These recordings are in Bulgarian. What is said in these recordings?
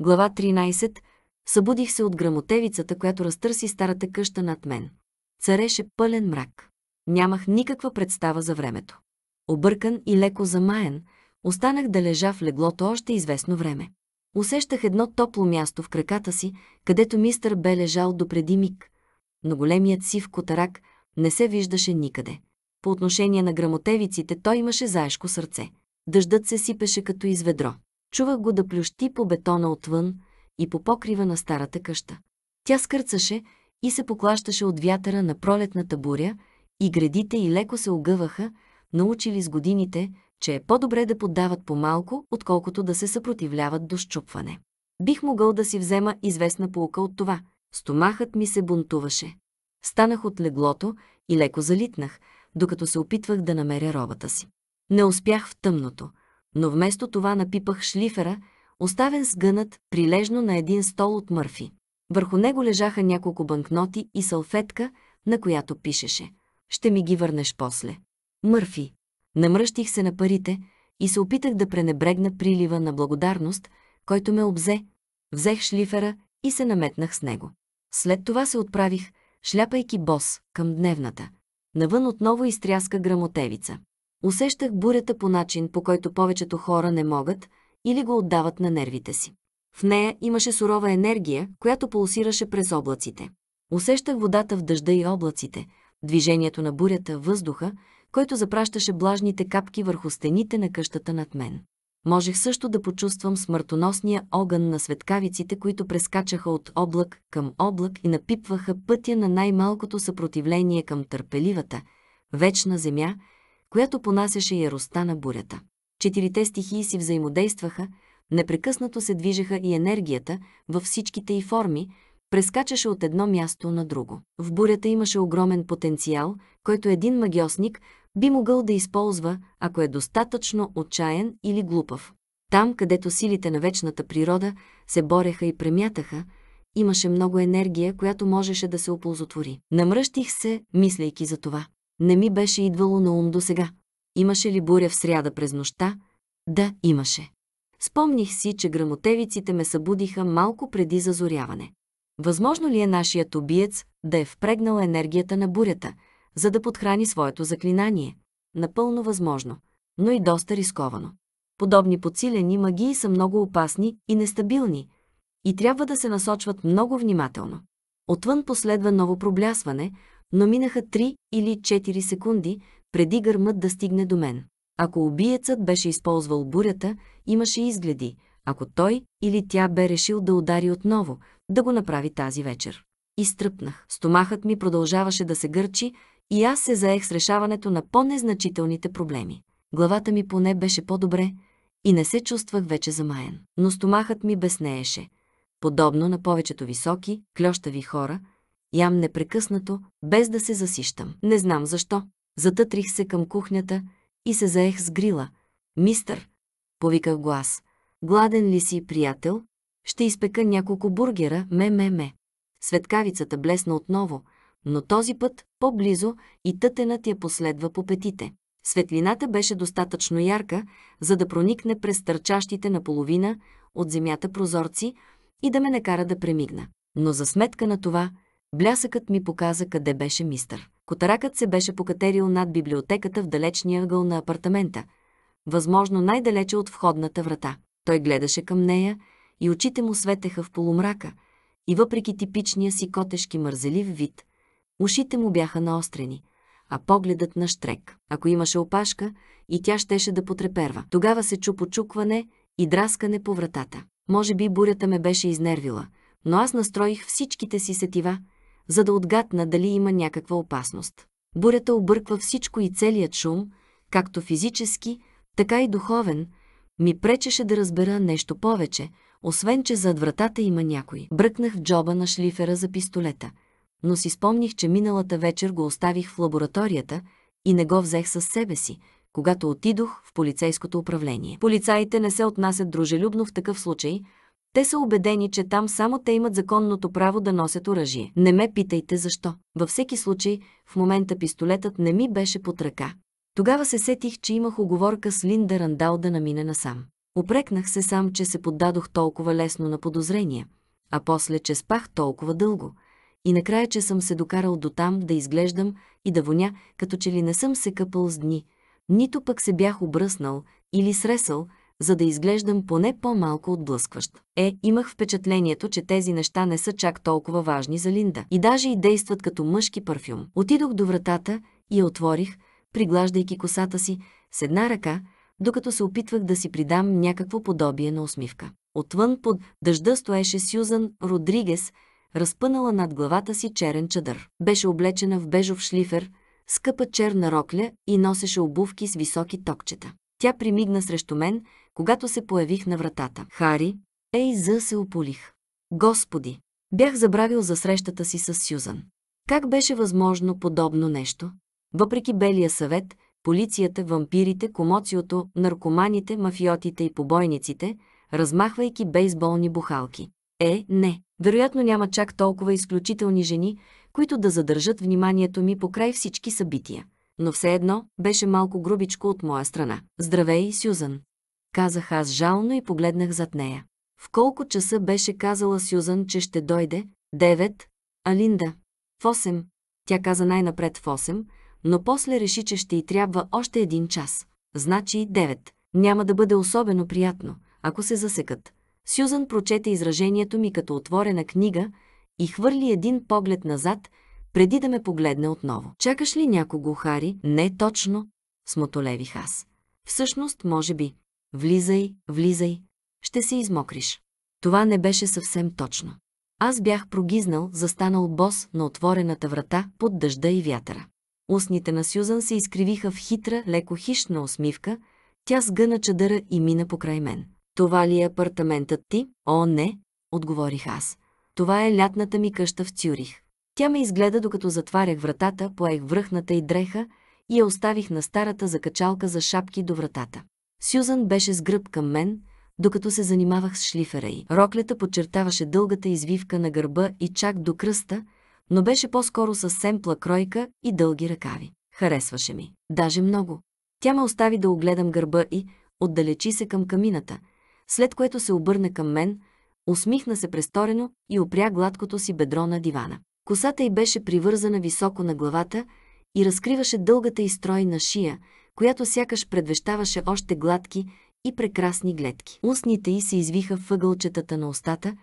Глава 13. Събудих се от грамотевицата, която разтърси старата къща над мен. Цареше пълен мрак. Нямах никаква представа за времето. Объркан и леко замаян, останах да лежа в леглото още известно време. Усещах едно топло място в краката си, където мистър бе лежал допреди миг, но големият сив котарак не се виждаше никъде. По отношение на грамотевиците той имаше заешко сърце. Дъждът се сипеше като из ведро. Чувах го да плющи по бетона отвън и по покрива на старата къща. Тя скърцаше и се поклащаше от вятъра на пролетната буря, и градите и леко се огъваха, научили с годините, че е по-добре да поддават по-малко, отколкото да се съпротивляват до щупване. Бих могъл да си взема известна полука от това. Стомахът ми се бунтуваше. Станах от леглото и леко залитнах, докато се опитвах да намеря робата си. Не успях в тъмното – но вместо това напипах шлифера, оставен с гънат, прилежно на един стол от Мърфи. Върху него лежаха няколко банкноти и салфетка, на която пишеше «Ще ми ги върнеш после». Мърфи. Намръщих се на парите и се опитах да пренебрегна прилива на благодарност, който ме обзе. Взех шлифера и се наметнах с него. След това се отправих, шляпайки бос, към дневната. Навън отново изтряска грамотевица. Усещах бурята по начин, по който повечето хора не могат или го отдават на нервите си. В нея имаше сурова енергия, която пулсираше през облаците. Усещах водата в дъжда и облаците, движението на бурята, въздуха, който запращаше блажните капки върху стените на къщата над мен. Можех също да почувствам смъртоносния огън на светкавиците, които прескачаха от облак към облак и напипваха пътя на най-малкото съпротивление към търпеливата, вечна земя, която понасяше яростта на бурята. Четирите стихии си взаимодействаха, непрекъснато се движеха и енергията във всичките й форми, прескачаше от едно място на друго. В бурята имаше огромен потенциал, който един магиосник би могъл да използва, ако е достатъчно отчаян или глупав. Там, където силите на вечната природа се бореха и премятаха, имаше много енергия, която можеше да се оползотвори. Намръщих се, мислейки за това. Не ми беше идвало на ум до сега. Имаше ли буря в сряда през нощта? Да, имаше. Спомних си, че грамотевиците ме събудиха малко преди зазоряване. Възможно ли е нашият убиец да е впрегнал енергията на бурята, за да подхрани своето заклинание? Напълно възможно, но и доста рисковано. Подобни подсилени магии са много опасни и нестабилни и трябва да се насочват много внимателно. Отвън последва ново проблясване, но минаха 3 или 4 секунди, преди гърмът да стигне до мен. Ако убиецът беше използвал бурята, имаше изгледи, ако той или тя бе решил да удари отново, да го направи тази вечер. Изтръпнах. Стомахът ми продължаваше да се гърчи и аз се заех с решаването на по-незначителните проблеми. Главата ми поне беше по-добре и не се чувствах вече замаян. Но стомахът ми беснееше. Подобно на повечето високи, клющави хора – Ям непрекъснато, без да се засищам. Не знам защо. Затътрих се към кухнята и се заех с грила. Мистър, повиках го аз. Гладен ли си, приятел? Ще изпека няколко бургера, ме-ме-ме. Светкавицата блесна отново, но този път по-близо и тътенът я последва по петите. Светлината беше достатъчно ярка, за да проникне през търчащите наполовина от земята прозорци и да ме накара да премигна. Но за сметка на това, Блясъкът ми показа къде беше мистър. Котаракът се беше покатерил над библиотеката в далечния ъгъл на апартамента, възможно най-далече от входната врата. Той гледаше към нея и очите му светеха в полумрака, и въпреки типичния си котешки мързелив вид, ушите му бяха наострени, а погледът на штрек. Ако имаше опашка, и тя щеше да потреперва. Тогава се чу почукване и драскане по вратата. Може би бурята ме беше изнервила, но аз настроих всичките си сетива – за да отгадна дали има някаква опасност. Бурята обърква всичко и целият шум, както физически, така и духовен, ми пречеше да разбера нещо повече, освен че зад вратата има някой. Бръкнах в джоба на шлифера за пистолета, но си спомних, че миналата вечер го оставих в лабораторията и не го взех със себе си, когато отидох в полицейското управление. Полицаите не се отнасят дружелюбно в такъв случай, те са убедени, че там само те имат законното право да носят оръжие. Не ме питайте защо. Във всеки случай, в момента пистолетът не ми беше под ръка. Тогава се сетих, че имах оговорка с Линда Рандал да намине насам. Опрекнах се сам, че се поддадох толкова лесно на подозрения, а после, че спах толкова дълго. И накрая, че съм се докарал до там да изглеждам и да воня, като че ли не съм се къпал с дни, нито пък се бях обръснал или сресал, за да изглеждам поне по-малко отблъскващ. Е, имах впечатлението, че тези неща не са чак толкова важни за Линда и даже и действат като мъжки парфюм. Отидох до вратата и я отворих, приглаждайки косата си с една ръка, докато се опитвах да си придам някакво подобие на усмивка. Отвън под дъжда стоеше Сюзан Родригес, разпънала над главата си черен чадър. Беше облечена в бежов шлифер, скъпа черна рокля и носеше обувки с високи токчета. Тя примигна срещу мен когато се появих на вратата. Хари, ей за се ополих. Господи, бях забравил за срещата си с Сюзан. Как беше възможно подобно нещо? Въпреки белия съвет, полицията, вампирите, комоциото, наркоманите, мафиотите и побойниците, размахвайки бейсболни бухалки. Е, не. Вероятно няма чак толкова изключителни жени, които да задържат вниманието ми покрай всички събития. Но все едно беше малко грубичко от моя страна. Здравей, Сюзан! казах аз жално и погледнах зад нея. В колко часа беше казала Сюзан, че ще дойде? Девет. А Линда? В 8. Тя каза най-напред в 8, но после реши, че ще й трябва още един час. Значи и 9. Няма да бъде особено приятно, ако се засекат. Сюзан прочете изражението ми като отворена книга и хвърли един поглед назад, преди да ме погледне отново. Чакаш ли някого, Хари? Не точно, смотолевих аз. Всъщност, може би. Влизай, влизай, ще се измокриш. Това не беше съвсем точно. Аз бях прогизнал, застанал бос на отворената врата под дъжда и вятъра. Устните на Сюзан се изкривиха в хитра, леко хищна усмивка, тя сгъна чадъра и мина покрай мен. Това ли е апартаментът ти? О, не, отговорих аз. Това е лятната ми къща в Цюрих. Тя ме изгледа, докато затварях вратата, поех връхната и дреха и я оставих на старата закачалка за шапки до вратата. Сюзан беше с гръб към мен, докато се занимавах с шлифера й. Роклята подчертаваше дългата извивка на гърба и чак до кръста, но беше по-скоро с семпла кройка и дълги ръкави. Харесваше ми. Даже много. Тя ме остави да огледам гърба и отдалечи се към камината, след което се обърна към мен, усмихна се престорено и опря гладкото си бедро на дивана. Косата й беше привързана високо на главата и разкриваше дългата и стройна шия, която сякаш предвещаваше още гладки и прекрасни гледки. Устните й се извиха въгълчетата на устата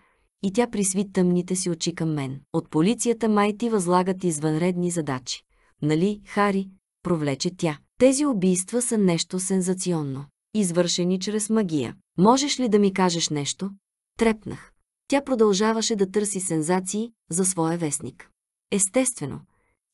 и тя присви тъмните си очи към мен. От полицията май ти възлагат извънредни задачи. Нали, Хари? Провлече тя. Тези убийства са нещо сензационно. Извършени чрез магия. Можеш ли да ми кажеш нещо? Трепнах. Тя продължаваше да търси сензации за своя вестник. Естествено,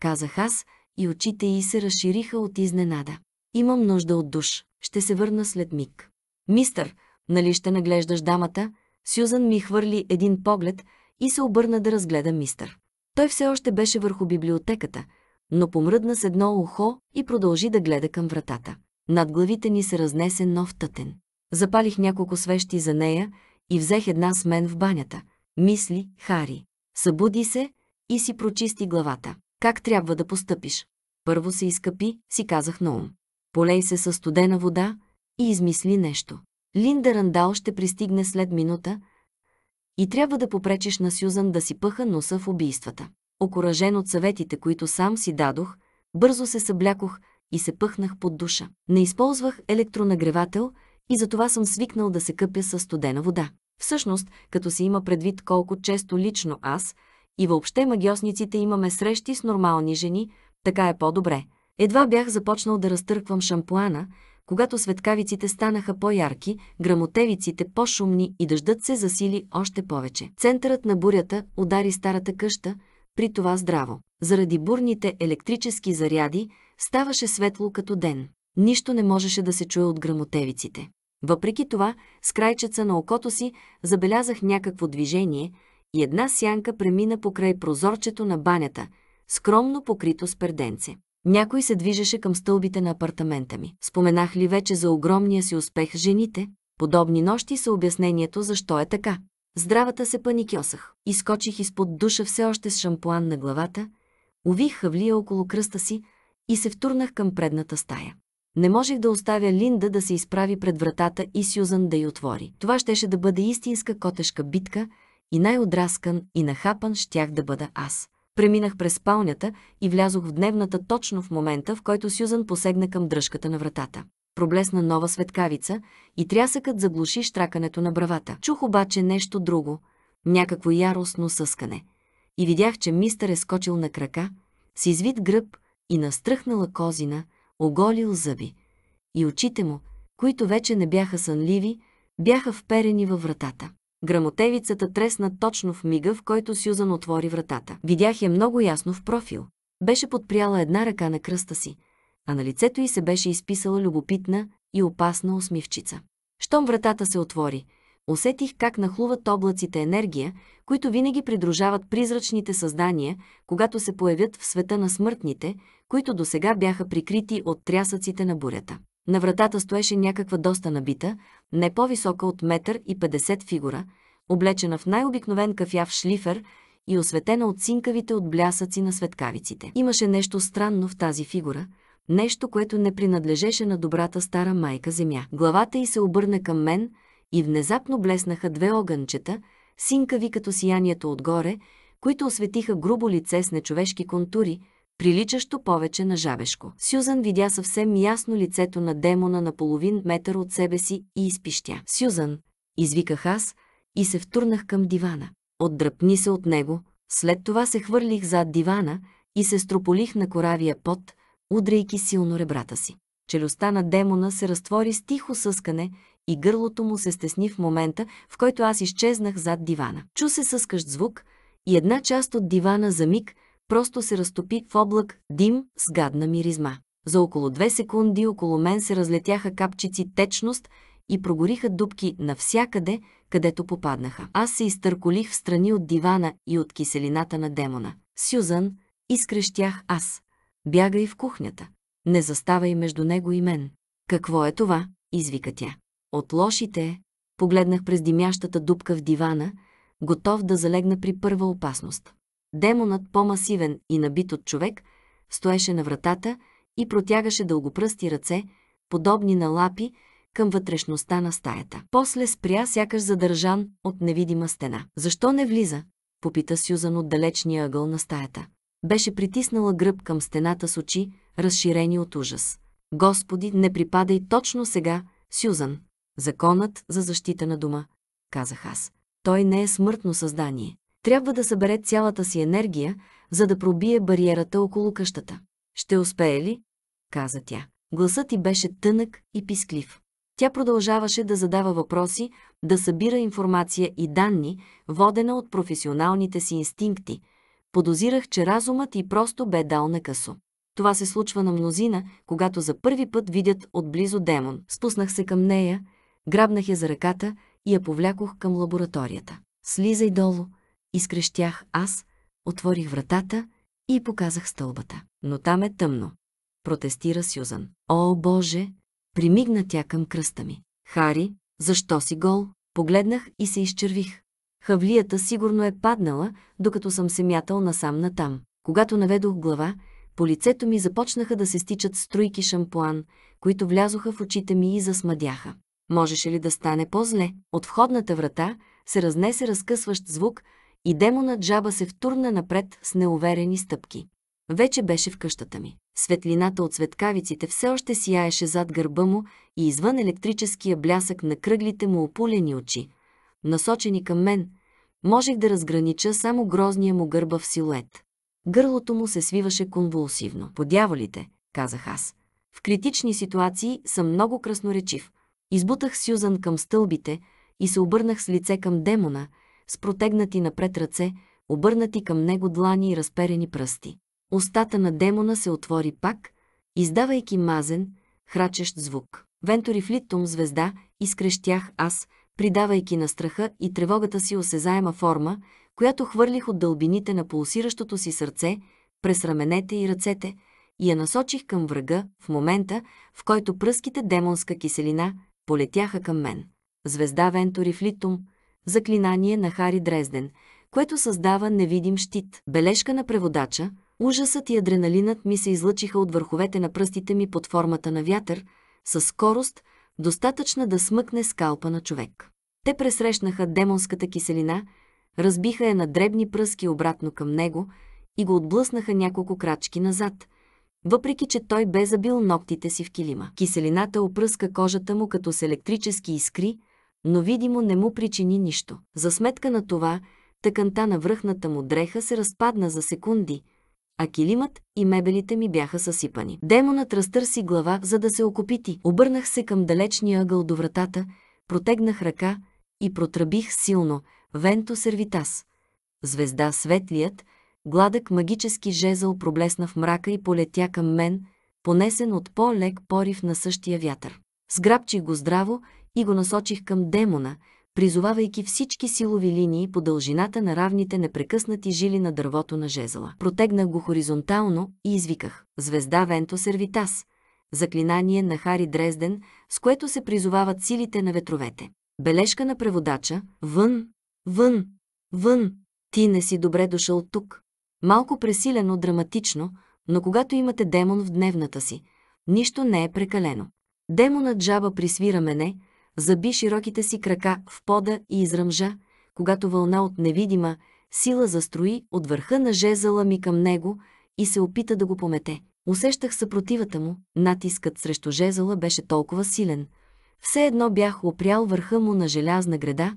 казах аз и очите й се разшириха от изненада. Имам нужда от душ. Ще се върна след миг. Мистър, нали ще наглеждаш дамата? Сюзан ми хвърли един поглед и се обърна да разгледа мистър. Той все още беше върху библиотеката, но помръдна с едно ухо и продължи да гледа към вратата. Над главите ни се разнесе нов тътен. Запалих няколко свещи за нея и взех една с мен в банята. Мисли, Хари. Събуди се и си прочисти главата. Как трябва да постъпиш? Първо се изкъпи, си казах на ум полей се със студена вода и измисли нещо. Линда Рандал ще пристигне след минута и трябва да попречиш на Сюзан да си пъха носа в убийствата. Окоръжен от съветите, които сам си дадох, бързо се съблякох и се пъхнах под душа. Не използвах електронагревател и затова съм свикнал да се къпя със студена вода. Всъщност, като се има предвид колко често лично аз и въобще магиосниците имаме срещи с нормални жени, така е по-добре – едва бях започнал да разтърквам шампуана, когато светкавиците станаха по-ярки, грамотевиците по-шумни и дъждът се засили още повече. Центърът на бурята удари старата къща, при това здраво. Заради бурните електрически заряди ставаше светло като ден. Нищо не можеше да се чуе от грамотевиците. Въпреки това, с крайчеца на окото си забелязах някакво движение и една сянка премина покрай прозорчето на банята, скромно покрито с перденце. Някой се движеше към стълбите на апартамента ми. Споменах ли вече за огромния си успех жените? Подобни нощи са обяснението защо е така. Здравата се паникьосах. Изкочих изпод душа все още с шампуан на главата, увих хавлия около кръста си и се втурнах към предната стая. Не можех да оставя Линда да се изправи пред вратата и Сюзан да й отвори. Това щеше да бъде истинска котешка битка и най-одраскан и нахапан щях да бъда аз. Преминах през спалнята и влязох в дневната точно в момента, в който Сюзан посегна към дръжката на вратата. Проблесна нова светкавица и трясъкът заглуши штракането на бравата. Чух обаче нещо друго, някакво яростно съскане. И видях, че мистър е скочил на крака, с извит гръб и настръхнала козина, оголил зъби. И очите му, които вече не бяха сънливи, бяха вперени във вратата. Грамотевицата тресна точно в мига, в който Сюзан отвори вратата. Видях я много ясно в профил. Беше подпряла една ръка на кръста си, а на лицето й се беше изписала любопитна и опасна усмивчица. Щом вратата се отвори, усетих как нахлуват облаците енергия, които винаги придружават призрачните създания, когато се появят в света на смъртните, които досега бяха прикрити от трясъците на бурята. На вратата стоеше някаква доста набита, не по-висока от метър и 50 фигура, облечена в най-обикновен кафяв шлифер и осветена от синкавите от блясъци на светкавиците. Имаше нещо странно в тази фигура, нещо, което не принадлежеше на добрата стара майка земя. Главата й се обърна към мен и внезапно блеснаха две огънчета, синкави като сиянието отгоре, които осветиха грубо лице с нечовешки контури – приличащо повече на жабешко. Сюзан видя съвсем ясно лицето на демона на половин метър от себе си и изпищя. Сюзан, извиках аз и се втурнах към дивана. Отдръпни се от него, след това се хвърлих зад дивана и се строполих на коравия пот, удряйки силно ребрата си. Челюстта на демона се разтвори с тихо съскане и гърлото му се стесни в момента, в който аз изчезнах зад дивана. Чу се съскащ звук и една част от дивана за миг – просто се разтопи в облак, дим с гадна миризма. За около две секунди около мен се разлетяха капчици течност и прогориха дубки навсякъде, където попаднаха. Аз се изтърколих в страни от дивана и от киселината на демона. Сюзан, изкрещях аз. Бягай в кухнята. Не заставай между него и мен. Какво е това? извика тя. От лошите е. Погледнах през димящата дупка в дивана, готов да залегна при първа опасност. Демонът, по-масивен и набит от човек, стоеше на вратата и протягаше дългопръсти ръце, подобни на лапи, към вътрешността на стаята. После спря, сякаш задържан от невидима стена. Защо не влиза? попита Сюзан от далечния ъгъл на стаята. Беше притиснала гръб към стената с очи, разширени от ужас. Господи, не припадай точно сега, Сюзан. Законът за защита на дома, казах аз. Той не е смъртно създание. Трябва да събере цялата си енергия, за да пробие бариерата около къщата. Ще успее ли? каза тя. Гласът ти беше тънък и писклив. Тя продължаваше да задава въпроси, да събира информация и данни, водена от професионалните си инстинкти. Подозирах, че разумът и просто бе дал на късо. Това се случва на мнозина, когато за първи път видят отблизо демон. Спуснах се към нея, грабнах я за ръката и я повлякох към лабораторията. Слизай долу, Изкрещях аз, отворих вратата и показах стълбата. Но там е тъмно. Протестира Сюзан. О, Боже! Примигна тя към кръста ми. Хари, защо си гол? Погледнах и се изчервих. Хавлията сигурно е паднала, докато съм се мятал насам-натам. Когато наведох глава, по лицето ми започнаха да се стичат струйки шампуан, които влязоха в очите ми и засмадяха. Можеше ли да стане по-зле? От входната врата се разнесе разкъсващ звук, и демонът джаба се втурна напред с неуверени стъпки. Вече беше в къщата ми. Светлината от светкавиците все още сияеше зад гърба му и извън електрическия блясък на кръглите му опулени очи, насочени към мен, можех да разгранича само грозния му гърба в силует. Гърлото му се свиваше конвулсивно. Подяволите, казах аз. В критични ситуации съм много красноречив. Избутах Сюзан към стълбите и се обърнах с лице към демона – с протегнати напред ръце, обърнати към него длани и разперени пръсти. Остата на демона се отвори пак, издавайки мазен, храчещ звук. Вентори флиттум звезда, изкрещях аз, придавайки на страха и тревогата си осезаема форма, която хвърлих от дълбините на пулсиращото си сърце, през раменете и ръцете, и я насочих към врага в момента, в който пръските демонска киселина полетяха към мен. Звезда Вентори флиттум, заклинание на Хари Дрезден, което създава невидим щит. Бележка на преводача, ужасът и адреналинът ми се излъчиха от върховете на пръстите ми под формата на вятър, със скорост, достатъчна да смъкне скалпа на човек. Те пресрещнаха демонската киселина, разбиха я на дребни пръски обратно към него и го отблъснаха няколко крачки назад, въпреки че той бе забил ногтите си в килима. Киселината опръска кожата му като с електрически искри, но видимо не му причини нищо. За сметка на това, тъканта на връхната му дреха се разпадна за секунди, а килимът и мебелите ми бяха съсипани. Демонът разтърси глава, за да се окопити. Обърнах се към далечния ъгъл до вратата, протегнах ръка и протръбих силно «Венто сервитас». Звезда светлият, гладък магически жезъл проблесна в мрака и полетя към мен, понесен от по-лек порив на същия вятър. Сграбчи го здраво и го насочих към демона, призовавайки всички силови линии по дължината на равните непрекъснати жили на дървото на жезла. Протегнах го хоризонтално и извиках «Звезда Венто Сервитас», заклинание на Хари Дрезден, с което се призовават силите на ветровете. Бележка на преводача «Вън, вън, вън, ти не си добре дошъл тук». Малко пресилено драматично, но когато имате демон в дневната си, нищо не е прекалено. Демонът жаба присвира мене, заби широките си крака в пода и изръмжа, когато вълна от невидима сила застрои от върха на жезъла ми към него и се опита да го помете. Усещах съпротивата му, натискът срещу жезъла беше толкова силен. Все едно бях опрял върха му на желязна града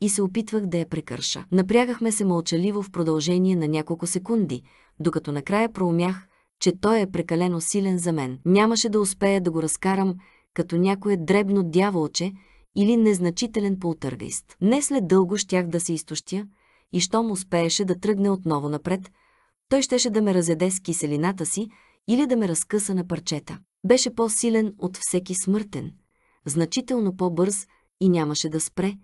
и се опитвах да я прекърша. Напрягахме се мълчаливо в продължение на няколко секунди, докато накрая проумях, че той е прекалено силен за мен. Нямаше да успея да го разкарам като някое дребно дяволче или незначителен полтъргайст. Не след дълго щях да се изтощя и щом успееше да тръгне отново напред, той щеше да ме разеде с киселината си или да ме разкъса на парчета. Беше по-силен от всеки смъртен, значително по-бърз и нямаше да спре,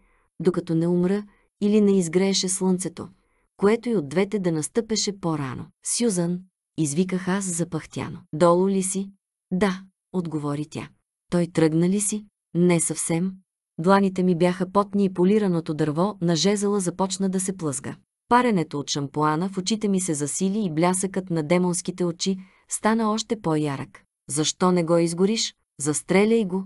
докато не умра или не изгрееше слънцето, което и от двете да настъпеше по-рано. Сюзан, извиках аз запахтяно. Долу ли си? Да, отговори тя. Той тръгна ли си? Не съвсем. Дланите ми бяха потни и полираното дърво на жезъла започна да се плъзга. Паренето от шампуана в очите ми се засили и блясъкът на демонските очи стана още по-ярък. Защо не го изгориш? Застреляй го.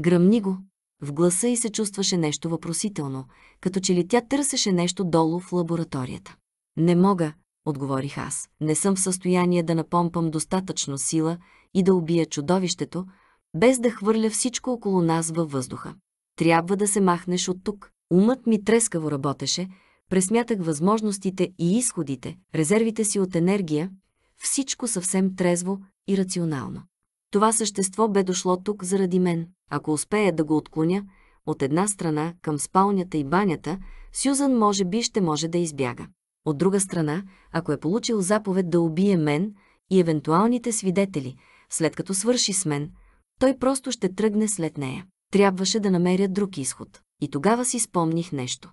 Гръмни го. В гласа й се чувстваше нещо въпросително, като че ли тя търсеше нещо долу в лабораторията. Не мога, отговорих аз. Не съм в състояние да напомпам достатъчно сила и да убия чудовището, без да хвърля всичко около нас във въздуха. Трябва да се махнеш от тук. Умът ми трескаво работеше, пресмятах възможностите и изходите, резервите си от енергия, всичко съвсем трезво и рационално. Това същество бе дошло тук заради мен. Ако успея да го отклоня от една страна към спалнята и банята, Сюзан може би ще може да избяга. От друга страна, ако е получил заповед да убие мен и евентуалните свидетели, след като свърши с мен – той просто ще тръгне след нея. Трябваше да намеря друг изход. И тогава си спомних нещо.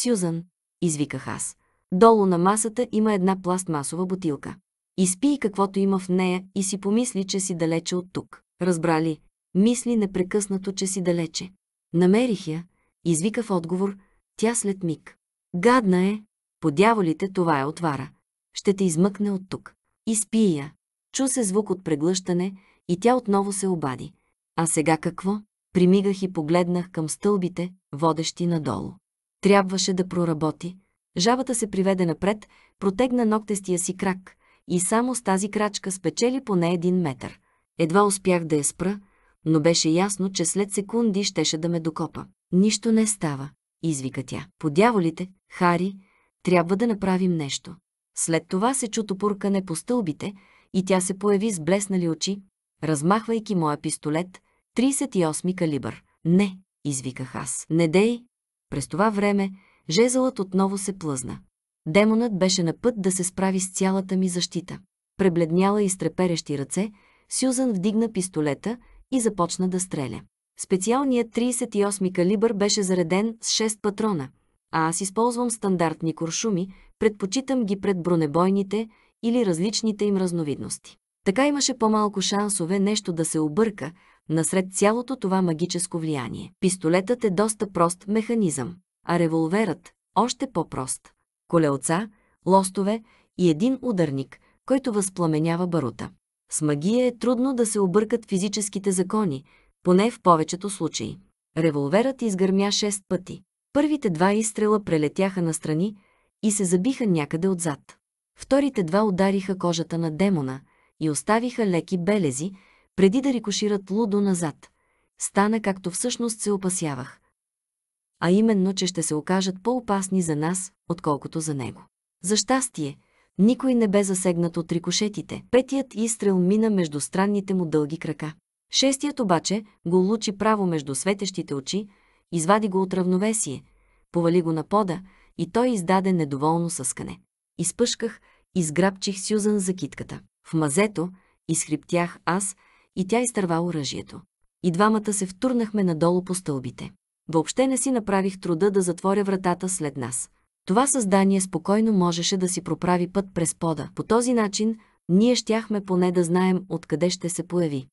Сюзан, извиках аз. Долу на масата има една пластмасова бутилка. Изпи и каквото има в нея и си помисли, че си далече от тук. Разбрали, Мисли непрекъснато, че си далече. Намерих я, извика в отговор, тя след миг. Гадна е, по дяволите това е отвара. Ще те измъкне от тук. Изпи я. Чу се звук от преглъщане, и тя отново се обади. А сега какво? Примигах и погледнах към стълбите, водещи надолу. Трябваше да проработи. Жабата се приведе напред, протегна ногтестия си крак и само с тази крачка спечели поне един метър. Едва успях да я спра, но беше ясно, че след секунди щеше да ме докопа. Нищо не става, извика тя. Подяволите, Хари, трябва да направим нещо. След това се чу топуркане по стълбите и тя се появи с блеснали очи, размахвайки моя пистолет, 38 калибър. Не, извиках аз. Не дей! През това време жезълът отново се плъзна. Демонът беше на път да се справи с цялата ми защита. Пребледняла и стреперещи ръце, Сюзан вдигна пистолета и започна да стреля. Специалният 38 калибър беше зареден с 6 патрона, а аз използвам стандартни куршуми, предпочитам ги пред бронебойните или различните им разновидности. Така имаше по-малко шансове нещо да се обърка насред цялото това магическо влияние. Пистолетът е доста прост механизъм, а револверът още по-прост. Колелца, лостове и един ударник, който възпламенява барута. С магия е трудно да се объркат физическите закони, поне в повечето случаи. Револверът изгърмя шест пъти. Първите два изстрела прелетяха настрани и се забиха някъде отзад. Вторите два удариха кожата на демона – и оставиха леки белези, преди да рикошират лудо назад. Стана както всъщност се опасявах. А именно, че ще се окажат по-опасни за нас, отколкото за него. За щастие, никой не бе засегнат от рикошетите. Петият изстрел мина между странните му дълги крака. Шестият обаче го лучи право между светещите очи, извади го от равновесие, повали го на пода и той издаде недоволно съскане. Изпъшках, изграбчих Сюзан за китката. В мазето, изхриптях аз и тя изтърва оръжието. И двамата се втурнахме надолу по стълбите. Въобще не си направих труда да затворя вратата след нас. Това създание спокойно можеше да си проправи път през пода. По този начин ние щяхме поне да знаем откъде ще се появи.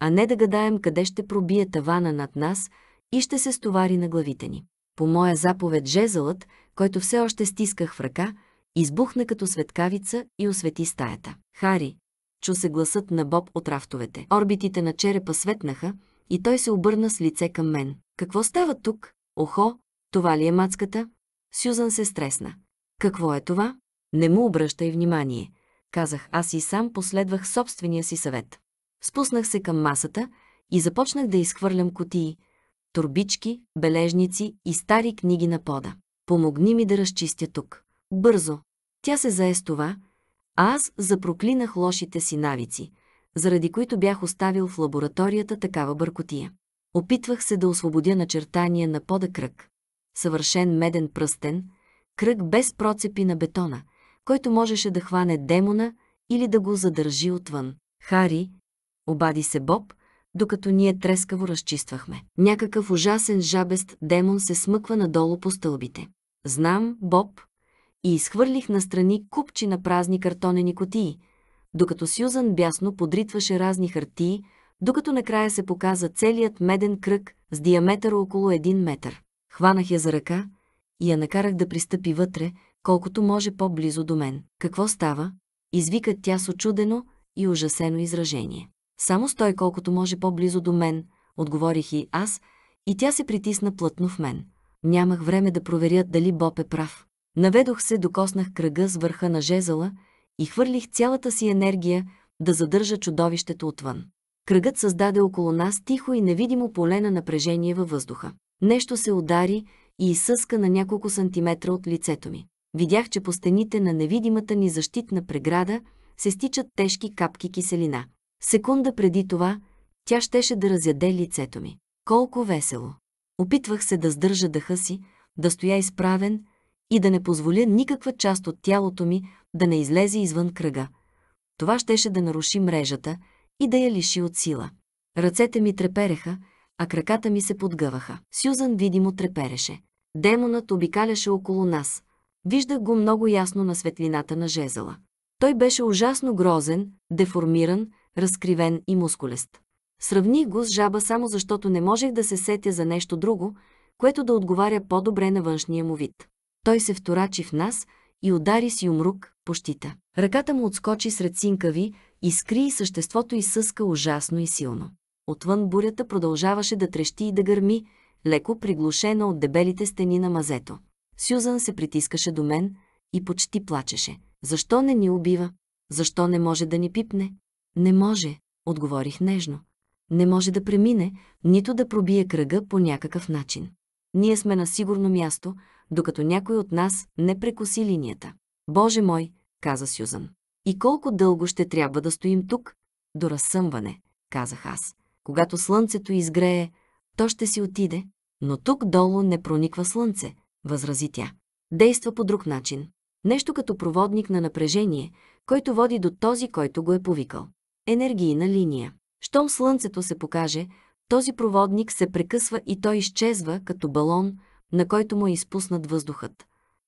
А не да гадаем къде ще пробие тавана над нас и ще се стовари на главите ни. По моя заповед жезълът, който все още стисках в ръка, Избухна като светкавица и освети стаята. Хари, чу се гласът на Боб от рафтовете. Орбитите на черепа светнаха и той се обърна с лице към мен. Какво става тук? Охо, това ли е мацката? Сюзан се стресна. Какво е това? Не му обръщай внимание. Казах аз и сам последвах собствения си съвет. Спуснах се към масата и започнах да изхвърлям котии, турбички, бележници и стари книги на пода. Помогни ми да разчистя тук. Бързо. Тя се зае с това, а аз запроклинах лошите си навици, заради които бях оставил в лабораторията такава бъркотия. Опитвах се да освободя начертания на пода кръг. Съвършен меден пръстен, кръг без процепи на бетона, който можеше да хване демона или да го задържи отвън. Хари, обади се Боб, докато ние трескаво разчиствахме. Някакъв ужасен жабест демон се смъква надолу по стълбите. Знам, Боб, и изхвърлих настрани купчи на празни картонени котии, докато Сюзан бясно подритваше разни хартии, докато накрая се показа целият меден кръг с диаметър около един метър. Хванах я за ръка и я накарах да пристъпи вътре, колкото може по-близо до мен. Какво става? Извика тя с очудено и ужасено изражение. Само стой колкото може по-близо до мен, отговорих и аз, и тя се притисна плътно в мен. Нямах време да проверя дали Боб е прав. Наведох се, докоснах кръга с върха на жезъла и хвърлих цялата си енергия да задържа чудовището отвън. Кръгът създаде около нас тихо и невидимо поле на напрежение във въздуха. Нещо се удари и изсъска на няколко сантиметра от лицето ми. Видях, че по стените на невидимата ни защитна преграда се стичат тежки капки киселина. Секунда преди това тя щеше да разяде лицето ми. Колко весело! Опитвах се да сдържа дъха си, да стоя изправен, и да не позволя никаква част от тялото ми да не излезе извън кръга. Това щеше да наруши мрежата и да я лиши от сила. Ръцете ми трепереха, а краката ми се подгъваха. Сюзан видимо трепереше. Демонът обикаляше около нас. Виждах го много ясно на светлината на жезъла. Той беше ужасно грозен, деформиран, разкривен и мускулест. Сравних го с жаба само защото не можех да се сетя за нещо друго, което да отговаря по-добре на външния му вид. Той се вторачи в нас и удари с юмрук по щита. Ръката му отскочи сред синкави, изкри и съществото изсъска ужасно и силно. Отвън бурята продължаваше да трещи и да гърми, леко приглушена от дебелите стени на мазето. Сюзан се притискаше до мен и почти плачеше. Защо не ни убива? Защо не може да ни пипне? Не може, отговорих нежно. Не може да премине, нито да пробие кръга по някакъв начин. Ние сме на сигурно място, докато някой от нас не прекоси линията. Боже мой, каза Сюзан. И колко дълго ще трябва да стоим тук? До разсъмване, казах аз. Когато слънцето изгрее, то ще си отиде. Но тук долу не прониква слънце, възрази тя. Действа по друг начин. Нещо като проводник на напрежение, който води до този, който го е повикал. Енергийна линия. Щом слънцето се покаже, този проводник се прекъсва и той изчезва като балон, на който му е изпуснат въздухът.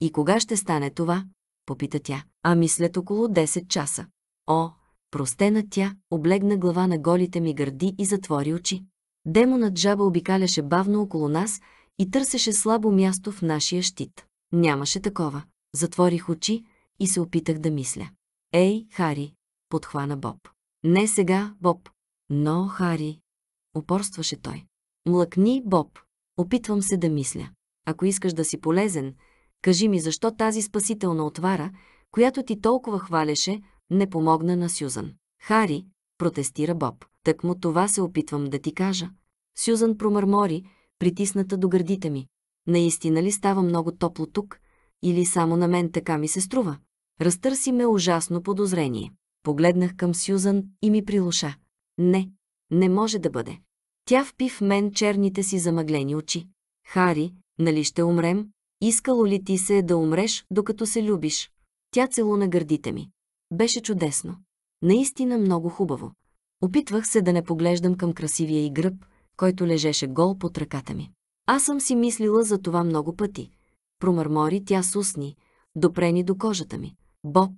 И кога ще стане това? Попита тя. Ами след около 10 часа. О, простена тя, облегна глава на голите ми гърди и затвори очи. Демонът жаба обикаляше бавно около нас и търсеше слабо място в нашия щит. Нямаше такова. Затворих очи и се опитах да мисля. Ей, Хари, подхвана Боб. Не сега, Боб. Но, Хари, упорстваше той. Млъкни, Боб. Опитвам се да мисля. Ако искаш да си полезен, кажи ми защо тази спасителна отвара, която ти толкова хвалеше, не помогна на Сюзан. Хари, протестира Боб. Так му това се опитвам да ти кажа. Сюзан промърмори, притисната до гърдите ми. Наистина ли става много топло тук? Или само на мен така ми се струва? Разтърси ме ужасно подозрение. Погледнах към Сюзан и ми прилуша. Не, не може да бъде. Тя впи в мен черните си замъглени очи. Хари, нали ще умрем? Искало ли ти се да умреш, докато се любиш? Тя цело на гърдите ми. Беше чудесно. Наистина много хубаво. Опитвах се да не поглеждам към красивия и гръб, който лежеше гол под ръката ми. Аз съм си мислила за това много пъти. Промърмори тя с усни, допрени до кожата ми. Боб.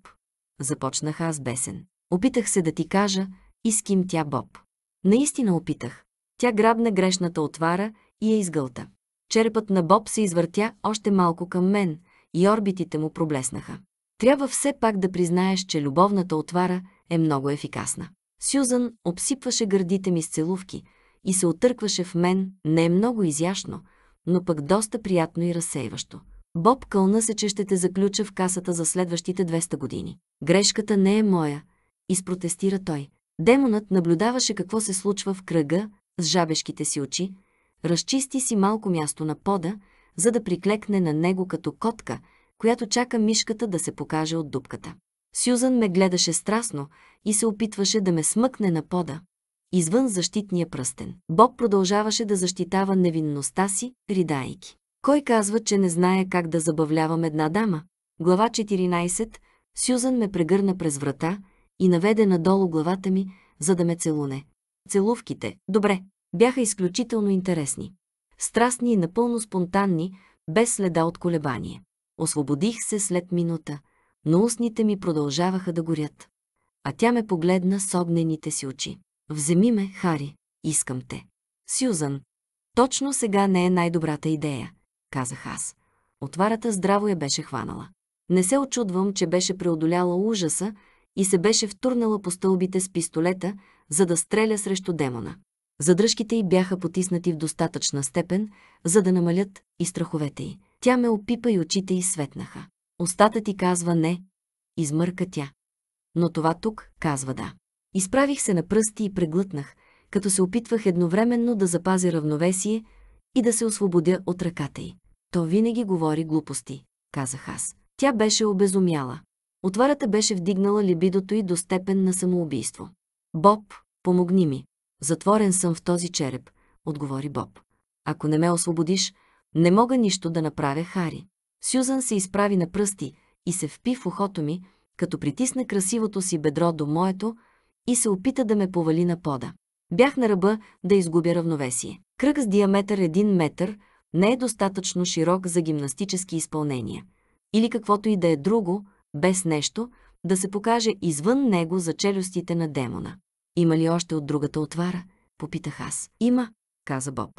Започнах аз бесен. Опитах се да ти кажа, иским тя Боб. Наистина опитах. Тя грабна грешната отвара и я изгълта черепът на Боб се извъртя още малко към мен и орбитите му проблеснаха. Трябва все пак да признаеш, че любовната отвара е много ефикасна. Сюзан обсипваше гърдите ми с целувки и се отъркваше в мен не е много изящно, но пък доста приятно и разсейващо. Боб кълна се, че ще те заключа в касата за следващите 200 години. Грешката не е моя, изпротестира той. Демонът наблюдаваше какво се случва в кръга с жабешките си очи, Разчисти си малко място на пода, за да приклекне на него като котка, която чака мишката да се покаже от дупката. Сюзан ме гледаше страстно и се опитваше да ме смъкне на пода. Извън защитния пръстен. Боб продължаваше да защитава невинността си, ридайки. Кой казва, че не знае как да забавлявам една дама? Глава 14. Сюзан ме прегърна през врата и наведе надолу главата ми, за да ме целуне. Целувките. Добре, бяха изключително интересни. Страстни и напълно спонтанни, без следа от колебание. Освободих се след минута, но устните ми продължаваха да горят. А тя ме погледна с огнените си очи. Вземи ме, Хари, искам те. Сюзан, точно сега не е най-добрата идея, казах аз. Отварата здраво я беше хванала. Не се очудвам, че беше преодоляла ужаса и се беше втурнала по стълбите с пистолета, за да стреля срещу демона. Задръжките й бяха потиснати в достатъчна степен, за да намалят и страховете й. Тя ме опипа и очите й светнаха. Остата ти казва не, измърка тя. Но това тук казва да. Изправих се на пръсти и преглътнах, като се опитвах едновременно да запазя равновесие и да се освободя от ръката й. То винаги говори глупости, казах аз. Тя беше обезумяла. Отварата беше вдигнала либидото й до степен на самоубийство. Боб, помогни ми, Затворен съм в този череп, отговори Боб. Ако не ме освободиш, не мога нищо да направя, Хари. Сюзан се изправи на пръсти и се впи в ухото ми, като притисна красивото си бедро до моето и се опита да ме повали на пода. Бях на ръба да изгубя равновесие. Кръг с диаметър 1 метър не е достатъчно широк за гимнастически изпълнения. Или каквото и да е друго, без нещо, да се покаже извън него за челюстите на демона. Има ли още от другата отвара? Попитах аз. Има, каза Боб.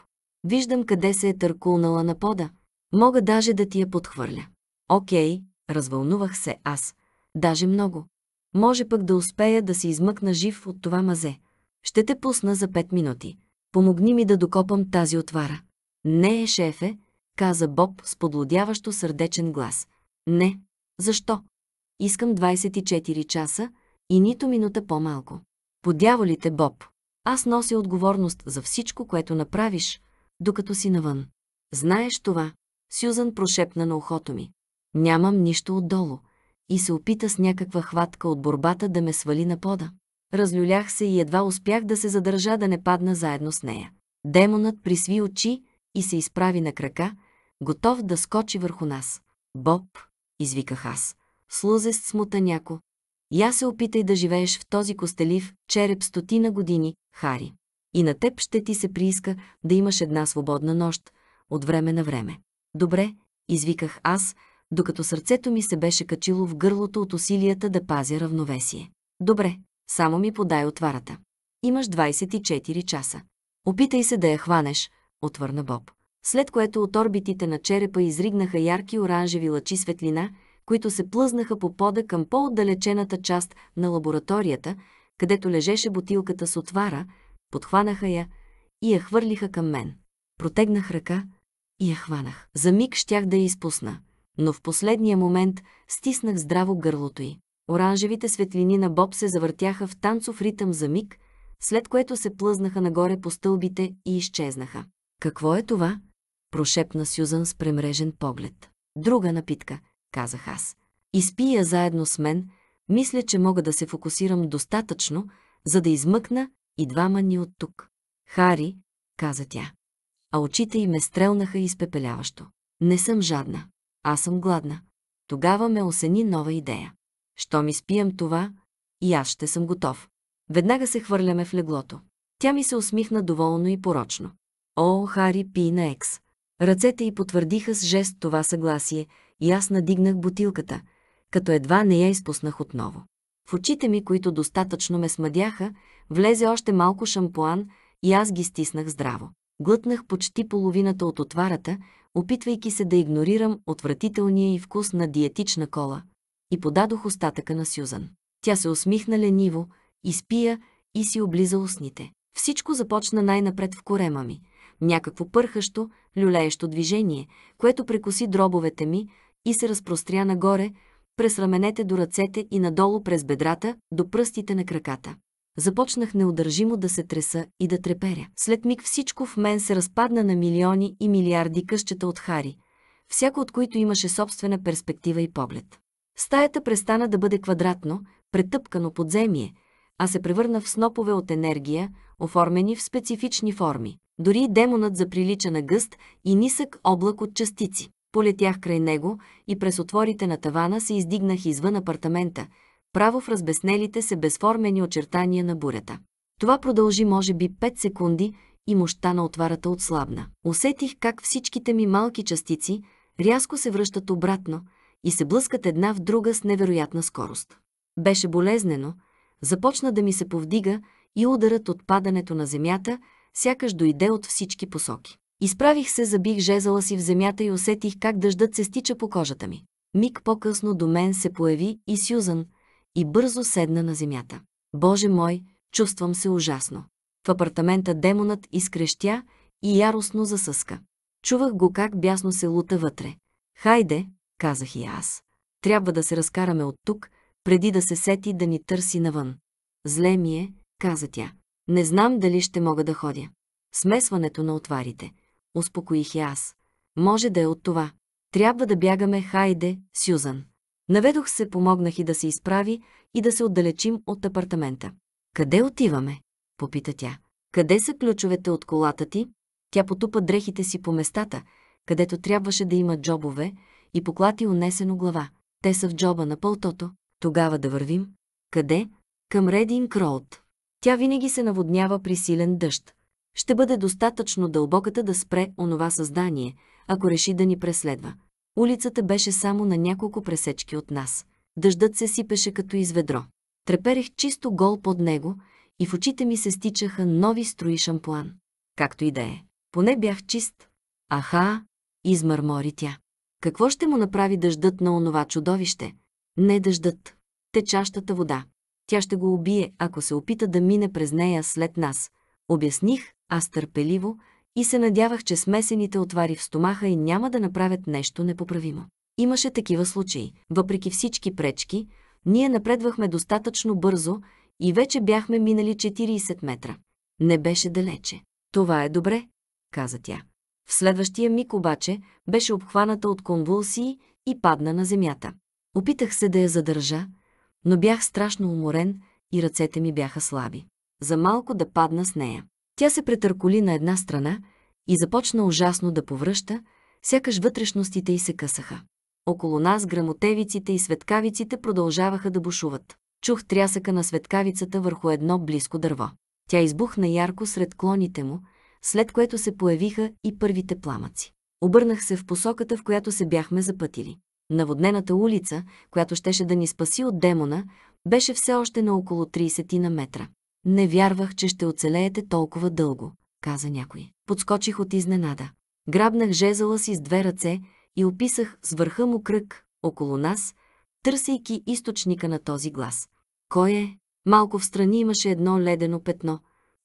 Виждам къде се е търкулнала на пода. Мога даже да ти я подхвърля. Окей, развълнувах се аз. Даже много. Може пък да успея да се измъкна жив от това мазе. Ще те пусна за пет минути. Помогни ми да докопам тази отвара. Не е, шефе, каза Боб с подлодяващо сърдечен глас. Не. Защо? Искам 24 часа и нито минута по-малко. Подяволите, Боб. Аз нося отговорност за всичко, което направиш, докато си навън. Знаеш това? Сюзан прошепна на ухото ми. Нямам нищо отдолу. И се опита с някаква хватка от борбата да ме свали на пода. Разлюлях се и едва успях да се задържа да не падна заедно с нея. Демонът присви очи и се изправи на крака, готов да скочи върху нас. Боб, извиках аз. Слузест смута смутаняко, я се опитай да живееш в този костелив череп стотина години, Хари. И на теб ще ти се прииска да имаш една свободна нощ, от време на време. Добре, извиках аз, докато сърцето ми се беше качило в гърлото от усилията да пазя равновесие. Добре, само ми подай отварата. Имаш 24 часа. Опитай се да я хванеш, отвърна Боб. След което от орбитите на черепа изригнаха ярки оранжеви лъчи светлина – които се плъзнаха по пода към по-отдалечената част на лабораторията, където лежеше бутилката с отвара, подхванаха я и я хвърлиха към мен. Протегнах ръка и я хванах. За миг щях да я изпусна, но в последния момент стиснах здраво гърлото й. Оранжевите светлини на Боб се завъртяха в танцов ритъм за миг, след което се плъзнаха нагоре по стълбите и изчезнаха. Какво е това? прошепна Сюзан с премрежен поглед. Друга напитка – казах аз. Изпия я заедно с мен, мисля, че мога да се фокусирам достатъчно, за да измъкна и двама ни от тук. Хари, каза тя. А очите й ме стрелнаха изпепеляващо. Не съм жадна. Аз съм гладна. Тогава ме осени нова идея. Що ми спием това, и аз ще съм готов. Веднага се хвърляме в леглото. Тя ми се усмихна доволно и порочно. О, Хари пи на екс. Ръцете й потвърдиха с жест това съгласие и аз надигнах бутилката, като едва не я изпуснах отново. В очите ми, които достатъчно ме смъдяха, влезе още малко шампуан и аз ги стиснах здраво. Глътнах почти половината от отварата, опитвайки се да игнорирам отвратителния и вкус на диетична кола, и подадох остатъка на Сюзан. Тя се усмихна лениво, изпия и си облиза устните. Всичко започна най-напред в корема ми. Някакво пърхащо, люлеещо движение, което прекоси дробовете ми, и се разпростря нагоре, през раменете до ръцете и надолу през бедрата, до пръстите на краката. Започнах неудържимо да се треса и да треперя. След миг всичко в мен се разпадна на милиони и милиарди къщета от хари, всяко от които имаше собствена перспектива и поглед. Стаята престана да бъде квадратно, претъпкано подземие, а се превърна в снопове от енергия, оформени в специфични форми. Дори демонът заприлича на гъст и нисък облак от частици полетях край него и през отворите на тавана се издигнах извън апартамента, право в разбеснелите се безформени очертания на бурята. Това продължи може би 5 секунди и мощта на отварата отслабна. Усетих как всичките ми малки частици рязко се връщат обратно и се блъскат една в друга с невероятна скорост. Беше болезнено, започна да ми се повдига и ударът от падането на земята сякаш дойде от всички посоки. Изправих се, забих жезала си в земята и усетих как дъждът се стича по кожата ми. Миг по-късно до мен се появи и Сюзан и бързо седна на земята. Боже мой, чувствам се ужасно. В апартамента демонът изкрещя и яростно засъска. Чувах го как бясно се лута вътре. Хайде, казах и аз. Трябва да се разкараме от тук, преди да се сети да ни търси навън. Зле ми е, каза тя. Не знам дали ще мога да ходя. Смесването на отварите успокоих я аз. Може да е от това. Трябва да бягаме, хайде, Сюзан. Наведох се, помогнах и да се изправи и да се отдалечим от апартамента. Къде отиваме? попита тя. Къде са ключовете от колата ти? Тя потупа дрехите си по местата, където трябваше да има джобове, и поклати унесено глава. Те са в джоба на пълтото. Тогава да вървим. Къде? Към Редин Кроуд. Тя винаги се наводнява при силен дъжд ще бъде достатъчно дълбоката да спре онова създание, ако реши да ни преследва. Улицата беше само на няколко пресечки от нас. Дъждът се сипеше като изведро. Треперех чисто гол под него и в очите ми се стичаха нови строи шампуан. Както и да е. Поне бях чист. Аха, измърмори тя. Какво ще му направи дъждът на онова чудовище? Не дъждът. Течащата вода. Тя ще го убие, ако се опита да мине през нея след нас. Обясних, аз търпеливо и се надявах, че смесените отвари в стомаха и няма да направят нещо непоправимо. Имаше такива случаи. Въпреки всички пречки, ние напредвахме достатъчно бързо и вече бяхме минали 40 метра. Не беше далече. Това е добре, каза тя. В следващия миг обаче беше обхваната от конвулсии и падна на земята. Опитах се да я задържа, но бях страшно уморен и ръцете ми бяха слаби. За малко да падна с нея. Тя се претърколи на една страна и започна ужасно да повръща, сякаш вътрешностите й се късаха. Около нас грамотевиците и светкавиците продължаваха да бушуват. Чух трясъка на светкавицата върху едно близко дърво. Тя избухна ярко сред клоните му, след което се появиха и първите пламъци. Обърнах се в посоката, в която се бяхме запътили. Наводнената улица, която щеше да ни спаси от демона, беше все още на около 30 на метра. Не вярвах, че ще оцелеете толкова дълго, каза някой. Подскочих от изненада. Грабнах жезъла си с две ръце и описах с върха му кръг около нас, търсейки източника на този глас. Кой е? Малко в страни имаше едно ледено петно.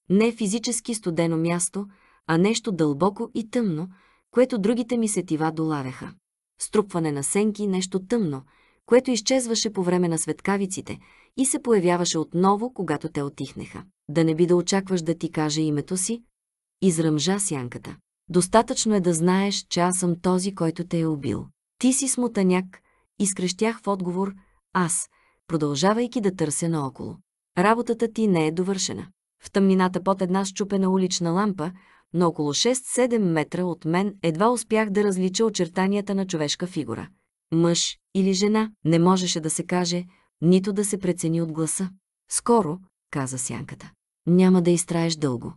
Не физически студено място, а нещо дълбоко и тъмно, което другите ми сетива долавяха. Струпване на сенки, нещо тъмно, което изчезваше по време на светкавиците и се появяваше отново, когато те отихнеха. Да не би да очакваш да ти каже името си, изръмжа сянката. Достатъчно е да знаеш, че аз съм този, който те е убил. Ти си смутаняк, изкрещях в отговор аз, продължавайки да търся наоколо. Работата ти не е довършена. В тъмнината под една щупена улична лампа, на около 6-7 метра от мен едва успях да различа очертанията на човешка фигура. Мъж, или жена, не можеше да се каже, нито да се прецени от гласа. Скоро, каза сянката, няма да изтраеш дълго.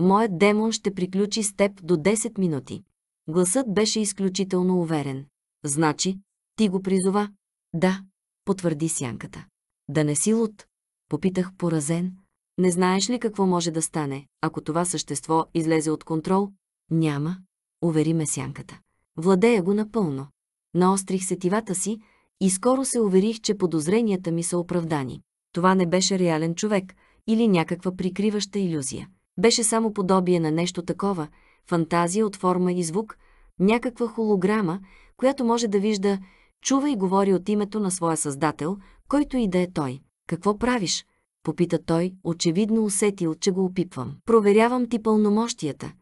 Моят демон ще приключи с теб до 10 минути. Гласът беше изключително уверен. Значи, ти го призова. Да, потвърди сянката. Да не си луд, попитах поразен. Не знаеш ли какво може да стане, ако това същество излезе от контрол? Няма, увери ме сянката. Владея го напълно наострих сетивата си и скоро се уверих, че подозренията ми са оправдани. Това не беше реален човек или някаква прикриваща иллюзия. Беше само подобие на нещо такова, фантазия от форма и звук, някаква холограма, която може да вижда, чува и говори от името на своя създател, който и да е той. Какво правиш? Попита той, очевидно усетил, че го опипвам. Проверявам ти пълномощията.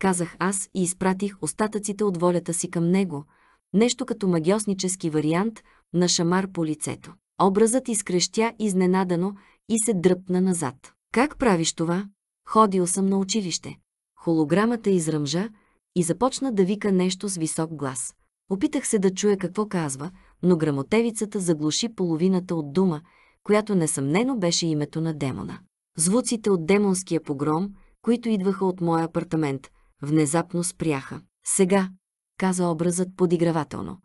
Казах аз и изпратих остатъците от волята си към него – нещо като магиоснически вариант на шамар по лицето. Образът изкрещя изненадано и се дръпна назад. Как правиш това? Ходил съм на училище. Холограмата изръмжа и започна да вика нещо с висок глас. Опитах се да чуя какво казва, но грамотевицата заглуши половината от дума, която несъмнено беше името на демона. Звуците от демонския погром, които идваха от моя апартамент, внезапно спряха. Сега, каза образът подигравателно.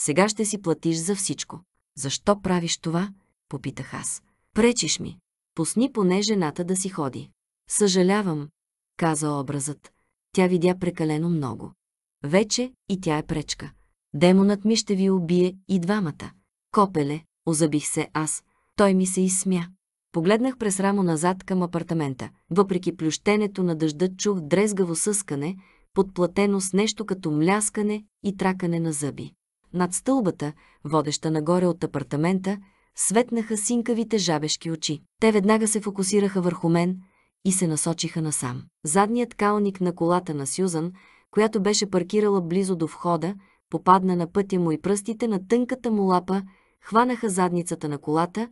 Сега ще си платиш за всичко. Защо правиш това? Попитах аз. Пречиш ми. Пусни поне жената да си ходи. Съжалявам, каза образът. Тя видя прекалено много. Вече и тя е пречка. Демонът ми ще ви убие и двамата. Копеле, озабих се аз. Той ми се изсмя. Погледнах през рамо назад към апартамента. Въпреки плющенето на дъжда чух дрезгаво съскане, подплатено с нещо като мляскане и тракане на зъби. Над стълбата, водеща нагоре от апартамента, светнаха синкавите жабешки очи. Те веднага се фокусираха върху мен и се насочиха насам. Задният калник на колата на Сюзан, която беше паркирала близо до входа, попадна на пътя му и пръстите на тънката му лапа, хванаха задницата на колата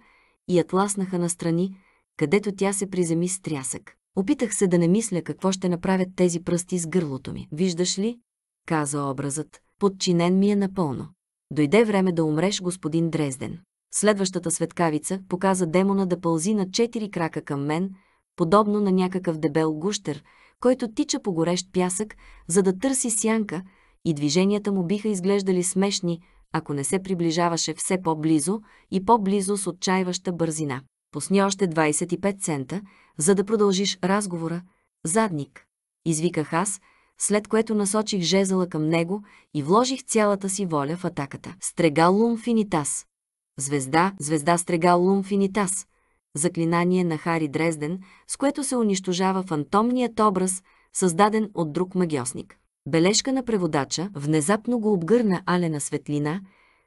и я тласнаха настрани, където тя се приземи с трясък. Опитах се да не мисля какво ще направят тези пръсти с гърлото ми. Виждаш ли? каза образът. Подчинен ми е напълно. Дойде време да умреш, господин Дрезден. Следващата светкавица показа демона да пълзи на четири крака към мен, подобно на някакъв дебел гущер, който тича по горещ пясък, за да търси сянка, и движенията му биха изглеждали смешни, ако не се приближаваше все по-близо и по-близо с отчаиваща бързина. Пусни още 25 цента, за да продължиш разговора. Задник. Извиках аз, след което насочих жезъла към него и вложих цялата си воля в атаката. Стрегал лумфинитас. Звезда, звезда стрегал лумфинитас. Заклинание на Хари Дрезден, с което се унищожава фантомният образ, създаден от друг магиосник. Бележка на преводача внезапно го обгърна алена светлина,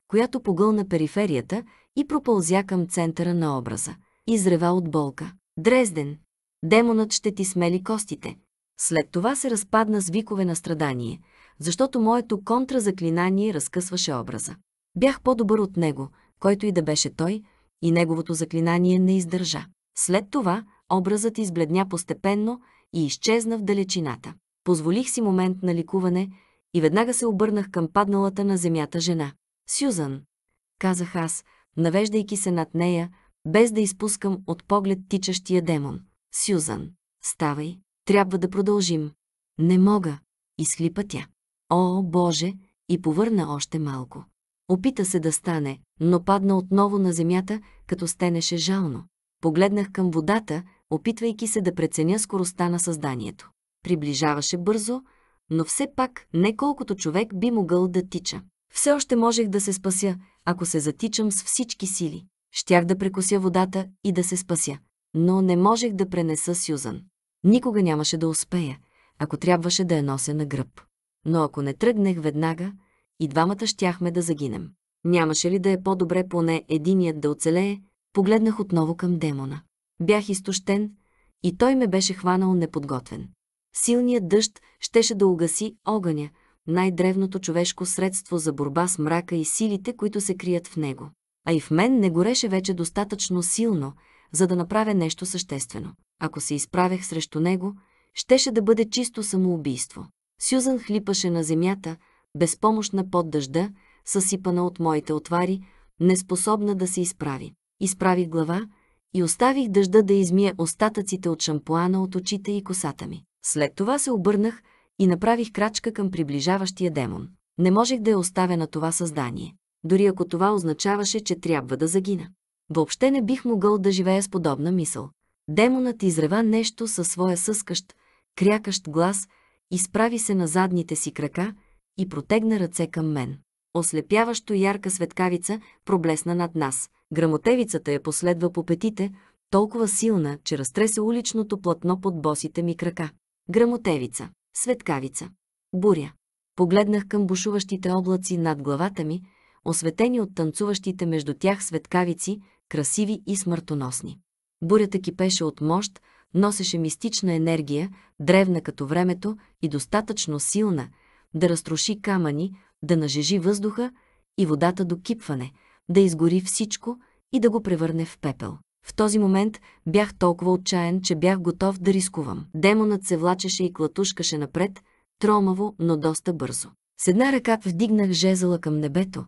която погълна периферията и пропълзя към центъра на образа изрева от болка. Дрезден! Демонът ще ти смели костите. След това се разпадна с викове на страдание, защото моето контразаклинание разкъсваше образа. Бях по-добър от него, който и да беше той, и неговото заклинание не издържа. След това образът избледня постепенно и изчезна в далечината. Позволих си момент на ликуване и веднага се обърнах към падналата на земята жена. Сюзан, казах аз, навеждайки се над нея, без да изпускам от поглед тичащия демон. Сюзан, ставай, трябва да продължим. Не мога, изхлипа тя. О, Боже, и повърна още малко. Опита се да стане, но падна отново на земята, като стенеше жално. Погледнах към водата, опитвайки се да преценя скоростта на създанието. Приближаваше бързо, но все пак не колкото човек би могъл да тича. Все още можех да се спася, ако се затичам с всички сили. Щях да прекося водата и да се спася, но не можех да пренеса Сюзан. Никога нямаше да успея, ако трябваше да я нося на гръб. Но ако не тръгнах веднага, и двамата щяхме да загинем. Нямаше ли да е по-добре поне единият да оцелее, погледнах отново към демона. Бях изтощен и той ме беше хванал неподготвен. Силният дъжд щеше да угаси огъня, най-древното човешко средство за борба с мрака и силите, които се крият в него а и в мен не гореше вече достатъчно силно, за да направя нещо съществено. Ако се изправях срещу него, щеше да бъде чисто самоубийство. Сюзан хлипаше на земята, безпомощна под дъжда, съсипана от моите отвари, неспособна да се изправи. Изправих глава и оставих дъжда да измие остатъците от шампуана от очите и косата ми. След това се обърнах и направих крачка към приближаващия демон. Не можех да я оставя на това създание дори ако това означаваше, че трябва да загина. Въобще не бих могъл да живея с подобна мисъл. Демонът изрева нещо със своя съскащ, крякащ глас, изправи се на задните си крака и протегна ръце към мен. Ослепяващо ярка светкавица проблесна над нас. Грамотевицата я последва по петите, толкова силна, че разтресе уличното платно под босите ми крака. Грамотевица, светкавица, буря. Погледнах към бушуващите облаци над главата ми, осветени от танцуващите между тях светкавици, красиви и смъртоносни. Бурята кипеше от мощ, носеше мистична енергия, древна като времето и достатъчно силна, да разруши камъни, да нажежи въздуха и водата до кипване, да изгори всичко и да го превърне в пепел. В този момент бях толкова отчаян, че бях готов да рискувам. Демонът се влачеше и клатушкаше напред, тромаво, но доста бързо. С една ръка вдигнах жезъла към небето,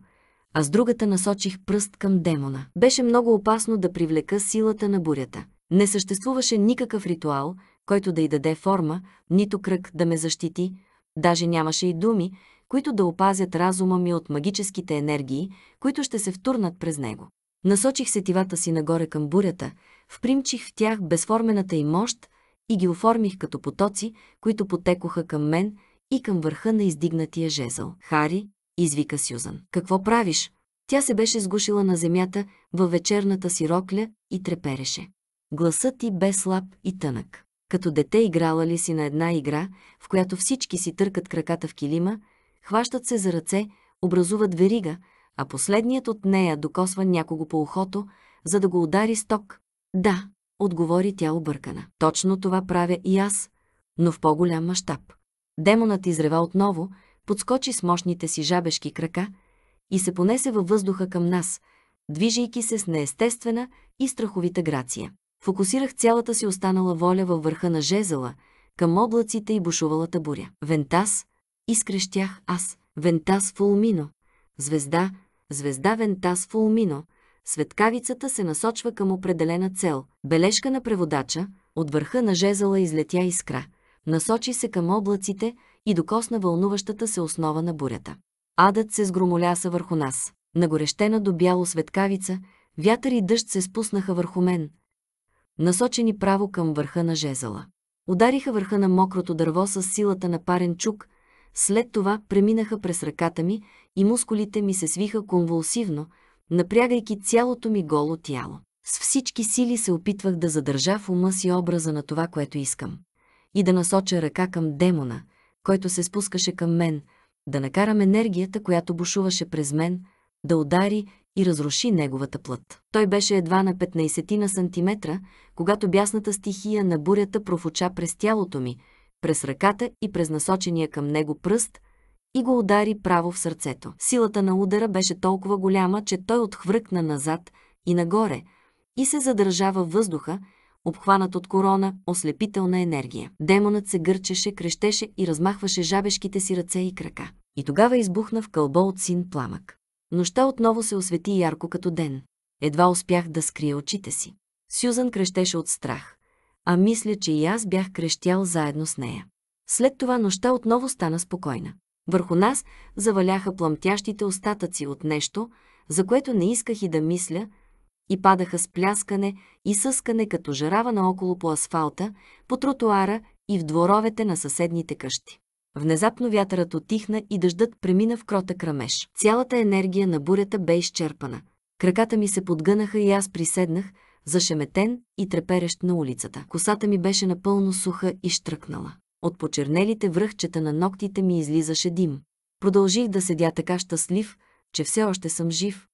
а с другата насочих пръст към демона. Беше много опасно да привлека силата на бурята. Не съществуваше никакъв ритуал, който да й даде форма, нито кръг да ме защити, даже нямаше и думи, които да опазят разума ми от магическите енергии, които ще се втурнат през него. Насочих сетивата си нагоре към бурята, впримчих в тях безформената й мощ и ги оформих като потоци, които потекоха към мен и към върха на издигнатия жезъл. Хари, извика Сюзан. Какво правиш? Тя се беше сгушила на земята във вечерната си рокля и трепереше. Гласът ти бе слаб и тънък. Като дете играла ли си на една игра, в която всички си търкат краката в килима, хващат се за ръце, образуват верига, а последният от нея докосва някого по ухото, за да го удари сток. Да, отговори тя объркана. Точно това правя и аз, но в по-голям мащаб. Демонът изрева отново, подскочи с мощните си жабешки крака и се понесе във въздуха към нас, движейки се с неестествена и страховита грация. Фокусирах цялата си останала воля във върха на жезела, към облаците и бушувалата буря. Вентас, изкрещях аз. Вентас Фулмино. Звезда, звезда Вентас Фулмино. Светкавицата се насочва към определена цел. Бележка на преводача, от върха на жезела излетя искра. Насочи се към облаците и докосна вълнуващата се основа на бурята. Адът се сгромоляса върху нас. Нагорещена до бяло светкавица, вятър и дъжд се спуснаха върху мен, насочени право към върха на жезала. Удариха върха на мокрото дърво с силата на парен чук, след това преминаха през ръката ми и мускулите ми се свиха конвулсивно, напрягайки цялото ми голо тяло. С всички сили се опитвах да задържа в ума си образа на това, което искам, и да насоча ръка към демона – който се спускаше към мен, да накарам енергията, която бушуваше през мен, да удари и разруши неговата плът. Той беше едва на 15 на сантиметра, когато бясната стихия на бурята профуча през тялото ми, през ръката и през насочения към него пръст и го удари право в сърцето. Силата на удара беше толкова голяма, че той отхвъркна назад и нагоре и се задържава във въздуха, обхванат от корона, ослепителна енергия. Демонът се гърчеше, крещеше и размахваше жабешките си ръце и крака. И тогава избухна в кълбо от син пламък. Нощта отново се освети ярко като ден. Едва успях да скрия очите си. Сюзан крещеше от страх, а мисля, че и аз бях крещял заедно с нея. След това нощта отново стана спокойна. Върху нас заваляха пламтящите остатъци от нещо, за което не исках и да мисля, и падаха с пляскане и съскане като жарава наоколо по асфалта, по тротуара и в дворовете на съседните къщи. Внезапно вятърът отихна и дъждът премина в крота крамеж. Цялата енергия на бурята бе изчерпана. Краката ми се подгънаха и аз приседнах, зашеметен и треперещ на улицата. Косата ми беше напълно суха и штръкнала. От почернелите връхчета на ногтите ми излизаше дим. Продължих да седя така щастлив, че все още съм жив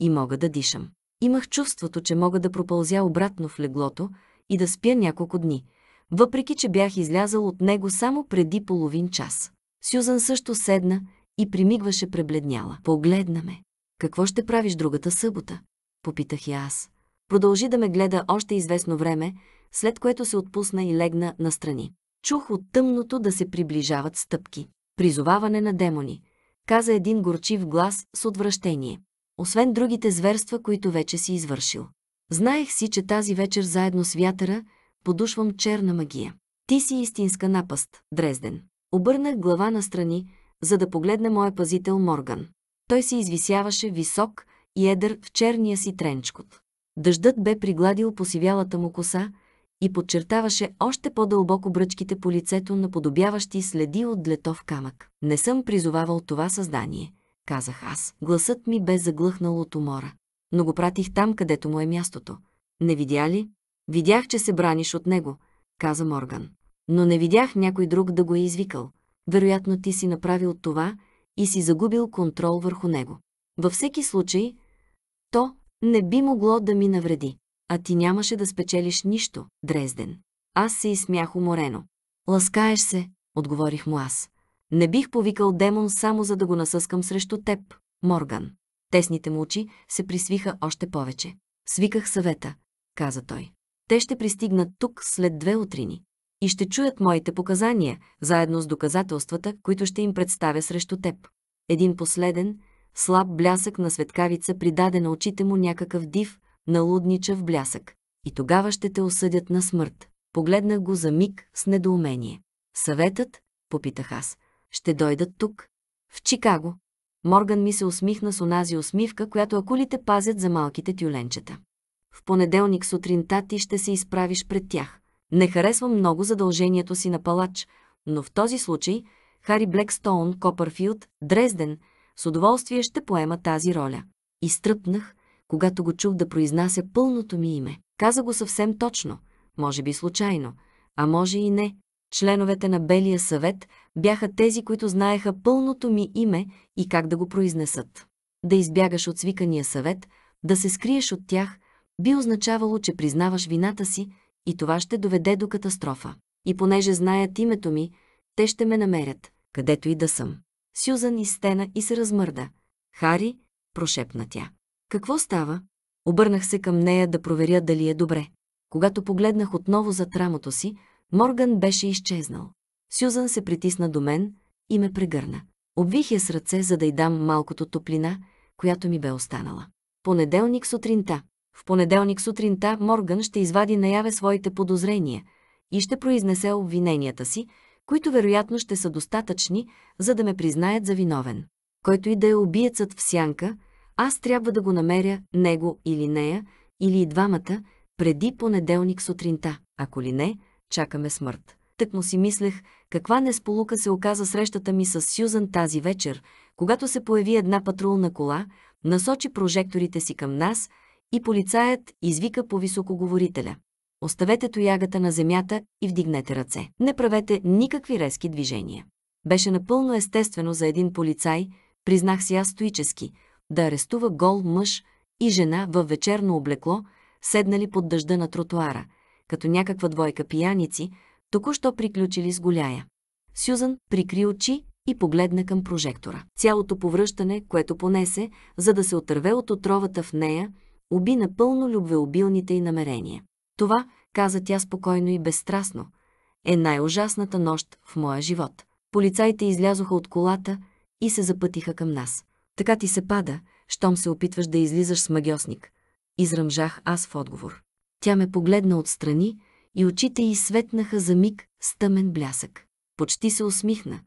и мога да дишам. Имах чувството, че мога да пропълзя обратно в леглото и да спя няколко дни, въпреки че бях излязал от него само преди половин час. Сюзан също седна и примигваше пребледняла. Погледна ме. Какво ще правиш другата събота? Попитах я аз. Продължи да ме гледа още известно време, след което се отпусна и легна настрани. Чух от тъмното да се приближават стъпки. Призоваване на демони, каза един горчив глас с отвращение освен другите зверства, които вече си извършил. Знаех си, че тази вечер заедно с вятъра подушвам черна магия. Ти си истинска напаст, Дрезден. Обърнах глава настрани, за да погледне моя пазител Морган. Той се извисяваше висок и едър в черния си тренчкот. Дъждът бе пригладил посивялата му коса и подчертаваше още по-дълбоко бръчките по лицето, наподобяващи следи от длетов камък. Не съм призовавал това създание казах аз. Гласът ми бе заглъхнал от умора. Но го пратих там, където му е мястото. Не видя ли? Видях, че се браниш от него, каза Морган. Но не видях някой друг да го е извикал. Вероятно ти си направил това и си загубил контрол върху него. Във всеки случай, то не би могло да ми навреди, а ти нямаше да спечелиш нищо, Дрезден. Аз се изсмях уморено. Ласкаеш се, отговорих му аз. Не бих повикал демон само за да го насъскам срещу теб, Морган. Тесните му очи се присвиха още повече. Свиках съвета, каза той. Те ще пристигнат тук след две утрини и ще чуят моите показания, заедно с доказателствата, които ще им представя срещу теб. Един последен, слаб блясък на светкавица придаде на очите му някакъв див, налудничав блясък. И тогава ще те осъдят на смърт. Погледнах го за миг с недоумение. Съветът, попитах аз, ще дойдат тук. В Чикаго. Морган ми се усмихна с онази усмивка, която акулите пазят за малките тюленчета. В понеделник сутринта ти ще се изправиш пред тях. Не харесвам много задължението си на палач, но в този случай Хари Блекстоун, Копърфилд, Дрезден с удоволствие ще поема тази роля. Изтръпнах, когато го чух да произнася пълното ми име. Каза го съвсем точно, може би случайно, а може и не, Членовете на Белия съвет бяха тези, които знаеха пълното ми име и как да го произнесат. Да избягаш от свикания съвет, да се скриеш от тях, би означавало, че признаваш вината си и това ще доведе до катастрофа. И понеже знаят името ми, те ще ме намерят, където и да съм. Сюзан изстена и се размърда. Хари, прошепна тя. Какво става? Обърнах се към нея да проверя дали е добре. Когато погледнах отново за трамото си, Морган беше изчезнал. Сюзан се притисна до мен и ме прегърна. Обвих я с ръце, за да й дам малкото топлина, която ми бе останала. Понеделник сутринта. В понеделник сутринта Морган ще извади наяве своите подозрения и ще произнесе обвиненията си, които вероятно ще са достатъчни, за да ме признаят за виновен. Който и да е убиецът в сянка, аз трябва да го намеря, него или нея, или и двамата, преди понеделник сутринта. Ако ли не, чакаме смърт. Тък му си мислех, каква несполука се оказа срещата ми с Сюзан тази вечер, когато се появи една патрулна кола, насочи прожекторите си към нас и полицаят извика по високоговорителя. Оставете тоягата на земята и вдигнете ръце. Не правете никакви резки движения. Беше напълно естествено за един полицай, признах си аз стоически, да арестува гол мъж и жена във вечерно облекло, седнали под дъжда на тротуара – като някаква двойка пияници, току-що приключили с голяя. Сюзан прикри очи и погледна към прожектора. Цялото повръщане, което понесе, за да се отърве от отровата в нея, уби напълно любвеобилните й намерения. Това, каза тя спокойно и безстрастно, е най-ужасната нощ в моя живот. Полицаите излязоха от колата и се запътиха към нас. Така ти се пада, щом се опитваш да излизаш с магиосник. Изръмжах аз в отговор. Тя ме погледна отстрани и очите й светнаха за миг с тъмен блясък. Почти се усмихна,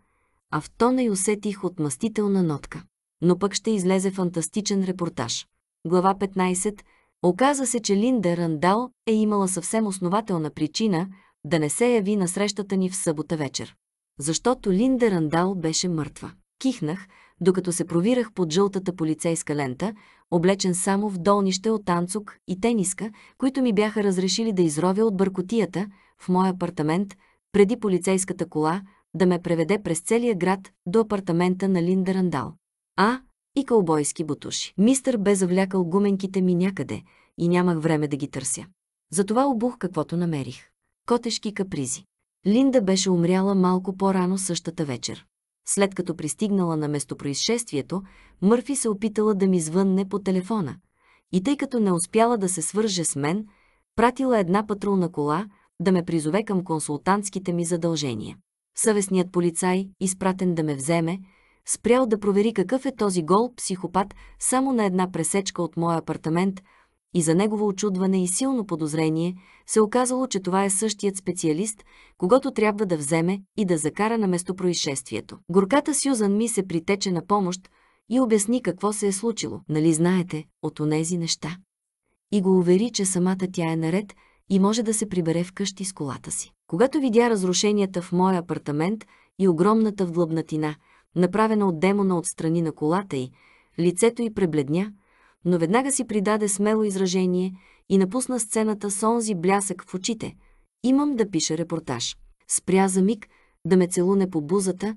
а в тона й усетих отмъстителна нотка. Но пък ще излезе фантастичен репортаж. Глава 15. Оказа се, че Линда Рандал е имала съвсем основателна причина да не се яви на срещата ни в събота вечер. Защото Линда Рандал беше мъртва. Кихнах, докато се провирах под жълтата полицейска лента, облечен само в долнище от танцук и тениска, които ми бяха разрешили да изровя от бъркотията в моя апартамент, преди полицейската кола да ме преведе през целия град до апартамента на Линда Рандал. А, и кълбойски бутуши. Мистър бе завлякал гуменките ми някъде и нямах време да ги търся. Затова обух каквото намерих. Котешки капризи. Линда беше умряла малко по-рано същата вечер. След като пристигнала на местопроизшествието, Мърфи се опитала да ми звънне по телефона. И тъй като не успяла да се свърже с мен, пратила една патрулна кола да ме призове към консултантските ми задължения. Съвестният полицай, изпратен да ме вземе, спрял да провери какъв е този гол психопат само на една пресечка от моя апартамент – и за негово очудване и силно подозрение се оказало, че това е същият специалист, когато трябва да вземе и да закара на местопроизшествието. Горката Сюзан ми се притече на помощ и обясни какво се е случило, нали знаете, от онези неща. И го увери, че самата тя е наред и може да се прибере вкъщи с колата си. Когато видя разрушенията в моя апартамент и огромната вдлъбнатина, направена от демона от страни на колата й, лицето й пребледня – но веднага си придаде смело изражение и напусна сцената с онзи блясък в очите. Имам да пиша репортаж. Спря за миг да ме целуне по бузата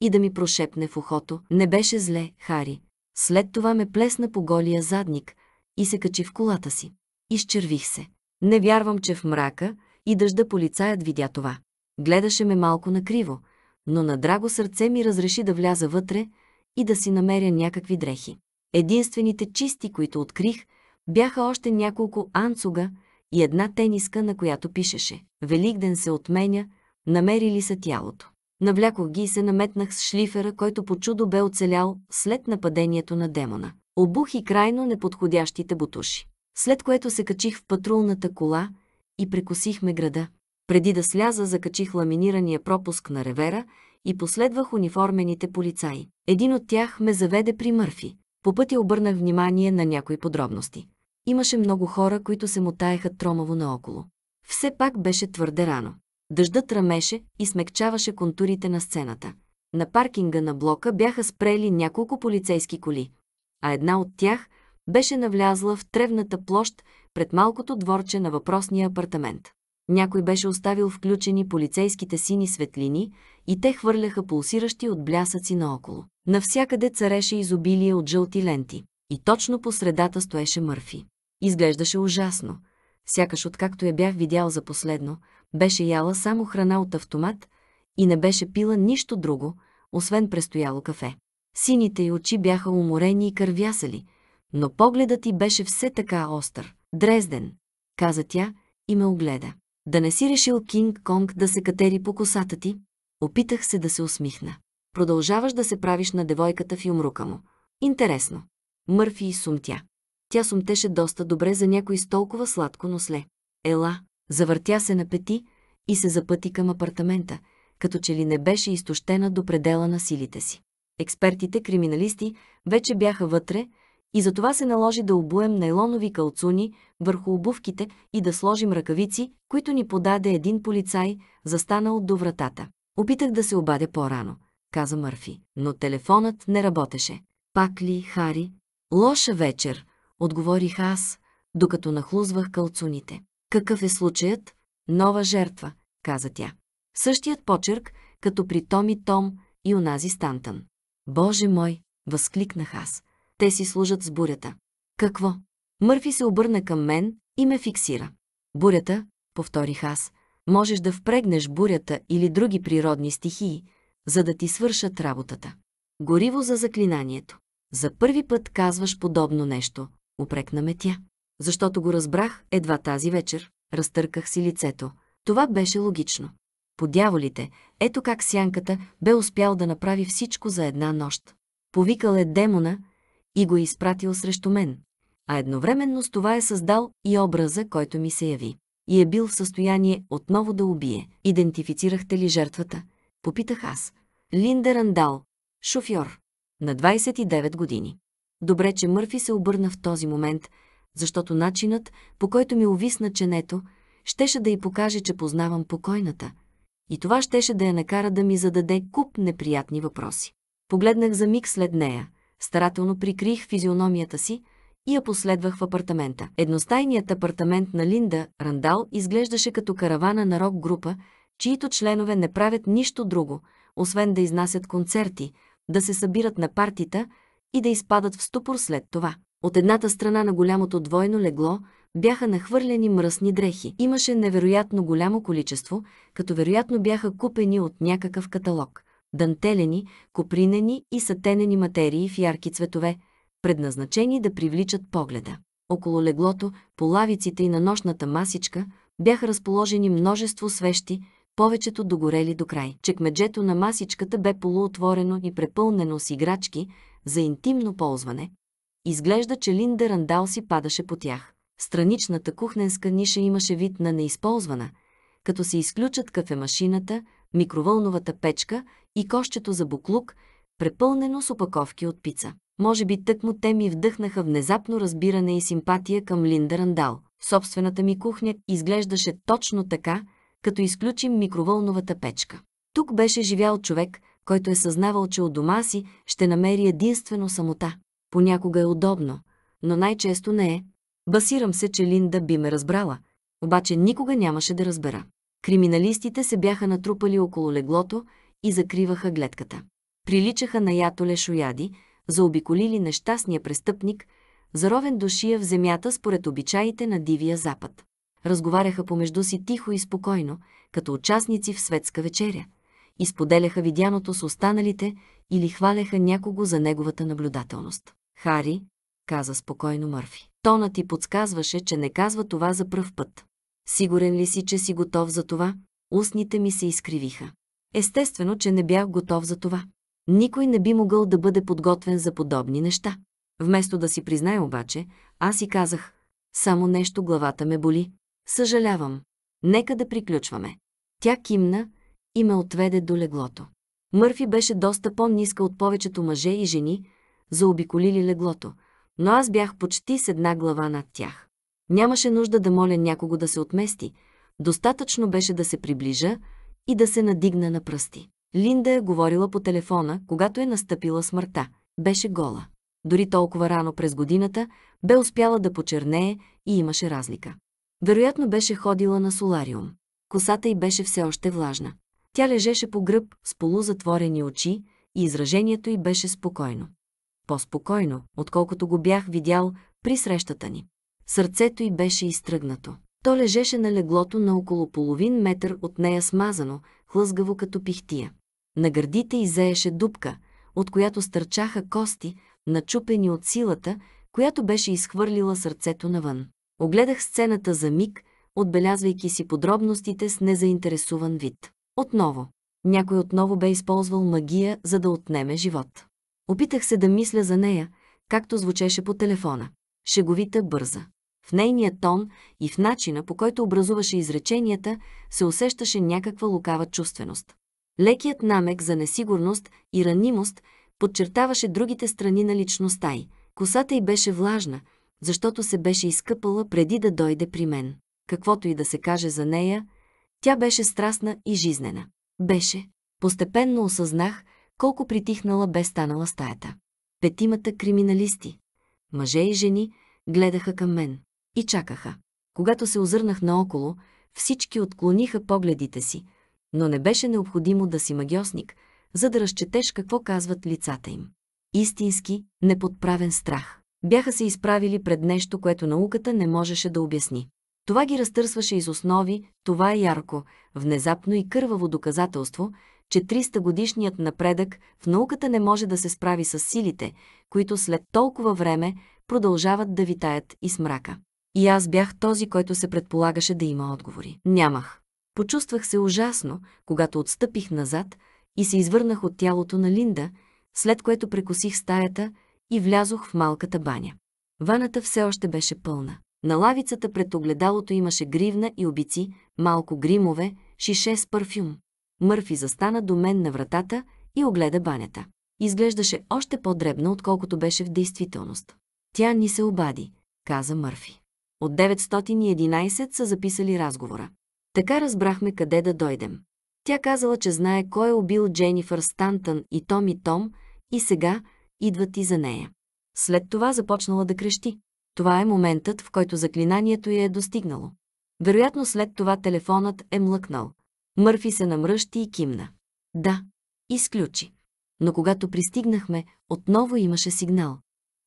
и да ми прошепне в ухото. Не беше зле, Хари. След това ме плесна по голия задник и се качи в колата си. Изчервих се. Не вярвам, че в мрака и дъжда полицаят видя това. Гледаше ме малко накриво, но на драго сърце ми разреши да вляза вътре и да си намеря някакви дрехи. Единствените чисти, които открих, бяха още няколко анцуга и една тениска, на която пишеше «Великден се отменя, намерили са тялото». Навлякох ги и се наметнах с шлифера, който по чудо бе оцелял след нападението на демона. Обух и крайно неподходящите бутуши. След което се качих в патрулната кола и прекосихме града. Преди да сляза, закачих ламинирания пропуск на ревера и последвах униформените полицаи. Един от тях ме заведе при Мърфи. По пътя обърнах внимание на някои подробности. Имаше много хора, които се мутаеха тромаво наоколо. Все пак беше твърде рано. Дъждът рамеше и смекчаваше контурите на сцената. На паркинга на блока бяха спрели няколко полицейски коли, а една от тях беше навлязла в тревната площ пред малкото дворче на въпросния апартамент. Някой беше оставил включени полицейските сини светлини, и те хвърляха пулсиращи от блясъци наоколо. Навсякъде цареше изобилие от жълти ленти. И точно по средата стоеше Мърфи. Изглеждаше ужасно. Сякаш откакто я бях видял за последно, беше яла само храна от автомат и не беше пила нищо друго, освен престояло кафе. Сините й очи бяха уморени и кървясали, но погледът й беше все така остър. Дрезден, каза тя и ме огледа. Да не си решил Кинг Конг да се катери по косата ти? Опитах се да се усмихна. Продължаваш да се правиш на девойката в юмрука му. Интересно. Мърфи и сумтя. Тя сумтеше доста добре за някой с толкова сладко носле. Ела, завъртя се на пети и се запъти към апартамента, като че ли не беше изтощена до предела на силите си. Експертите, криминалисти, вече бяха вътре и затова се наложи да обуем нейлонови калцуни върху обувките и да сложим ръкавици, които ни подаде един полицай, застанал до вратата. Опитах да се обадя по-рано, каза Мърфи, но телефонът не работеше. Пак ли, Хари? Лоша вечер, отговорих аз, докато нахлузвах калцуните. Какъв е случаят? Нова жертва, каза тя. Същият почерк, като при Томи Том и унази Стантън. Боже мой, възкликнах аз. Те си служат с бурята. Какво? Мърфи се обърна към мен и ме фиксира. Бурята, повторих аз, можеш да впрегнеш бурята или други природни стихии, за да ти свършат работата. Гориво за заклинанието. За първи път казваш подобно нещо, упрекна ме тя. Защото го разбрах едва тази вечер, разтърках си лицето. Това беше логично. По дяволите, ето как сянката бе успял да направи всичко за една нощ. Повикал е демона и го е изпратил срещу мен, а едновременно с това е създал и образа, който ми се яви и е бил в състояние отново да убие. Идентифицирахте ли жертвата? Попитах аз. Линда Рандал, шофьор, на 29 години. Добре, че Мърфи се обърна в този момент, защото начинът, по който ми увисна ченето, щеше да й покаже, че познавам покойната. И това щеше да я накара да ми зададе куп неприятни въпроси. Погледнах за миг след нея, старателно прикрих физиономията си, и я последвах в апартамента. Едностайният апартамент на Линда Рандал изглеждаше като каравана на рок-група, чието членове не правят нищо друго, освен да изнасят концерти, да се събират на партита и да изпадат в ступор след това. От едната страна на голямото двойно легло бяха нахвърлени мръсни дрехи. Имаше невероятно голямо количество, като вероятно бяха купени от някакъв каталог. Дантелени, копринени и сатенени материи в ярки цветове – предназначени да привличат погледа. Около леглото, по лавиците и на нощната масичка бяха разположени множество свещи, повечето догорели до край. Чекмеджето на масичката бе полуотворено и препълнено с играчки за интимно ползване. Изглежда, че Линда Рандал си падаше по тях. Страничната кухненска ниша имаше вид на неизползвана, като се изключат кафемашината, микровълновата печка и кощето за буклук, препълнено с опаковки от пица. Може би тъкмо те ми вдъхнаха внезапно разбиране и симпатия към Линда Рандал. Собствената ми кухня изглеждаше точно така, като изключим микровълновата печка. Тук беше живял човек, който е съзнавал, че от дома си ще намери единствено самота. Понякога е удобно, но най-често не е. Басирам се, че Линда би ме разбрала, обаче никога нямаше да разбера. Криминалистите се бяха натрупали около леглото и закриваха гледката. Приличаха на ятоле шояди, заобиколили нещастния престъпник, заровен душия в земята според обичаите на Дивия Запад. Разговаряха помежду си тихо и спокойно, като участници в светска вечеря, Изподеляха видяното с останалите или хваляха някого за неговата наблюдателност. Хари, каза спокойно Мърфи. Тонът ти подсказваше, че не казва това за пръв път. Сигурен ли си, че си готов за това? Устните ми се изкривиха. Естествено, че не бях готов за това. Никой не би могъл да бъде подготвен за подобни неща. Вместо да си призная обаче, аз си казах, само нещо главата ме боли. Съжалявам. Нека да приключваме. Тя кимна и ме отведе до леглото. Мърфи беше доста по-ниска от повечето мъже и жени, заобиколили леглото, но аз бях почти с една глава над тях. Нямаше нужда да моля някого да се отмести, достатъчно беше да се приближа и да се надигна на пръсти. Линда е говорила по телефона, когато е настъпила смъртта. Беше гола. Дори толкова рано през годината бе успяла да почернее и имаше разлика. Вероятно беше ходила на солариум. Косата й беше все още влажна. Тя лежеше по гръб с полузатворени очи и изражението й беше спокойно. По-спокойно, отколкото го бях видял при срещата ни. Сърцето й беше изтръгнато. То лежеше на леглото на около половин метър от нея смазано, хлъзгаво като пихтия. На гърдите й заеше дупка, от която стърчаха кости, начупени от силата, която беше изхвърлила сърцето навън. Огледах сцената за миг, отбелязвайки си подробностите с незаинтересуван вид. Отново. Някой отново бе използвал магия, за да отнеме живот. Опитах се да мисля за нея, както звучеше по телефона. Шеговита бърза. В нейния тон и в начина, по който образуваше изреченията, се усещаше някаква лукава чувственост. Лекият намек за несигурност и ранимост подчертаваше другите страни на личността й. Косата й беше влажна, защото се беше изкъпала преди да дойде при мен. Каквото и да се каже за нея, тя беше страстна и жизнена. Беше. Постепенно осъзнах колко притихнала бе станала стаята. Петимата криминалисти, мъже и жени, гледаха към мен и чакаха. Когато се озърнах наоколо, всички отклониха погледите си – но не беше необходимо да си магиосник, за да разчетеш какво казват лицата им. Истински, неподправен страх. Бяха се изправили пред нещо, което науката не можеше да обясни. Това ги разтърсваше из основи, това е ярко, внезапно и кърваво доказателство, че 300-годишният напредък в науката не може да се справи с силите, които след толкова време продължават да витаят и мрака. И аз бях този, който се предполагаше да има отговори. Нямах. Почувствах се ужасно, когато отстъпих назад и се извърнах от тялото на Линда, след което прекосих стаята и влязох в малката баня. Ваната все още беше пълна. На лавицата пред огледалото имаше гривна и обици, малко гримове, шише с парфюм. Мърфи застана до мен на вратата и огледа банята. Изглеждаше още по-дребна, отколкото беше в действителност. Тя ни се обади, каза Мърфи. От 911 са записали разговора. Така разбрахме къде да дойдем. Тя казала, че знае кой е убил Дженифър Стантън и Том и Том, и сега идват и за нея. След това започнала да крещи. Това е моментът, в който заклинанието я е достигнало. Вероятно след това телефонът е млъкнал. Мърфи се намръщи и кимна. Да, изключи. Но когато пристигнахме, отново имаше сигнал.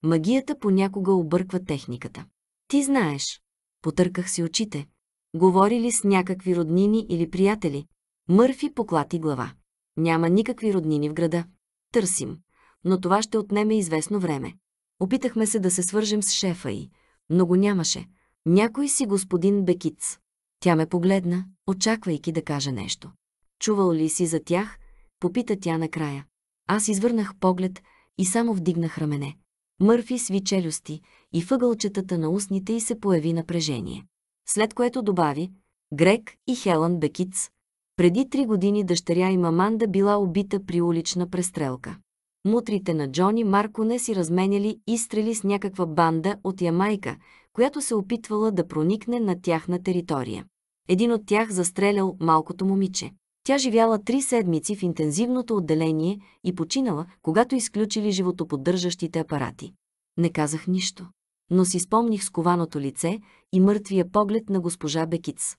Магията понякога обърква техниката. Ти знаеш. Потърках си очите говорили с някакви роднини или приятели. Мърфи поклати глава. Няма никакви роднини в града. Търсим. Но това ще отнеме известно време. Опитахме се да се свържем с шефа и, но го нямаше. Някой си господин Бекиц. Тя ме погледна, очаквайки да кажа нещо. Чувал ли си за тях? Попита тя накрая. Аз извърнах поглед и само вдигнах рамене. Мърфи сви челюсти и въгълчетата на устните и се появи напрежение след което добави Грег и Хелън Бекиц. Преди три години дъщеря им Аманда била убита при улична престрелка. Мутрите на Джони Марко не си разменяли изстрели с някаква банда от Ямайка, която се опитвала да проникне на тяхна територия. Един от тях застрелял малкото момиче. Тя живяла три седмици в интензивното отделение и починала, когато изключили животоподдържащите апарати. Не казах нищо но си спомних скованото лице и мъртвия поглед на госпожа Бекиц.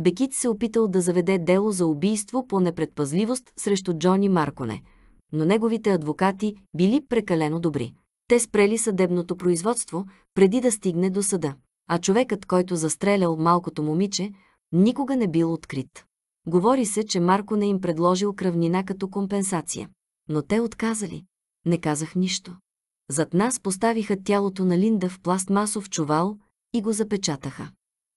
Бекиц се опитал да заведе дело за убийство по непредпазливост срещу Джони Марконе, но неговите адвокати били прекалено добри. Те спрели съдебното производство преди да стигне до съда, а човекът, който застрелял малкото момиче, никога не бил открит. Говори се, че Марко не им предложил кръвнина като компенсация. Но те отказали. Не казах нищо. Зад нас поставиха тялото на Линда в пластмасов чувал и го запечатаха.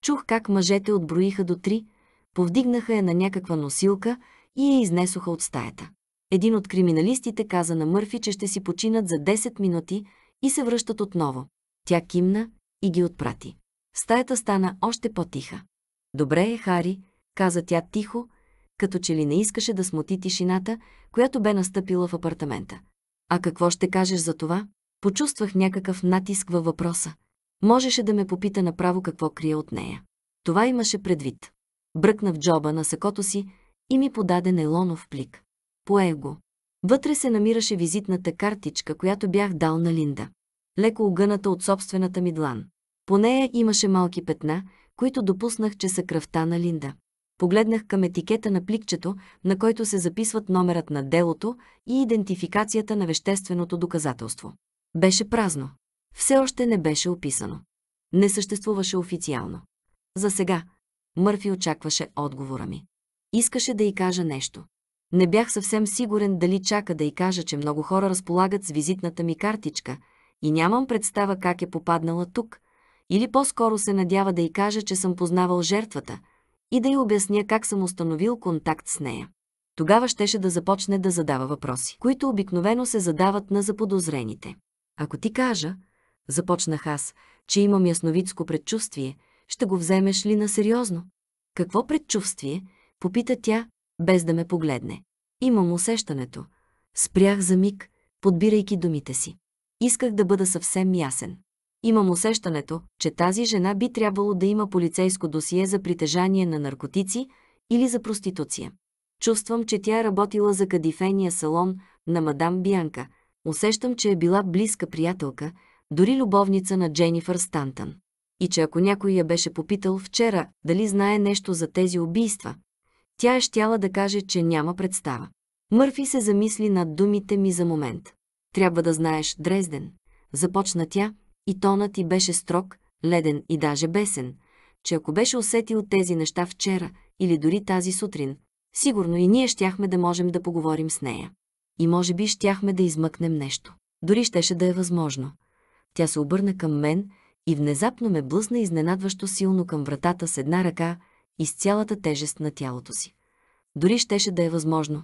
Чух как мъжете отброиха до три, повдигнаха я на някаква носилка и я изнесоха от стаята. Един от криминалистите каза на Мърфи, че ще си починат за 10 минути и се връщат отново. Тя кимна и ги отпрати. Стаята стана още по-тиха. Добре е, Хари, каза тя тихо, като че ли не искаше да смути тишината, която бе настъпила в апартамента. А какво ще кажеш за това? Почувствах някакъв натиск във въпроса. Можеше да ме попита направо какво крие от нея. Това имаше предвид. Бръкна в джоба на сакото си и ми подаде нелонов плик. Поех го. Вътре се намираше визитната картичка, която бях дал на Линда. Леко огъната от собствената ми длан. По нея имаше малки петна, които допуснах, че са кръвта на Линда. Погледнах към етикета на пликчето, на който се записват номерът на делото и идентификацията на вещественото доказателство. Беше празно. Все още не беше описано. Не съществуваше официално. За сега Мърфи очакваше отговора ми. Искаше да й кажа нещо. Не бях съвсем сигурен дали чака да й кажа, че много хора разполагат с визитната ми картичка и нямам представа как е попаднала тук, или по-скоро се надява да й кажа, че съм познавал жертвата и да й обясня как съм установил контакт с нея. Тогава щеше да започне да задава въпроси, които обикновено се задават на заподозрените. Ако ти кажа, започнах аз, че имам ясновидско предчувствие, ще го вземеш ли на сериозно? Какво предчувствие? Попита тя, без да ме погледне. Имам усещането. Спрях за миг, подбирайки думите си. Исках да бъда съвсем ясен. Имам усещането, че тази жена би трябвало да има полицейско досие за притежание на наркотици или за проституция. Чувствам, че тя работила за кадифения салон на мадам Бянка – Усещам, че е била близка приятелка, дори любовница на Дженифър Стантън. И че ако някой я беше попитал вчера дали знае нещо за тези убийства, тя е щяла да каже, че няма представа. Мърфи се замисли над думите ми за момент. Трябва да знаеш Дрезден. Започна тя и тонът ти беше строг, леден и даже бесен, че ако беше усетил тези неща вчера или дори тази сутрин, сигурно и ние щяхме да можем да поговорим с нея и може би щяхме да измъкнем нещо. Дори щеше да е възможно. Тя се обърна към мен и внезапно ме блъсна изненадващо силно към вратата с една ръка и с цялата тежест на тялото си. Дори щеше да е възможно.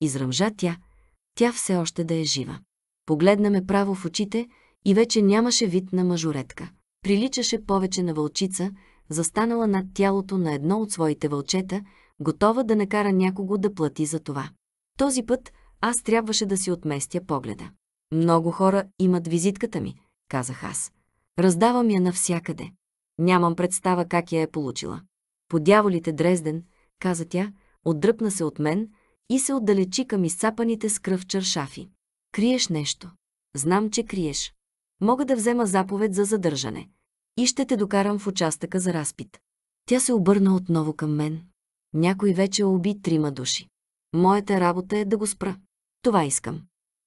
Изръмжа тя. Тя все още да е жива. Погледна ме право в очите и вече нямаше вид на мажоретка. Приличаше повече на вълчица, застанала над тялото на едно от своите вълчета, готова да накара някого да плати за това. Този път аз трябваше да си отместя погледа. Много хора имат визитката ми, казах аз. Раздавам я навсякъде. Нямам представа как я е получила. Подяволите Дрезден, каза тя, отдръпна се от мен и се отдалечи към изцапаните с кръв чаршафи. Криеш нещо. Знам, че криеш. Мога да взема заповед за задържане. И ще те докарам в участъка за разпит. Тя се обърна отново към мен. Някой вече уби трима души. Моята работа е да го спра. Това искам.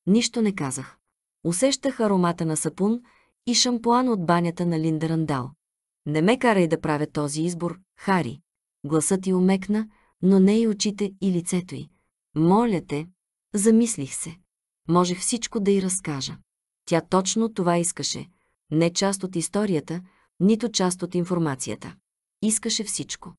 Нищо не казах. Усещах аромата на сапун и шампуан от банята на Линда Рандал. Не ме карай да правя този избор, Хари. Гласът ти умекна, но не и очите и лицето й. Моля те, замислих се. Може всичко да й разкажа. Тя точно това искаше. Не част от историята, нито част от информацията. Искаше всичко.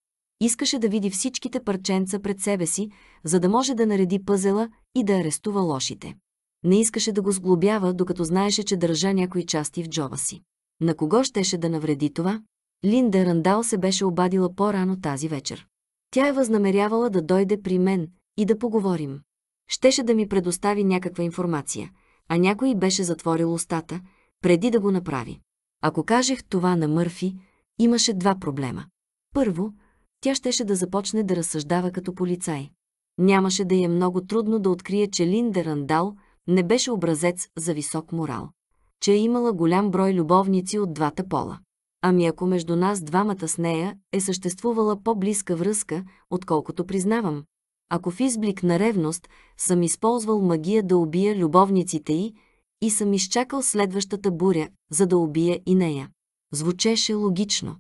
Искаше да види всичките парченца пред себе си, за да може да нареди пъзела и да арестува лошите. Не искаше да го сглобява, докато знаеше, че държа някои части в джоба си. На кого щеше да навреди това? Линда Рандал се беше обадила по-рано тази вечер. Тя е възнамерявала да дойде при мен и да поговорим. Щеше да ми предостави някаква информация, а някой беше затворил устата, преди да го направи. Ако кажех това на Мърфи, имаше два проблема. Първо, тя щеше да започне да разсъждава като полицай. Нямаше да е много трудно да открие, че Линда Рандал не беше образец за висок морал. Че е имала голям брой любовници от двата пола. Ами ако между нас двамата с нея е съществувала по-близка връзка, отколкото признавам. Ако в изблик на ревност съм използвал магия да убия любовниците й и съм изчакал следващата буря, за да убия и нея. Звучеше логично.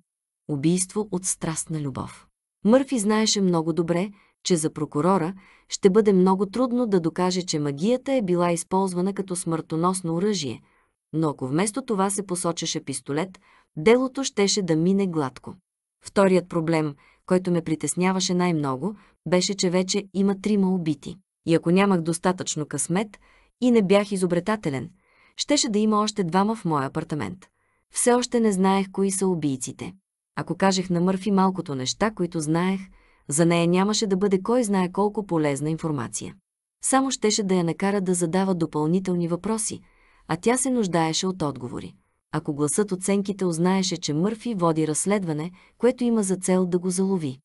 Убийство от страстна любов. Мърфи знаеше много добре, че за прокурора ще бъде много трудно да докаже, че магията е била използвана като смъртоносно оръжие, но ако вместо това се посочеше пистолет, делото щеше да мине гладко. Вторият проблем, който ме притесняваше най-много, беше, че вече има трима убити. И ако нямах достатъчно късмет и не бях изобретателен, щеше да има още двама в моя апартамент. Все още не знаех кои са убийците. Ако кажех на Мърфи малкото неща, които знаех, за нея нямаше да бъде кой знае колко полезна информация. Само щеше да я накара да задава допълнителни въпроси, а тя се нуждаеше от отговори. Ако гласът оценките узнаеше, че Мърфи води разследване, което има за цел да го залови,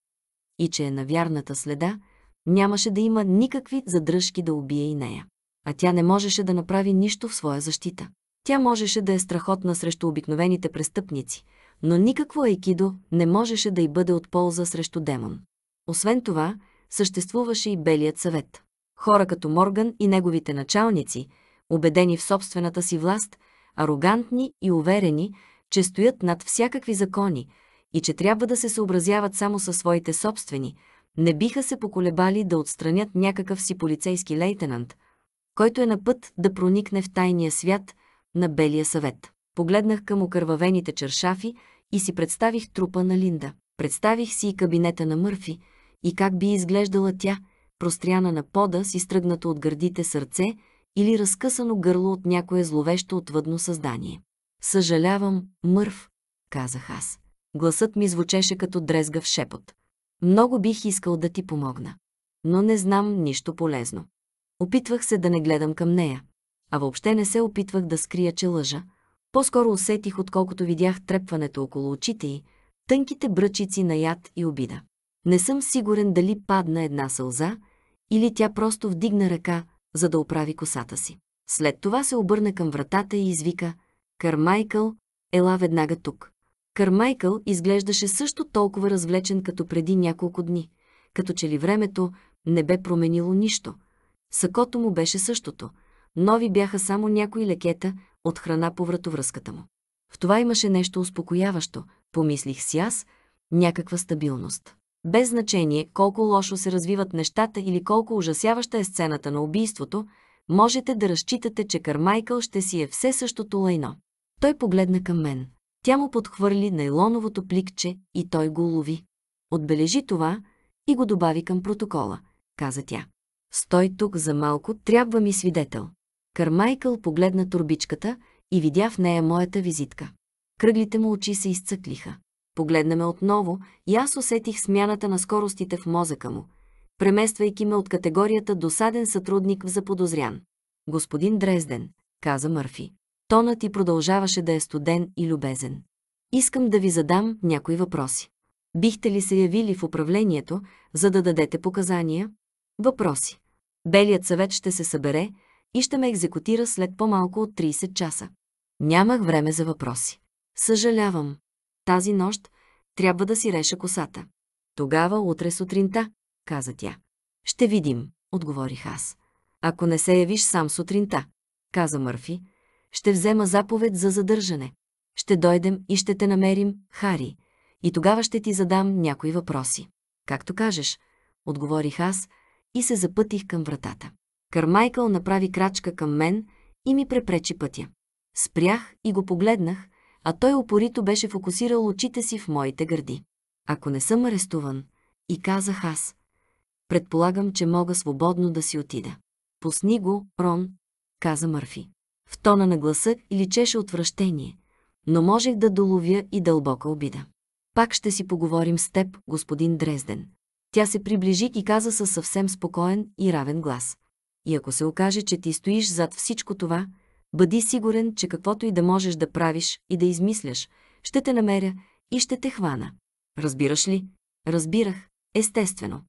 и че е на вярната следа, нямаше да има никакви задръжки да убие и нея. А тя не можеше да направи нищо в своя защита. Тя можеше да е страхотна срещу обикновените престъпници – но никакво айкидо не можеше да й бъде от полза срещу демон. Освен това, съществуваше и Белият съвет. Хора като Морган и неговите началници, убедени в собствената си власт, арогантни и уверени, че стоят над всякакви закони и че трябва да се съобразяват само със своите собствени, не биха се поколебали да отстранят някакъв си полицейски лейтенант, който е на път да проникне в тайния свят на Белия съвет погледнах към окървавените чершафи и си представих трупа на Линда. Представих си и кабинета на Мърфи и как би изглеждала тя, простряна на пода с изтръгнато от гърдите сърце или разкъсано гърло от някое зловещо отвъдно създание. Съжалявам, Мърв, казах аз. Гласът ми звучеше като дрезгав шепот. Много бих искал да ти помогна. Но не знам нищо полезно. Опитвах се да не гледам към нея, а въобще не се опитвах да скрия, че лъжа, по-скоро усетих, отколкото видях трепването около очите й, тънките бръчици на яд и обида. Не съм сигурен дали падна една сълза или тя просто вдигна ръка, за да оправи косата си. След това се обърна към вратата и извика «Кармайкъл, ела веднага тук». Кармайкъл изглеждаше също толкова развлечен като преди няколко дни, като че ли времето не бе променило нищо. Сакото му беше същото. Нови бяха само някои лекета, от храна по вратовръзката му. В това имаше нещо успокояващо, помислих си аз, някаква стабилност. Без значение колко лошо се развиват нещата или колко ужасяваща е сцената на убийството, можете да разчитате, че Кармайкъл ще си е все същото лайно. Той погледна към мен. Тя му подхвърли найлоновото пликче и той го лови. Отбележи това и го добави към протокола, каза тя. Стой тук за малко, трябва ми свидетел. Кармайкъл погледна турбичката и видя в нея моята визитка. Кръглите му очи се изцъклиха. Погледна ме отново и аз усетих смяната на скоростите в мозъка му, премествайки ме от категорията досаден сътрудник в заподозрян. Господин Дрезден, каза Мърфи. Тонът ти продължаваше да е студен и любезен. Искам да ви задам някои въпроси. Бихте ли се явили в управлението, за да дадете показания? Въпроси. Белият съвет ще се събере, и ще ме екзекутира след по-малко от 30 часа. Нямах време за въпроси. Съжалявам. Тази нощ трябва да си реша косата. Тогава утре сутринта, каза тя. Ще видим, отговорих аз. Ако не се явиш сам сутринта, каза Мърфи, ще взема заповед за задържане. Ще дойдем и ще те намерим, Хари, и тогава ще ти задам някои въпроси. Както кажеш, отговорих аз и се запътих към вратата. Кармайкъл направи крачка към мен и ми препречи пътя. Спрях и го погледнах, а той опорито беше фокусирал очите си в моите гърди. Ако не съм арестуван, и казах аз, предполагам, че мога свободно да си отида. Посни го, Рон, каза Мърфи. В тона на гласа личеше отвращение, но можех да доловя и дълбока обида. Пак ще си поговорим с теб, господин Дрезден. Тя се приближи и каза със съвсем спокоен и равен глас и ако се окаже, че ти стоиш зад всичко това, бъди сигурен, че каквото и да можеш да правиш и да измисляш, ще те намеря и ще те хвана. Разбираш ли? Разбирах, естествено.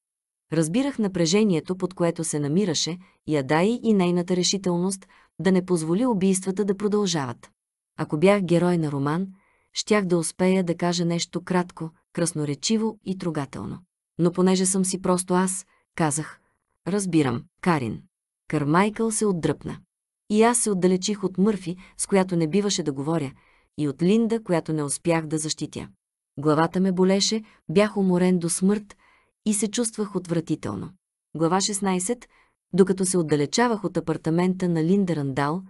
Разбирах напрежението, под което се намираше, Ядай и нейната решителност да не позволи убийствата да продължават. Ако бях герой на роман, щях да успея да кажа нещо кратко, красноречиво и трогателно. Но понеже съм си просто аз, казах, разбирам, Карин. Кармайкъл се отдръпна. И аз се отдалечих от Мърфи, с която не биваше да говоря, и от Линда, която не успях да защитя. Главата ме болеше, бях уморен до смърт и се чувствах отвратително. Глава 16. Докато се отдалечавах от апартамента на Линда Рандал,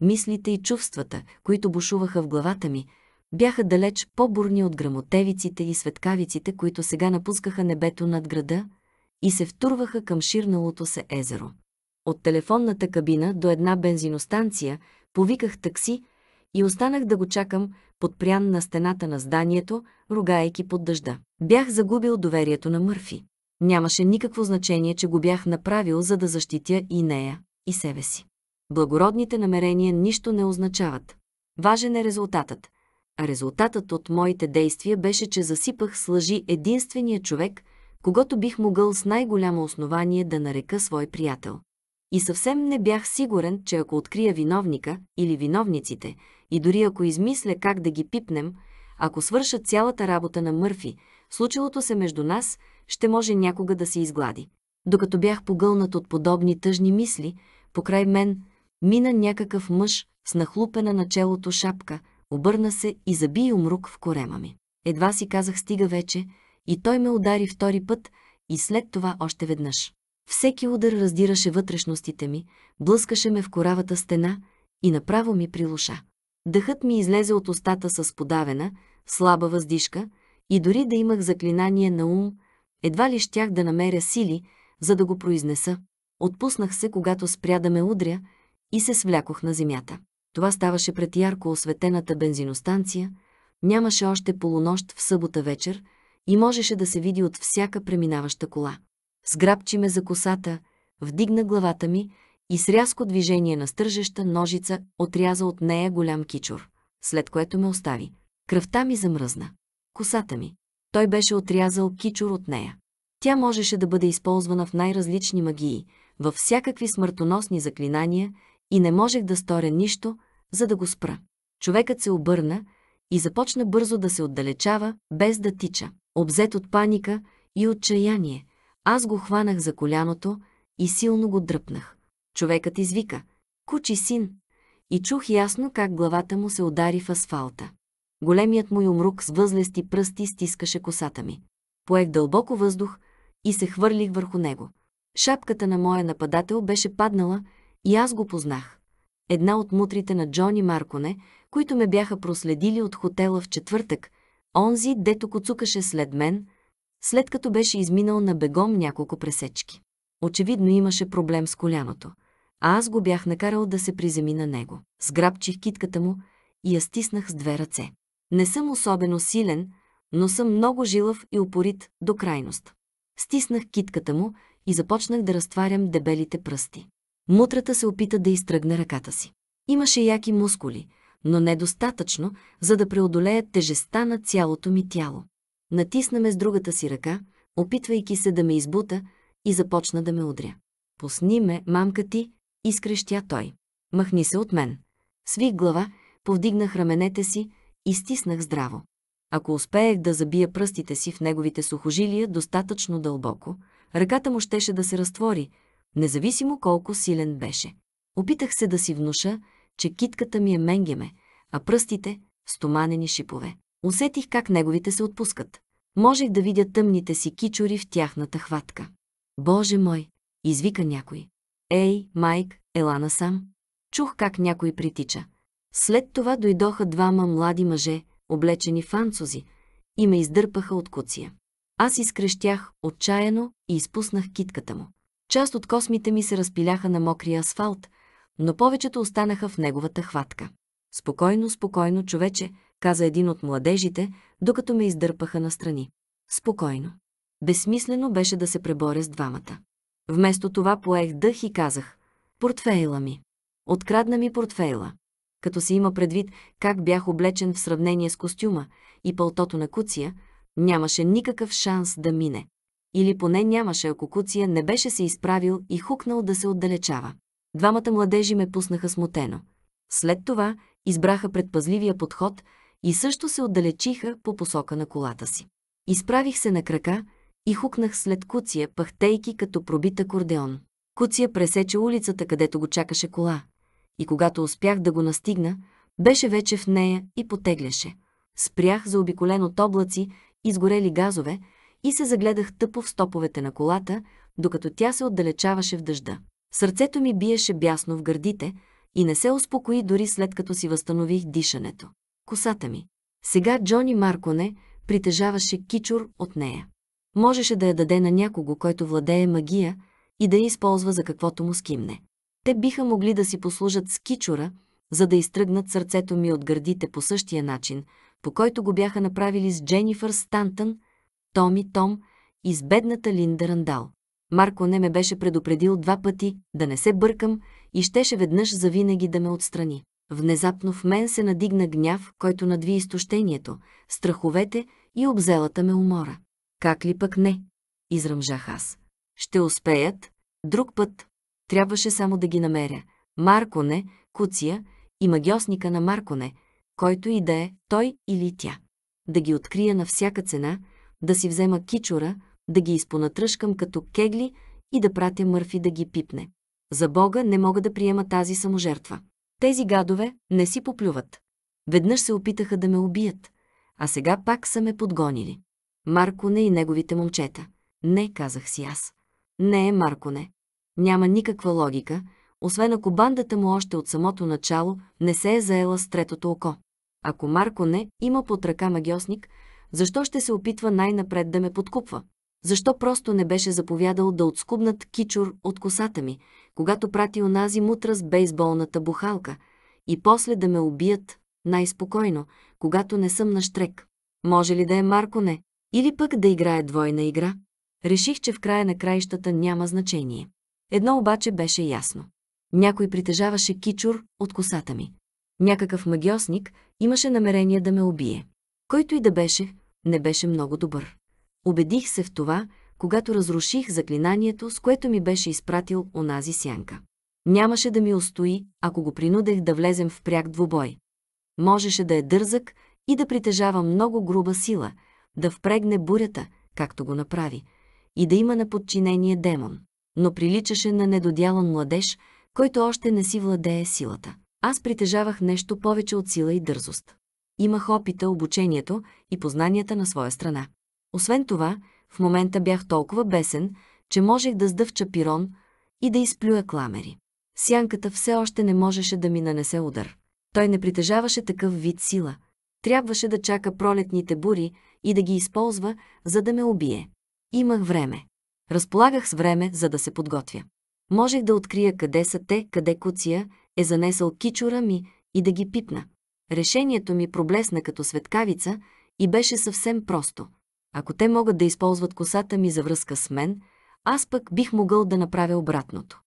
мислите и чувствата, които бушуваха в главата ми, бяха далеч по-бурни от грамотевиците и светкавиците, които сега напускаха небето над града и се втурваха към ширналото се езеро. От телефонната кабина до една бензиностанция повиках такси и останах да го чакам, подпрян на стената на зданието, ругаейки под дъжда. Бях загубил доверието на Мърфи. Нямаше никакво значение, че го бях направил, за да защитя и нея, и себе си. Благородните намерения нищо не означават. Важен е резултатът. А резултатът от моите действия беше, че засипах с лъжи единствения човек, когато бих могъл с най-голямо основание да нарека свой приятел. И съвсем не бях сигурен, че ако открия виновника или виновниците, и дори ако измисля как да ги пипнем, ако свърша цялата работа на Мърфи, случилото се между нас ще може някога да се изглади. Докато бях погълнат от подобни тъжни мисли, покрай мен мина някакъв мъж с нахлупена на челото шапка, обърна се и заби умрук в корема ми. Едва си казах стига вече и той ме удари втори път и след това още веднъж. Всеки удар раздираше вътрешностите ми, блъскаше ме в коравата стена и направо ми прилуша. Дъхът ми излезе от устата с подавена, слаба въздишка и дори да имах заклинание на ум, едва ли щях да намеря сили, за да го произнеса. Отпуснах се, когато спря да ме удря и се свлякох на земята. Това ставаше пред ярко осветената бензиностанция, нямаше още полунощ в събота вечер и можеше да се види от всяка преминаваща кола. Сграбчи ме за косата, вдигна главата ми и с рязко движение на стържеща ножица отряза от нея голям кичор, след което ме остави. Кръвта ми замръзна. Косата ми. Той беше отрязал кичор от нея. Тя можеше да бъде използвана в най-различни магии, във всякакви смъртоносни заклинания и не можех да сторя нищо, за да го спра. Човекът се обърна и започна бързо да се отдалечава, без да тича. Обзет от паника и отчаяние, аз го хванах за коляното и силно го дръпнах. Човекът извика «Кучи син!» и чух ясно как главата му се удари в асфалта. Големият му юмрук с възлести пръсти стискаше косата ми. Поех дълбоко въздух и се хвърлих върху него. Шапката на моя нападател беше паднала и аз го познах. Една от мутрите на Джони Марконе, които ме бяха проследили от хотела в четвъртък, онзи, дето коцукаше след мен, след като беше изминал на бегом няколко пресечки. Очевидно имаше проблем с коляното, а аз го бях накарал да се приземи на него. Сграбчих китката му и я стиснах с две ръце. Не съм особено силен, но съм много жилав и упорит до крайност. Стиснах китката му и започнах да разтварям дебелите пръсти. Мутрата се опита да изтръгне ръката си. Имаше яки мускули, но недостатъчно, за да преодолеят тежестта на цялото ми тяло. Натиснаме с другата си ръка, опитвайки се да ме избута и започна да ме удря. Посни ме, мамка ти, изкрещя той. Махни се от мен. Свих глава, повдигнах раменете си и стиснах здраво. Ако успеех да забия пръстите си в неговите сухожилия достатъчно дълбоко, ръката му щеше да се разтвори, независимо колко силен беше. Опитах се да си внуша, че китката ми е менгеме, а пръстите – стоманени шипове. Усетих как неговите се отпускат. Можех да видя тъмните си кичори в тяхната хватка. Боже мой! Извика някой. Ей, Майк, Елана сам. Чух как някой притича. След това дойдоха двама млади мъже, облечени фанцузи, и ме издърпаха от куция. Аз изкрещях отчаяно и изпуснах китката му. Част от космите ми се разпиляха на мокрия асфалт, но повечето останаха в неговата хватка. Спокойно, спокойно, човече, каза един от младежите, докато ме издърпаха настрани. Спокойно. Безсмислено беше да се преборя с двамата. Вместо това поех дъх и казах «Портфейла ми». Открадна ми портфейла. Като се има предвид как бях облечен в сравнение с костюма и пълтото на Куция, нямаше никакъв шанс да мине. Или поне нямаше, ако Куция не беше се изправил и хукнал да се отдалечава. Двамата младежи ме пуснаха смутено. След това избраха предпазливия подход и също се отдалечиха по посока на колата си. Изправих се на крака и хукнах след Куция, пахтейки като пробит акордеон. Куция пресече улицата, където го чакаше кола, и когато успях да го настигна, беше вече в нея и потегляше. Спрях заобиколен от облаци, изгорели газове и се загледах тъпо в стоповете на колата, докато тя се отдалечаваше в дъжда. Сърцето ми биеше бясно в гърдите и не се успокои дори след като си възстанових дишането косата ми. Сега Джони Марконе притежаваше кичур от нея. Можеше да я даде на някого, който владее магия и да я използва за каквото му скимне. Те биха могли да си послужат с кичура, за да изтръгнат сърцето ми от гърдите по същия начин, по който го бяха направили с Дженифър Стантън, Томи Том и с бедната Линда Рандал. Марко не ме беше предупредил два пъти да не се бъркам и щеше веднъж завинаги да ме отстрани. Внезапно в мен се надигна гняв, който надви изтощението, страховете и обзелата ме умора. Как ли пък не? Изръмжах аз. Ще успеят. Друг път. Трябваше само да ги намеря. Марконе, Куция и магиосника на Марконе, който и да е той или тя. Да ги открия на всяка цена, да си взема кичора, да ги изпонатръшкам като кегли и да пратя Мърфи да ги пипне. За Бога не мога да приема тази саможертва. Тези гадове не си поплюват. Веднъж се опитаха да ме убият, а сега пак са ме подгонили. Марконе и неговите момчета. Не, казах си аз. Не е Марконе. Няма никаква логика, освен ако бандата му още от самото начало не се е заела с третото око. Ако Марко не има под ръка магиосник, защо ще се опитва най-напред да ме подкупва? Защо просто не беше заповядал да отскубнат кичур от косата ми, когато прати онази мутра с бейсболната бухалка, и после да ме убият най-спокойно, когато не съм на штрек? Може ли да е Марко не? Или пък да играе двойна игра? Реших, че в края на краищата няма значение. Едно обаче беше ясно. Някой притежаваше кичур от косата ми. Някакъв магиосник имаше намерение да ме убие. Който и да беше, не беше много добър. Убедих се в това, когато разруших заклинанието, с което ми беше изпратил онази сянка. Нямаше да ми устои, ако го принудех да влезем в пряк двубой. Можеше да е дързък и да притежава много груба сила, да впрегне бурята, както го направи, и да има на подчинение демон. Но приличаше на недодялан младеж, който още не си владее силата. Аз притежавах нещо повече от сила и дързост. Имах опита, обучението и познанията на своя страна. Освен това, в момента бях толкова бесен, че можех да сдъвча пирон и да изплюя кламери. Сянката все още не можеше да ми нанесе удар. Той не притежаваше такъв вид сила. Трябваше да чака пролетните бури и да ги използва, за да ме убие. Имах време. Разполагах с време, за да се подготвя. Можех да открия къде са те, къде куция е занесъл кичура ми и да ги пипна. Решението ми проблесна като светкавица и беше съвсем просто. Ако те могат да използват косата ми за връзка с мен, аз пък бих могъл да направя обратното.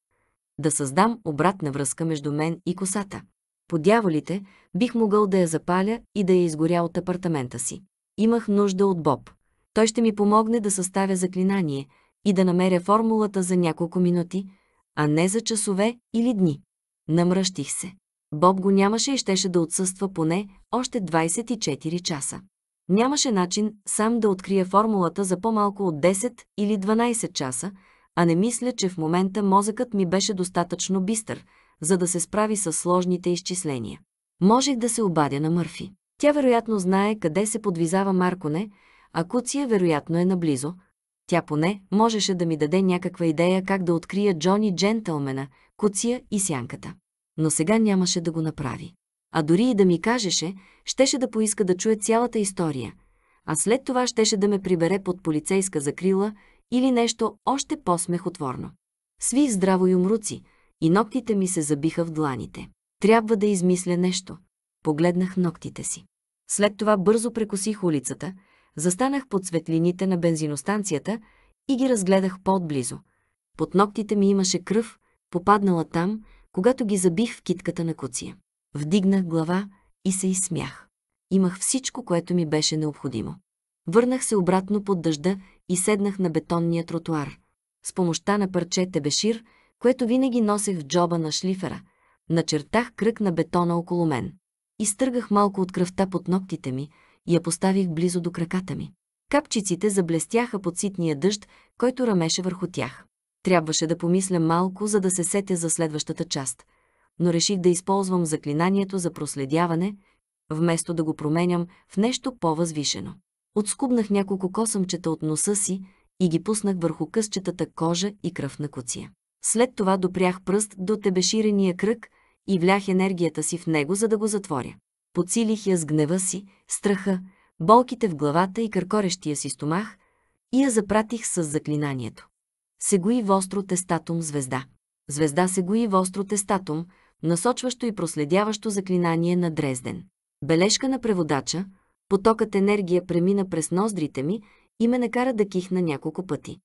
Да създам обратна връзка между мен и косата. По дяволите бих могъл да я запаля и да я изгоря от апартамента си. Имах нужда от Боб. Той ще ми помогне да съставя заклинание и да намеря формулата за няколко минути, а не за часове или дни. Намръщих се. Боб го нямаше и щеше да отсъства поне още 24 часа. Нямаше начин сам да открия формулата за по-малко от 10 или 12 часа, а не мисля, че в момента мозъкът ми беше достатъчно бистър, за да се справи с сложните изчисления. Можех да се обадя на Мърфи. Тя вероятно знае къде се подвизава Марконе, а Куция вероятно е наблизо. Тя поне можеше да ми даде някаква идея как да открия Джони Джентълмена, Куция и Сянката. Но сега нямаше да го направи. А дори и да ми кажеше, щеше да поиска да чуе цялата история, а след това щеше да ме прибере под полицейска закрила или нещо още по-смехотворно. Свих здраво юмруци и ногтите ми се забиха в дланите. Трябва да измисля нещо. Погледнах ногтите си. След това бързо прекосих улицата, застанах под светлините на бензиностанцията и ги разгледах по-отблизо. Под ногтите ми имаше кръв, попаднала там, когато ги забих в китката на куция. Вдигнах глава и се изсмях. Имах всичко, което ми беше необходимо. Върнах се обратно под дъжда и седнах на бетонния тротуар. С помощта на парче тебешир, което винаги носех в джоба на шлифера, начертах кръг на бетона около мен. Изтъргах малко от кръвта под ногтите ми и я поставих близо до краката ми. Капчиците заблестяха под ситния дъжд, който рамеше върху тях. Трябваше да помисля малко, за да се сетя за следващата част – но реших да използвам заклинанието за проследяване, вместо да го променям в нещо по-възвишено. Отскубнах няколко косъмчета от носа си и ги пуснах върху късчетата кожа и кръв на куция. След това допрях пръст до тебеширения кръг и влях енергията си в него, за да го затворя. Поцилих я с гнева си, страха, болките в главата и къркорещия си стомах и я запратих с заклинанието. Сегуи в остро тестатум звезда. Звезда се гои в остро тестатум, насочващо и проследяващо заклинание на Дрезден. Бележка на преводача, потокът енергия премина през ноздрите ми и ме накара да кихна няколко пъти.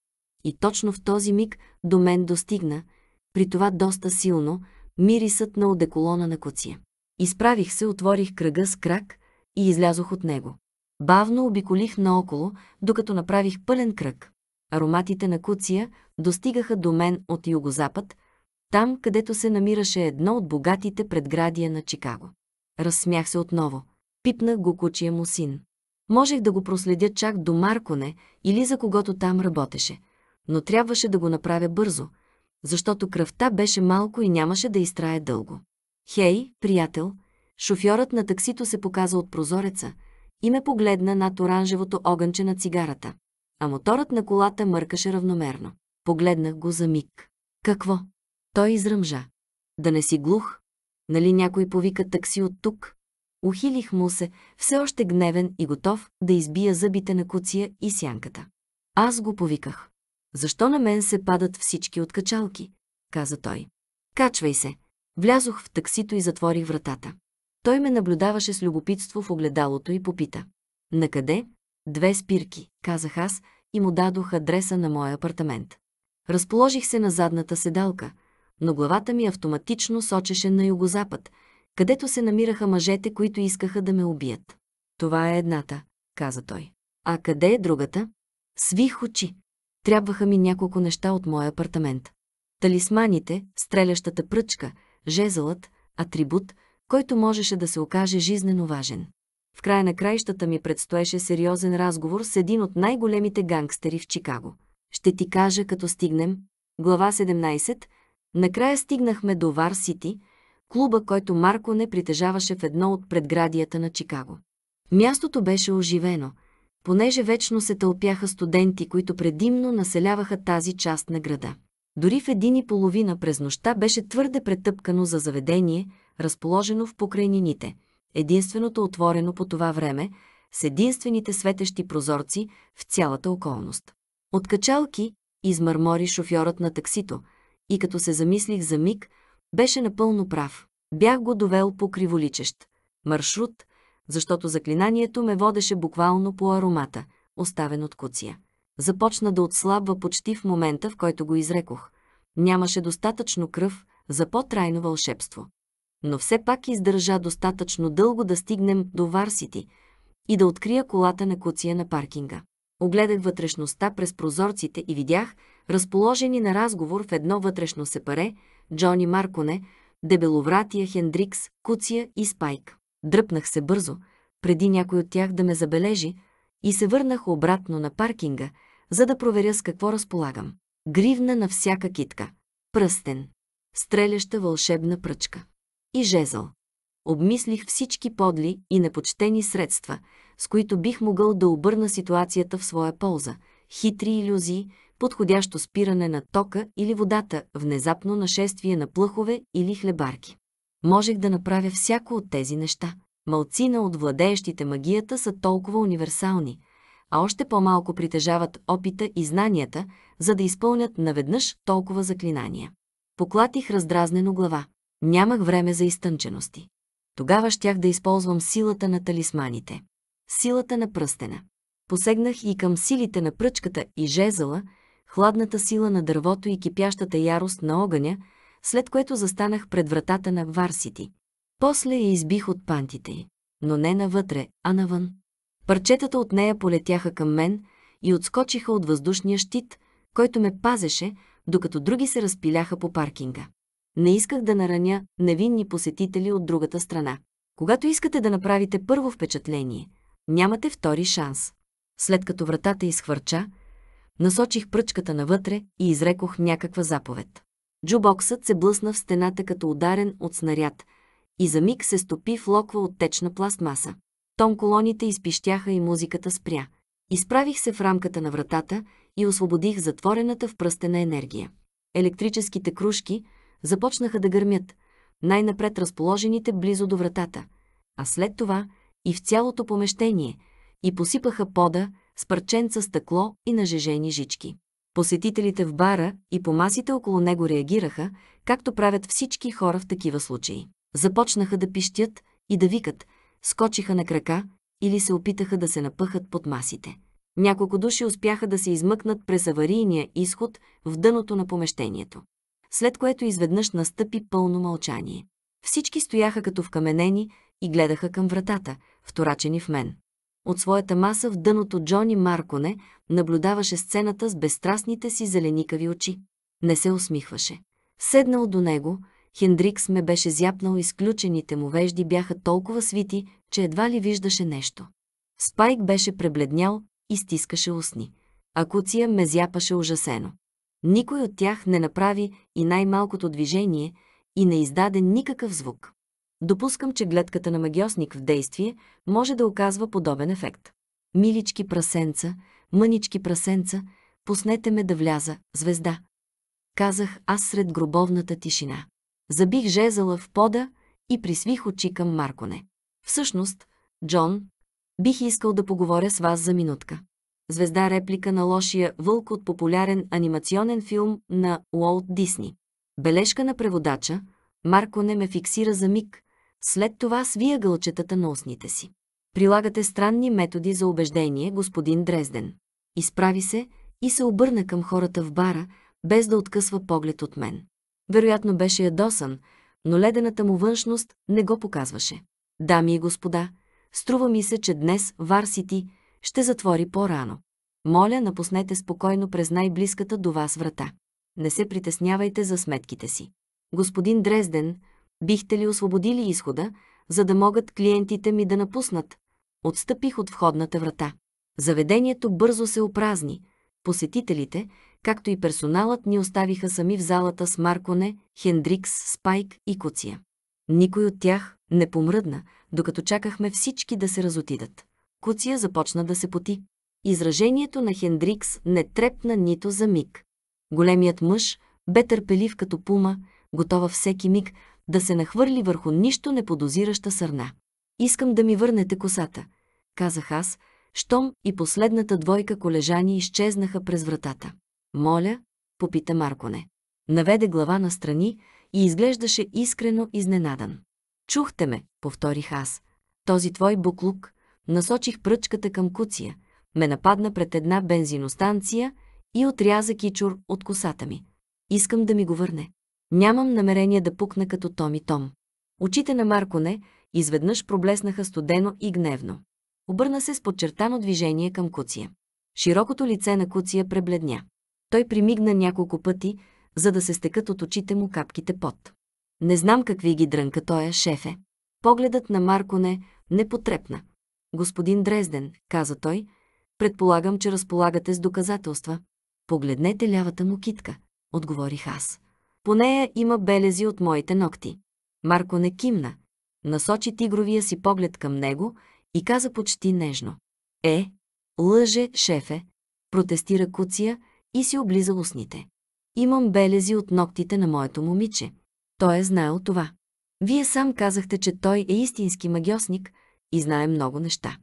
И точно в този миг до мен достигна, при това доста силно, мирисът на одеколона на коция. Изправих се, отворих кръга с крак и излязох от него. Бавно обиколих наоколо, докато направих пълен кръг. Ароматите на куция достигаха до мен от югозапад, там, където се намираше едно от богатите предградия на Чикаго. Разсмях се отново. Пипнах го кучия му син. Можех да го проследя чак до Марконе или за когото там работеше, но трябваше да го направя бързо, защото кръвта беше малко и нямаше да изтрае дълго. Хей, приятел, шофьорът на таксито се показа от прозореца и ме погледна над оранжевото огънче на цигарата, а моторът на колата мъркаше равномерно. Погледнах го за миг. Какво? Той изръмжа. Да не си глух? Нали някой повика такси от тук? Ухилих му се, все още гневен и готов да избия зъбите на куция и сянката. Аз го повиках. Защо на мен се падат всички от качалки? каза той. Качвай се. Влязох в таксито и затворих вратата. Той ме наблюдаваше с любопитство в огледалото и попита. Накъде? Две спирки, казах аз и му дадох адреса на моя апартамент. Разположих се на задната седалка – но главата ми автоматично сочеше на югозапад, където се намираха мъжете, които искаха да ме убият. Това е едната, каза той. А къде е другата? Свих очи. Трябваха ми няколко неща от моя апартамент. Талисманите, стрелящата пръчка, жезълът, атрибут, който можеше да се окаже жизнено важен. В края на краищата ми предстоеше сериозен разговор с един от най-големите гангстери в Чикаго. Ще ти кажа, като стигнем. Глава 17, Накрая стигнахме до Вар Сити, клуба, който Марко не притежаваше в едно от предградията на Чикаго. Мястото беше оживено, понеже вечно се тълпяха студенти, които предимно населяваха тази част на града. Дори в един и половина през нощта беше твърде претъпкано за заведение, разположено в покрайнините, единственото отворено по това време, с единствените светещи прозорци в цялата околност. От качалки измърмори шофьорът на таксито – и като се замислих за миг, беше напълно прав. Бях го довел по криволичещ маршрут, защото заклинанието ме водеше буквално по аромата, оставен от куция. Започна да отслабва почти в момента, в който го изрекох. Нямаше достатъчно кръв за по-трайно вълшебство. Но все пак издържа достатъчно дълго да стигнем до Варсити и да открия колата на куция на паркинга. Огледах вътрешността през прозорците и видях, разположени на разговор в едно вътрешно сепаре, Джони Марконе, Дебеловратия, Хендрикс, Куция и Спайк. Дръпнах се бързо, преди някой от тях да ме забележи, и се върнах обратно на паркинга, за да проверя с какво разполагам. Гривна на всяка китка. Пръстен. Стреляща вълшебна пръчка. И жезъл. Обмислих всички подли и непочтени средства, с които бих могъл да обърна ситуацията в своя полза. Хитри иллюзии, подходящо спиране на тока или водата, внезапно нашествие на плъхове или хлебарки. Можех да направя всяко от тези неща. Малцина от владеещите магията са толкова универсални, а още по-малко притежават опита и знанията, за да изпълнят наведнъж толкова заклинания. Поклатих раздразнено глава. Нямах време за изтънчености. Тогава щях да използвам силата на талисманите. Силата на пръстена. Посегнах и към силите на пръчката и жезъла, хладната сила на дървото и кипящата ярост на огъня, след което застанах пред вратата на Варсити. После я избих от пантите й, но не навътре, а навън. Парчетата от нея полетяха към мен и отскочиха от въздушния щит, който ме пазеше, докато други се разпиляха по паркинга. Не исках да нараня невинни посетители от другата страна. Когато искате да направите първо впечатление, нямате втори шанс. След като вратата изхвърча, Насочих пръчката навътре и изрекох някаква заповед. Джубоксът се блъсна в стената като ударен от снаряд и за миг се стопи в локва от течна пластмаса. Том колоните изпищяха и музиката спря. Изправих се в рамката на вратата и освободих затворената в пръстена енергия. Електрическите кружки започнаха да гърмят, най-напред разположените близо до вратата, а след това и в цялото помещение, и посипаха пода, с парченца стъкло и нажежени жички. Посетителите в бара и по масите около него реагираха, както правят всички хора в такива случаи. Започнаха да пищят и да викат, скочиха на крака или се опитаха да се напъхат под масите. Няколко души успяха да се измъкнат през аварийния изход в дъното на помещението. След което изведнъж настъпи пълно мълчание. Всички стояха като вкаменени и гледаха към вратата, вторачени в мен. От своята маса в дъното Джони Марконе наблюдаваше сцената с безстрастните си зеленикави очи. Не се усмихваше. Седнал до него, Хендрикс ме беше зяпнал и сключените му вежди бяха толкова свити, че едва ли виждаше нещо. Спайк беше пребледнял и стискаше устни. А Куция ме зяпаше ужасено. Никой от тях не направи и най-малкото движение и не издаде никакъв звук. Допускам, че гледката на магиосник в действие може да оказва подобен ефект. Милички прасенца, мънички прасенца, пуснете ме да вляза, звезда. Казах аз сред гробовната тишина. Забих жезала в пода и присвих очи към Марконе. Всъщност, Джон, бих искал да поговоря с вас за минутка. Звезда реплика на лошия вълк от популярен анимационен филм на Уолт Дисни. Бележка на преводача, Марко не ме фиксира за миг, след това свия гълчетата на устните си. Прилагате странни методи за убеждение, господин Дрезден. Изправи се и се обърна към хората в бара, без да откъсва поглед от мен. Вероятно беше ядосан, но ледената му външност не го показваше. Дами и господа, струва ми се, че днес Варсити ще затвори по-рано. Моля, напуснете спокойно през най-близката до вас врата. Не се притеснявайте за сметките си. Господин Дрезден, Бихте ли освободили изхода, за да могат клиентите ми да напуснат? Отстъпих от входната врата. Заведението бързо се опразни. Посетителите, както и персоналът ни оставиха сами в залата с Марконе, Хендрикс, Спайк и Куция. Никой от тях не помръдна, докато чакахме всички да се разотидат. Куция започна да се поти. Изражението на Хендрикс не трепна нито за миг. Големият мъж бе търпелив като пума, готова всеки миг да се нахвърли върху нищо неподозираща сърна. «Искам да ми върнете косата», казах аз, щом и последната двойка колежани изчезнаха през вратата. «Моля», попита Марконе. Наведе глава настрани и изглеждаше искрено изненадан. «Чухте ме», повторих аз. «Този твой буклук», насочих пръчката към куция, ме нападна пред една бензиностанция и отряза кичур от косата ми. Искам да ми го върне. Нямам намерение да пукна като Томи Том. Очите на Марконе изведнъж проблеснаха студено и гневно. Обърна се с подчертано движение към Куция. Широкото лице на Куция пребледня. Той примигна няколко пъти, за да се стекат от очите му капките пот. Не знам какви ги дрънка е, шефе. Погледът на Марконе не потрепна. Господин Дрезден, каза той, предполагам, че разполагате с доказателства. Погледнете лявата му китка, отговорих аз. По нея има белези от моите ногти. Марко не кимна. Насочи тигровия си поглед към него и каза почти нежно. Е, лъже, шефе, протестира Куция и си облиза устните. Имам белези от ногтите на моето момиче. Той е знаел това. Вие сам казахте, че той е истински магиосник и знае много неща.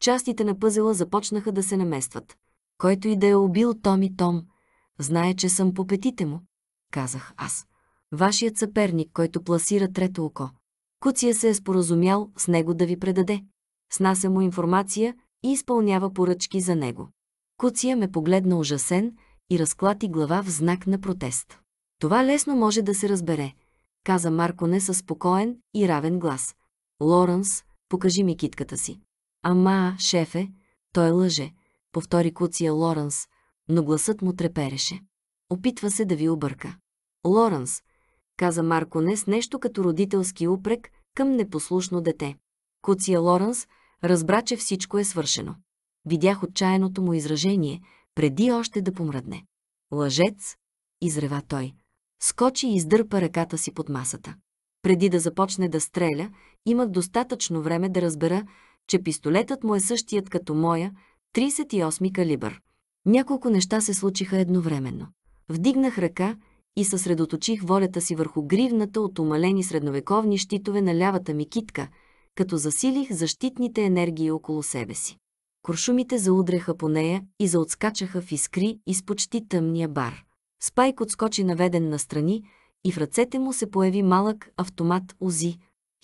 Частите на пъзела започнаха да се наместват. Който и да е убил Том и Том, знае, че съм по петите му казах аз. Вашият съперник, който пласира трето око. Куция се е споразумял с него да ви предаде. Снася му информация и изпълнява поръчки за него. Куция ме погледна ужасен и разклати глава в знак на протест. Това лесно може да се разбере, каза Марконе със спокоен и равен глас. Лоренс, покажи ми китката си. Ама, шефе, той лъже, повтори Куция Лоренс, но гласът му трепереше. Опитва се да ви обърка. Лоренс, каза Марконе с нещо като родителски упрек към непослушно дете. Куция Лоренс разбра, че всичко е свършено. Видях отчаяното му изражение, преди още да помръдне. Лъжец, изрева той. Скочи и издърпа ръката си под масата. Преди да започне да стреля, имах достатъчно време да разбера, че пистолетът му е същият като моя, 38 калибър. Няколко неща се случиха едновременно. Вдигнах ръка и съсредоточих волята си върху гривната от умалени средновековни щитове на лявата ми китка, като засилих защитните енергии около себе си. Куршумите заудреха по нея и заотскачаха в искри из почти тъмния бар. Спайк отскочи наведен настрани и в ръцете му се появи малък автомат Узи.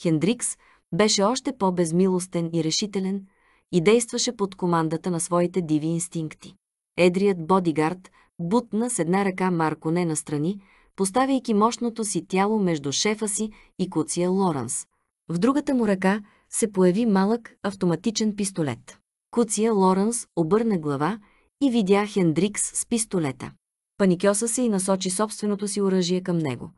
Хендрикс беше още по-безмилостен и решителен и действаше под командата на своите диви инстинкти. Едрият бодигард – Бутна с една ръка Марко не настрани, поставяйки мощното си тяло между шефа си и куция Лоранс. В другата му ръка се появи малък автоматичен пистолет. Куция Лоранс обърна глава и видя Хендрикс с пистолета. Паникьоса се и насочи собственото си оръжие към него.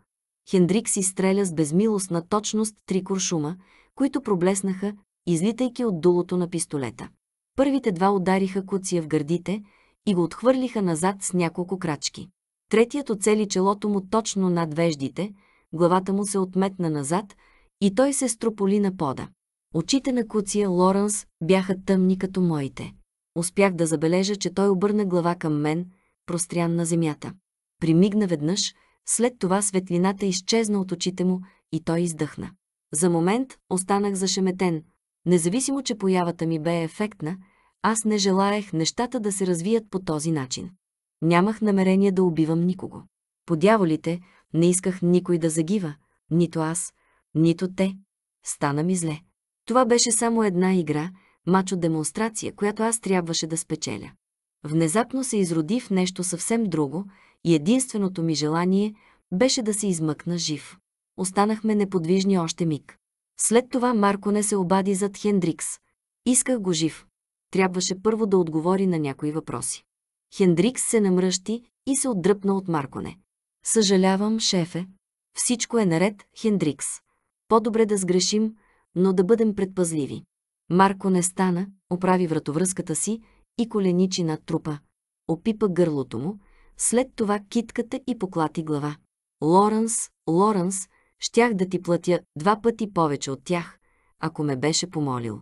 Хендрикс изстреля с безмилостна точност три куршума, които проблеснаха, излитайки от дулото на пистолета. Първите два удариха куция в гърдите, и го отхвърлиха назад с няколко крачки. Третият оцели челото му точно над веждите, главата му се отметна назад и той се строполи на пода. Очите на Куция Лоренс бяха тъмни като моите. Успях да забележа, че той обърна глава към мен, прострян на земята. Примигна веднъж, след това светлината изчезна от очите му и той издъхна. За момент останах зашеметен. Независимо, че появата ми бе ефектна, аз не желаях нещата да се развият по този начин. Нямах намерение да убивам никого. По дяволите не исках никой да загива, нито аз, нито те. Стана ми зле. Това беше само една игра, мачо-демонстрация, която аз трябваше да спечеля. Внезапно се изроди в нещо съвсем друго и единственото ми желание беше да се измъкна жив. Останахме неподвижни още миг. След това Марко не се обади зад Хендрикс. Исках го жив трябваше първо да отговори на някои въпроси. Хендрикс се намръщи и се отдръпна от Марконе. Съжалявам, шефе. Всичко е наред, Хендрикс. По-добре да сгрешим, но да бъдем предпазливи. Марко не стана, оправи вратовръзката си и коленичи над трупа. Опипа гърлото му, след това китката и поклати глава. Лоренс, Лоренс, щях да ти платя два пъти повече от тях, ако ме беше помолил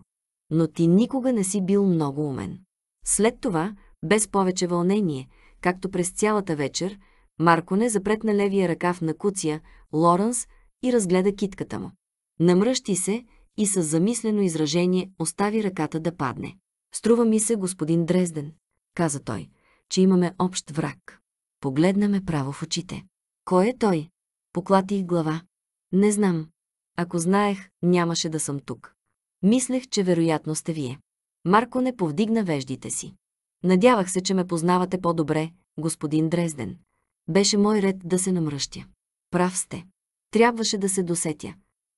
но ти никога не си бил много умен. След това, без повече вълнение, както през цялата вечер, Марко не запретна левия ръкав на Куция, Лоренс и разгледа китката му. Намръщи се и с замислено изражение остави ръката да падне. Струва ми се, господин Дрезден, каза той, че имаме общ враг. Погледна ме право в очите. Кой е той? Поклатих глава. Не знам. Ако знаех, нямаше да съм тук. Мислех, че вероятно сте вие. Марко не повдигна веждите си. Надявах се, че ме познавате по-добре, господин Дрезден. Беше мой ред да се намръщя. Прав сте. Трябваше да се досетя.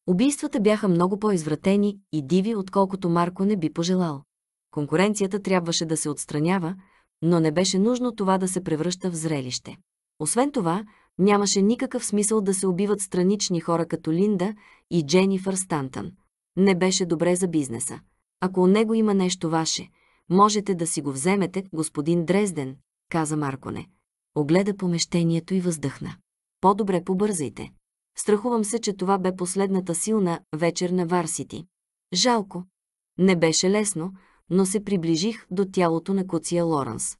Убийствата бяха много по-извратени и диви, отколкото Марко не би пожелал. Конкуренцията трябваше да се отстранява, но не беше нужно това да се превръща в зрелище. Освен това, нямаше никакъв смисъл да се убиват странични хора като Линда и Дженифър Стантън не беше добре за бизнеса. Ако у него има нещо ваше, можете да си го вземете, господин Дрезден, каза Марконе. Огледа помещението и въздъхна. По-добре побързайте. Страхувам се, че това бе последната силна вечер на Варсити. Жалко. Не беше лесно, но се приближих до тялото на Коция Лоренс.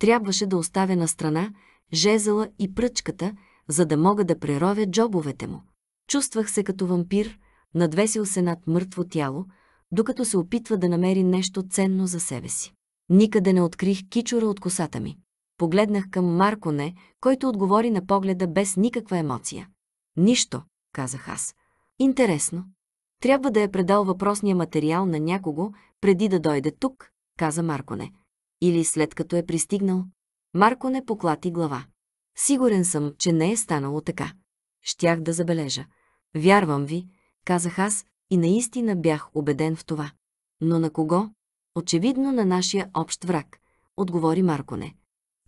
Трябваше да оставя на страна жезела и пръчката, за да мога да преровя джобовете му. Чувствах се като вампир – надвесил се над мъртво тяло, докато се опитва да намери нещо ценно за себе си. Никъде не открих кичура от косата ми. Погледнах към Марконе, който отговори на погледа без никаква емоция. Нищо, казах аз. Интересно. Трябва да е предал въпросния материал на някого, преди да дойде тук, каза Марконе. Или след като е пристигнал. Марконе поклати глава. Сигурен съм, че не е станало така. Щях да забележа. Вярвам ви, казах аз и наистина бях убеден в това. Но на кого? Очевидно на нашия общ враг, отговори Марконе.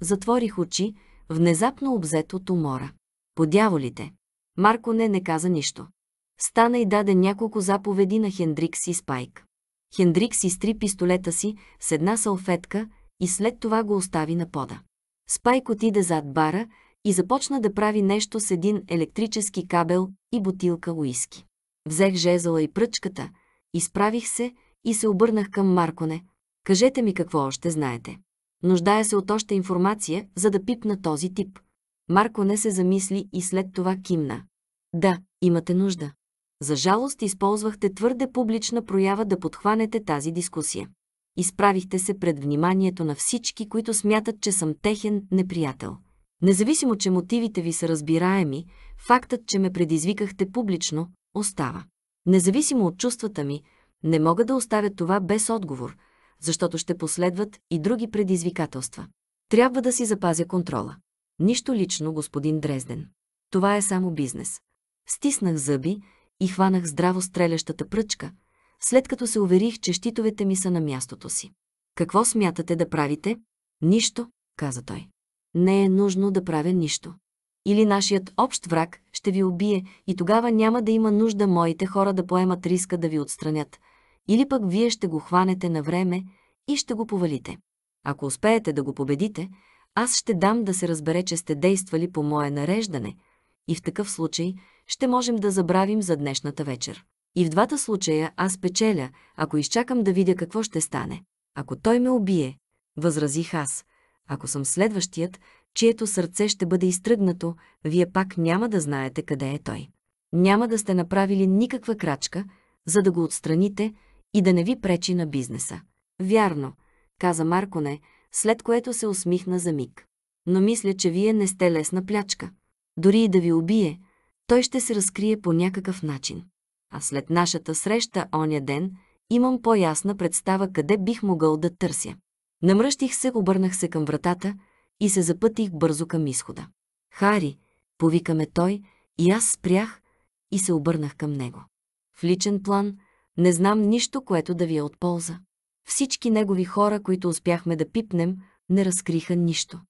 Затворих очи, внезапно обзет от умора. Подяволите. Марконе не каза нищо. Стана и даде няколко заповеди на Хендрикс и Спайк. Хендрикс изтри пистолета си с една салфетка и след това го остави на пода. Спайк отиде зад бара и започна да прави нещо с един електрически кабел и бутилка уиски. Взех жезъла и пръчката, изправих се и се обърнах към Марконе. Кажете ми какво още знаете. Нуждая се от още информация, за да пипна този тип. Марконе се замисли и след това кимна. Да, имате нужда. За жалост използвахте твърде публична проява да подхванете тази дискусия. Изправихте се пред вниманието на всички, които смятат, че съм техен неприятел. Независимо, че мотивите ви са разбираеми, фактът, че ме предизвикахте публично, остава. Независимо от чувствата ми, не мога да оставя това без отговор, защото ще последват и други предизвикателства. Трябва да си запазя контрола. Нищо лично, господин Дрезден. Това е само бизнес. Стиснах зъби и хванах здраво стрелящата пръчка, след като се уверих, че щитовете ми са на мястото си. Какво смятате да правите? Нищо, каза той. Не е нужно да правя нищо или нашият общ враг ще ви убие и тогава няма да има нужда моите хора да поемат риска да ви отстранят, или пък вие ще го хванете на време и ще го повалите. Ако успеете да го победите, аз ще дам да се разбере, че сте действали по мое нареждане и в такъв случай ще можем да забравим за днешната вечер. И в двата случая аз печеля, ако изчакам да видя какво ще стане. Ако той ме убие, възразих аз. Ако съм следващият, чието сърце ще бъде изтръгнато, вие пак няма да знаете къде е той. Няма да сте направили никаква крачка, за да го отстраните и да не ви пречи на бизнеса. Вярно, каза Марконе, след което се усмихна за миг. Но мисля, че вие не сте лесна плячка. Дори и да ви убие, той ще се разкрие по някакъв начин. А след нашата среща оня ден имам по-ясна представа къде бих могъл да търся. Намръщих се, обърнах се към вратата – и се запътих бързо към изхода. Хари, повикаме той, и аз спрях и се обърнах към него. В личен план не знам нищо, което да ви е от полза. Всички негови хора, които успяхме да пипнем, не разкриха нищо.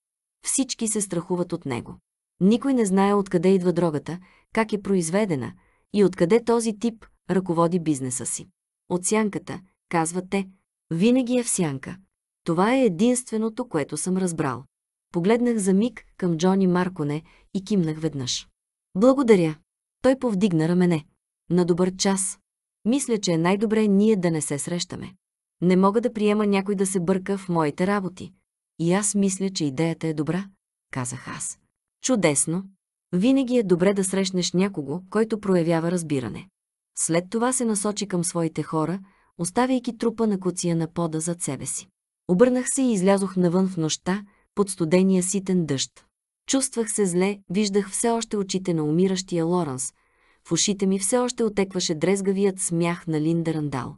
Всички се страхуват от него. Никой не знае откъде идва дрогата, как е произведена и откъде този тип ръководи бизнеса си. От сянката, казвате, те, винаги е в сянка. Това е единственото, което съм разбрал. Погледнах за миг към Джони Марконе и кимнах веднъж. Благодаря. Той повдигна рамене. На добър час. Мисля, че е най-добре ние да не се срещаме. Не мога да приема някой да се бърка в моите работи. И аз мисля, че идеята е добра, казах аз. Чудесно! Винаги е добре да срещнеш някого, който проявява разбиране. След това се насочи към своите хора, оставяйки трупа на куция на пода зад себе си. Обърнах се и излязох навън в нощта, под студения ситен дъжд. Чувствах се зле, виждах все още очите на умиращия Лоранс. В ушите ми все още отекваше дрезгавият смях на Линда Рандал.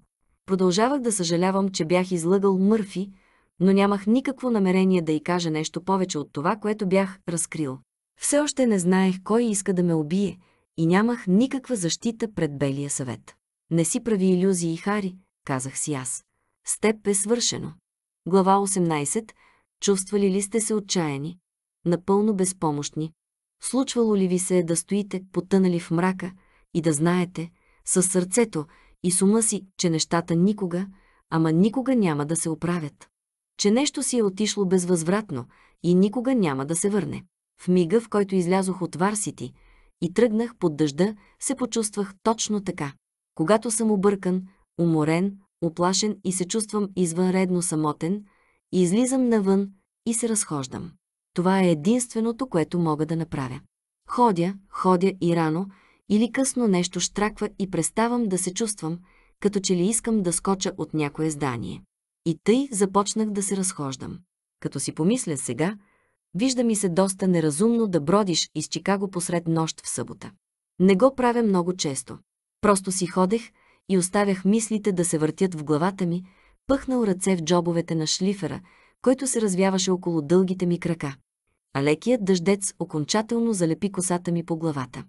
Продължавах да съжалявам, че бях излъгал Мърфи, но нямах никакво намерение да й кажа нещо повече от това, което бях разкрил. Все още не знаех кой иска да ме убие и нямах никаква защита пред Белия съвет. Не си прави иллюзии, Хари, казах си аз. С теб е свършено. Глава 18, Чувствали ли сте се отчаяни? Напълно безпомощни? Случвало ли ви се е да стоите, потънали в мрака, и да знаете, със сърцето и с ума си, че нещата никога, ама никога няма да се оправят? Че нещо си е отишло безвъзвратно и никога няма да се върне? В мига, в който излязох от варсити и тръгнах под дъжда, се почувствах точно така. Когато съм объркан, уморен, оплашен и се чувствам извънредно самотен, Излизам навън и се разхождам. Това е единственото, което мога да направя. Ходя, ходя и рано или късно нещо штраква и преставам да се чувствам, като че ли искам да скоча от някое здание. И тъй започнах да се разхождам. Като си помисля сега, вижда ми се доста неразумно да бродиш из Чикаго посред нощ в събота. Не го правя много често. Просто си ходех и оставях мислите да се въртят в главата ми, пъхнал ръце в джобовете на шлифера, който се развяваше около дългите ми крака. А лекият дъждец окончателно залепи косата ми по главата.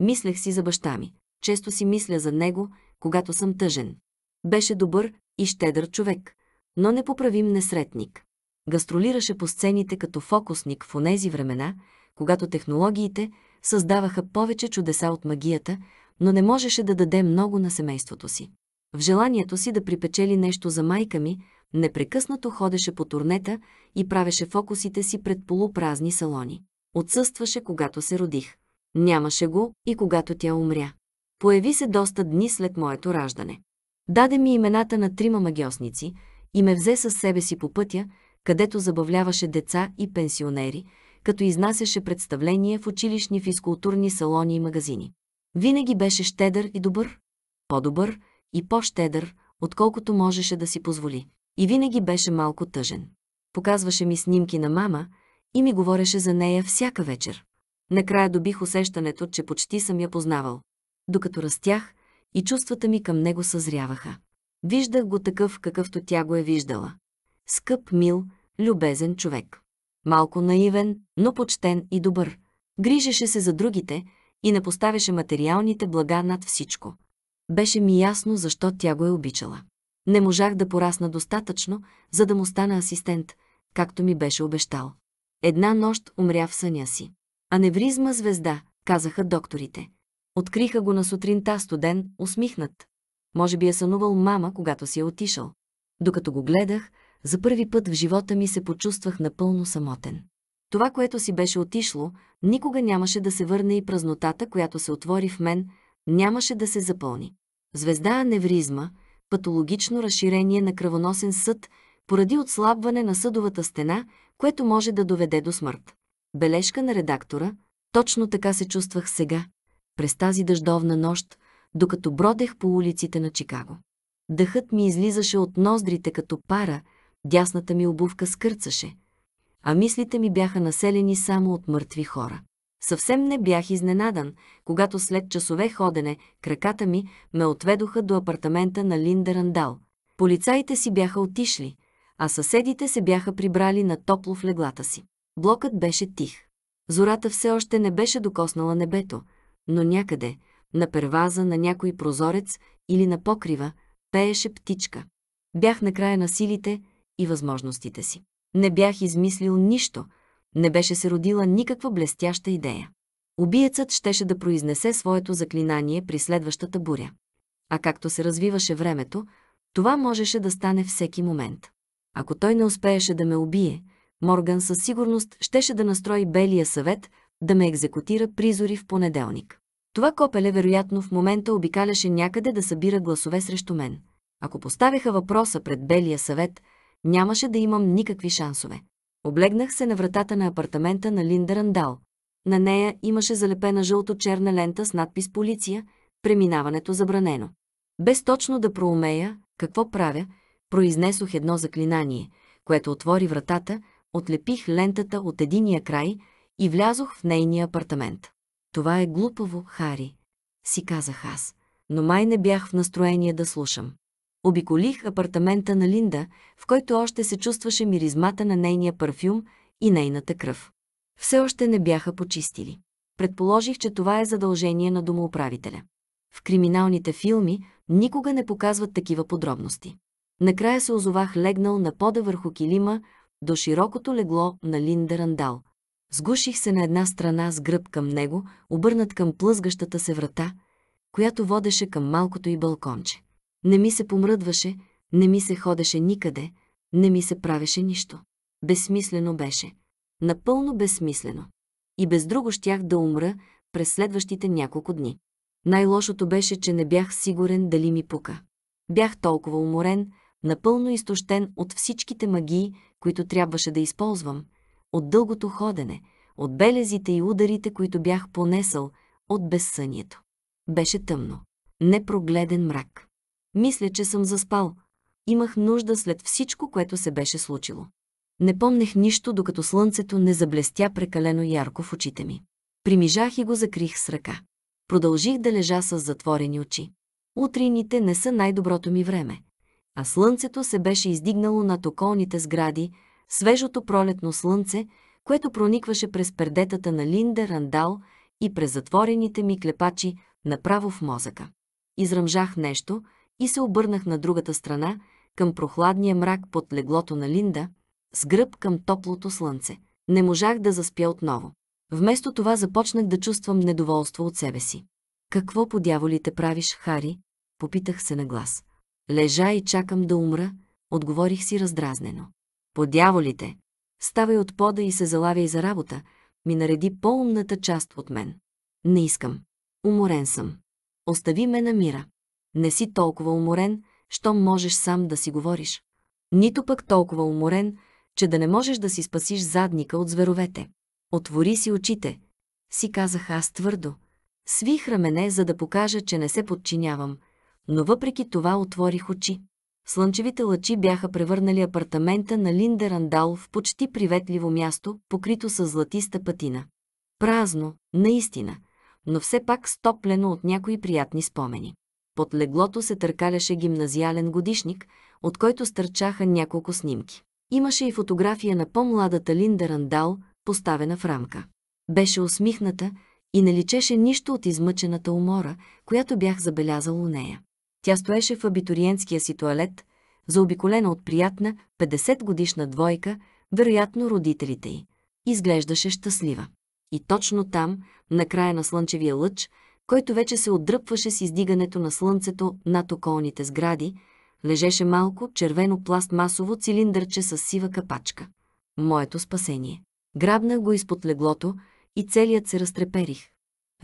Мислех си за баща ми. Често си мисля за него, когато съм тъжен. Беше добър и щедър човек, но непоправим несретник. Гастролираше по сцените като фокусник в онези времена, когато технологиите създаваха повече чудеса от магията, но не можеше да даде много на семейството си. В желанието си да припечели нещо за майка ми, непрекъснато ходеше по турнета и правеше фокусите си пред полупразни салони. Отсъстваше, когато се родих. Нямаше го и когато тя умря. Появи се доста дни след моето раждане. Даде ми имената на трима магиосници и ме взе със себе си по пътя, където забавляваше деца и пенсионери, като изнасяше представление в училищни физкултурни салони и магазини. Винаги беше щедър и добър. По-добър, и по-щедър, отколкото можеше да си позволи. И винаги беше малко тъжен. Показваше ми снимки на мама и ми говореше за нея всяка вечер. Накрая добих усещането, че почти съм я познавал. Докато растях и чувствата ми към него съзряваха. Виждах го такъв, какъвто тя го е виждала. Скъп, мил, любезен човек. Малко наивен, но почтен и добър. Грижеше се за другите и не поставяше материалните блага над всичко. Беше ми ясно защо тя го е обичала. Не можах да порасна достатъчно, за да му стана асистент, както ми беше обещал. Една нощ умря в съня си. Аневризма звезда, казаха докторите. Откриха го на сутринта студен, усмихнат. Може би е сънувал мама, когато си е отишъл. Докато го гледах, за първи път в живота ми се почувствах напълно самотен. Това, което си беше отишло, никога нямаше да се върне и празнотата, която се отвори в мен, нямаше да се запълни. Звезда аневризма – патологично разширение на кръвоносен съд поради отслабване на съдовата стена, което може да доведе до смърт. Бележка на редактора – точно така се чувствах сега, през тази дъждовна нощ, докато бродех по улиците на Чикаго. Дъхът ми излизаше от ноздрите като пара, дясната ми обувка скърцаше, а мислите ми бяха населени само от мъртви хора. Съвсем не бях изненадан, когато след часове ходене краката ми ме отведоха до апартамента на Линда Рандал. Полицаите си бяха отишли, а съседите се бяха прибрали на топло в леглата си. Блокът беше тих. Зората все още не беше докоснала небето, но някъде, на перваза на някой прозорец или на покрива, пееше птичка. Бях на края на силите и възможностите си. Не бях измислил нищо – не беше се родила никаква блестяща идея. Убиецът щеше да произнесе своето заклинание при следващата буря. А както се развиваше времето, това можеше да стане всеки момент. Ако той не успееше да ме убие, Морган със сигурност щеше да настрои Белия съвет да ме екзекутира призори в понеделник. Това копеле вероятно в момента обикаляше някъде да събира гласове срещу мен. Ако поставяха въпроса пред Белия съвет, нямаше да имам никакви шансове. Облегнах се на вратата на апартамента на Линда Рандал. На нея имаше залепена жълто-черна лента с надпис «Полиция», преминаването забранено. Без точно да проумея какво правя, произнесох едно заклинание, което отвори вратата, отлепих лентата от единия край и влязох в нейния апартамент. Това е глупаво, Хари, си казах аз, но май не бях в настроение да слушам. Обиколих апартамента на Линда, в който още се чувстваше миризмата на нейния парфюм и нейната кръв. Все още не бяха почистили. Предположих, че това е задължение на домоуправителя. В криминалните филми никога не показват такива подробности. Накрая се озовах легнал на пода върху килима до широкото легло на Линда Рандал. Сгуших се на една страна с гръб към него, обърнат към плъзгащата се врата, която водеше към малкото и балконче. Не ми се помръдваше, не ми се ходеше никъде, не ми се правеше нищо. Безсмислено беше. Напълно безсмислено. И без друго щях да умра през следващите няколко дни. Най-лошото беше, че не бях сигурен дали ми пука. Бях толкова уморен, напълно изтощен от всичките магии, които трябваше да използвам, от дългото ходене, от белезите и ударите, които бях понесъл, от безсънието. Беше тъмно. Непрогледен мрак. Мисля, че съм заспал. Имах нужда след всичко, което се беше случило. Не помнех нищо, докато слънцето не заблестя прекалено ярко в очите ми. Примижах и го закрих с ръка. Продължих да лежа с затворени очи. Утрините не са най-доброто ми време, а слънцето се беше издигнало над околните сгради, свежото пролетно слънце, което проникваше през пердетата на Линда Рандал и през затворените ми клепачи направо в мозъка. Изръмжах нещо – и се обърнах на другата страна, към прохладния мрак под леглото на Линда, с гръб към топлото слънце. Не можах да заспя отново. Вместо това започнах да чувствам недоволство от себе си. «Какво по дяволите правиш, Хари?» Попитах се на глас. «Лежа и чакам да умра», отговорих си раздразнено. «По дяволите!» Ставай от пода и се залавяй за работа, ми нареди по-умната част от мен. Не искам. Уморен съм. Остави ме на мира. Не си толкова уморен, щом можеш сам да си говориш. Нито пък толкова уморен, че да не можеш да си спасиш задника от зверовете. Отвори си очите, си казах аз твърдо. Свих рамене, за да покажа, че не се подчинявам, но въпреки това отворих очи. Слънчевите лъчи бяха превърнали апартамента на Линда Рандал в почти приветливо място, покрито с златиста пътина. Празно, наистина, но все пак стоплено от някои приятни спомени. Под леглото се търкаляше гимназиален годишник, от който стърчаха няколко снимки. Имаше и фотография на по-младата Линда Рандал, поставена в рамка. Беше усмихната и не личеше нищо от измъчената умора, която бях забелязал у нея. Тя стоеше в абитуриентския си туалет, заобиколена от приятна 50-годишна двойка, вероятно родителите й. Изглеждаше щастлива. И точно там, на края на слънчевия лъч, който вече се отдръпваше с издигането на слънцето над околните сгради, лежеше малко червено пластмасово цилиндърче с сива капачка. Моето спасение. Грабнах го изпод леглото и целият се разтреперих.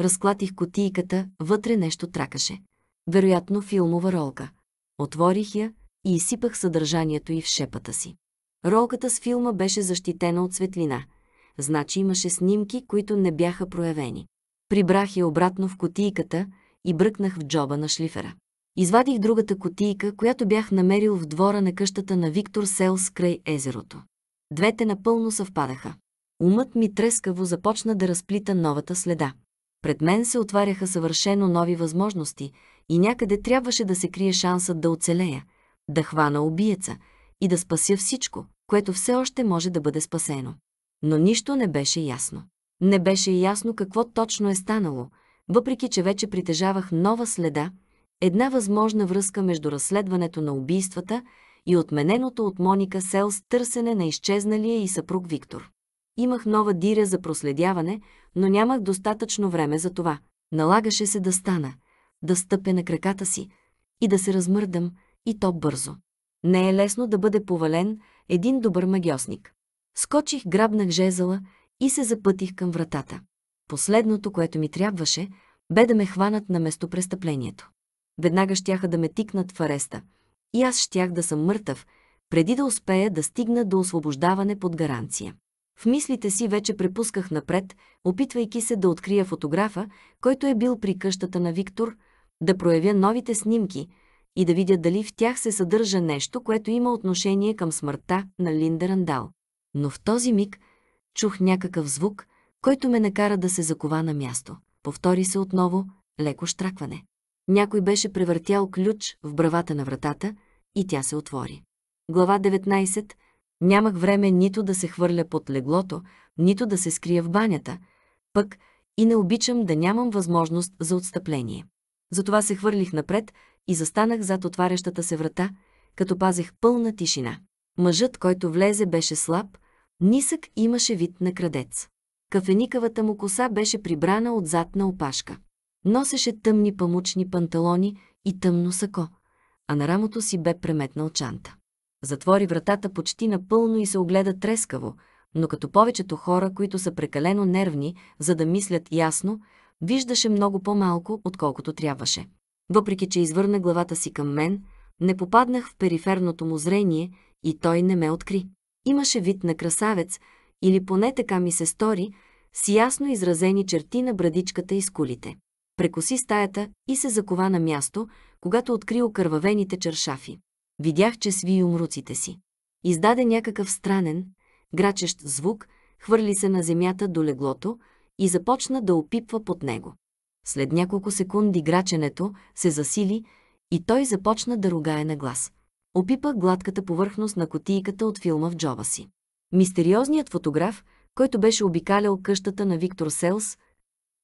Разклатих котийката, вътре нещо тракаше. Вероятно филмова ролка. Отворих я и изсипах съдържанието и в шепата си. Ролката с филма беше защитена от светлина. Значи имаше снимки, които не бяха проявени. Прибрах я обратно в котийката и бръкнах в джоба на шлифера. Извадих другата котийка, която бях намерил в двора на къщата на Виктор Селс край езерото. Двете напълно съвпадаха. Умът ми трескаво започна да разплита новата следа. Пред мен се отваряха съвършено нови възможности и някъде трябваше да се крие шансът да оцелея, да хвана убиеца и да спася всичко, което все още може да бъде спасено. Но нищо не беше ясно. Не беше ясно какво точно е станало, въпреки че вече притежавах нова следа, една възможна връзка между разследването на убийствата и отмененото от Моника Селс търсене на изчезналия и съпруг Виктор. Имах нова диря за проследяване, но нямах достатъчно време за това. Налагаше се да стана, да стъпя на краката си и да се размърдам, и то бързо. Не е лесно да бъде повален един добър магиосник. Скочих, грабнах жезъла и се запътих към вратата. Последното, което ми трябваше, бе да ме хванат на местопрестъплението. Веднага щяха да ме тикнат в ареста и аз щях да съм мъртъв, преди да успея да стигна до освобождаване под гаранция. В мислите си вече препусках напред, опитвайки се да открия фотографа, който е бил при къщата на Виктор, да проявя новите снимки и да видя дали в тях се съдържа нещо, което има отношение към смъртта на Линда Рандал. Но в този миг чух някакъв звук, който ме накара да се закова на място. Повтори се отново леко штракване. Някой беше превъртял ключ в бравата на вратата и тя се отвори. Глава 19. Нямах време нито да се хвърля под леглото, нито да се скрия в банята, пък и не обичам да нямам възможност за отстъпление. Затова се хвърлих напред и застанах зад отварящата се врата, като пазех пълна тишина. Мъжът, който влезе, беше слаб, Нисък имаше вид на крадец. Кафеникавата му коса беше прибрана отзад на опашка. Носеше тъмни памучни панталони и тъмно сако, а на рамото си бе преметнал чанта. Затвори вратата почти напълно и се огледа трескаво, но като повечето хора, които са прекалено нервни, за да мислят ясно, виждаше много по-малко, отколкото трябваше. Въпреки, че извърна главата си към мен, не попаднах в периферното му зрение и той не ме откри. Имаше вид на красавец, или поне така ми се стори, с ясно изразени черти на брадичката и скулите. Прекоси стаята и се закова на място, когато откри окървавените чершафи. Видях, че сви умруците си. Издаде някакъв странен, грачещ звук, хвърли се на земята до леглото и започна да опипва под него. След няколко секунди граченето се засили и той започна да ругае на глас опипа гладката повърхност на котийката от филма в джоба си. Мистериозният фотограф, който беше обикалял къщата на Виктор Селс,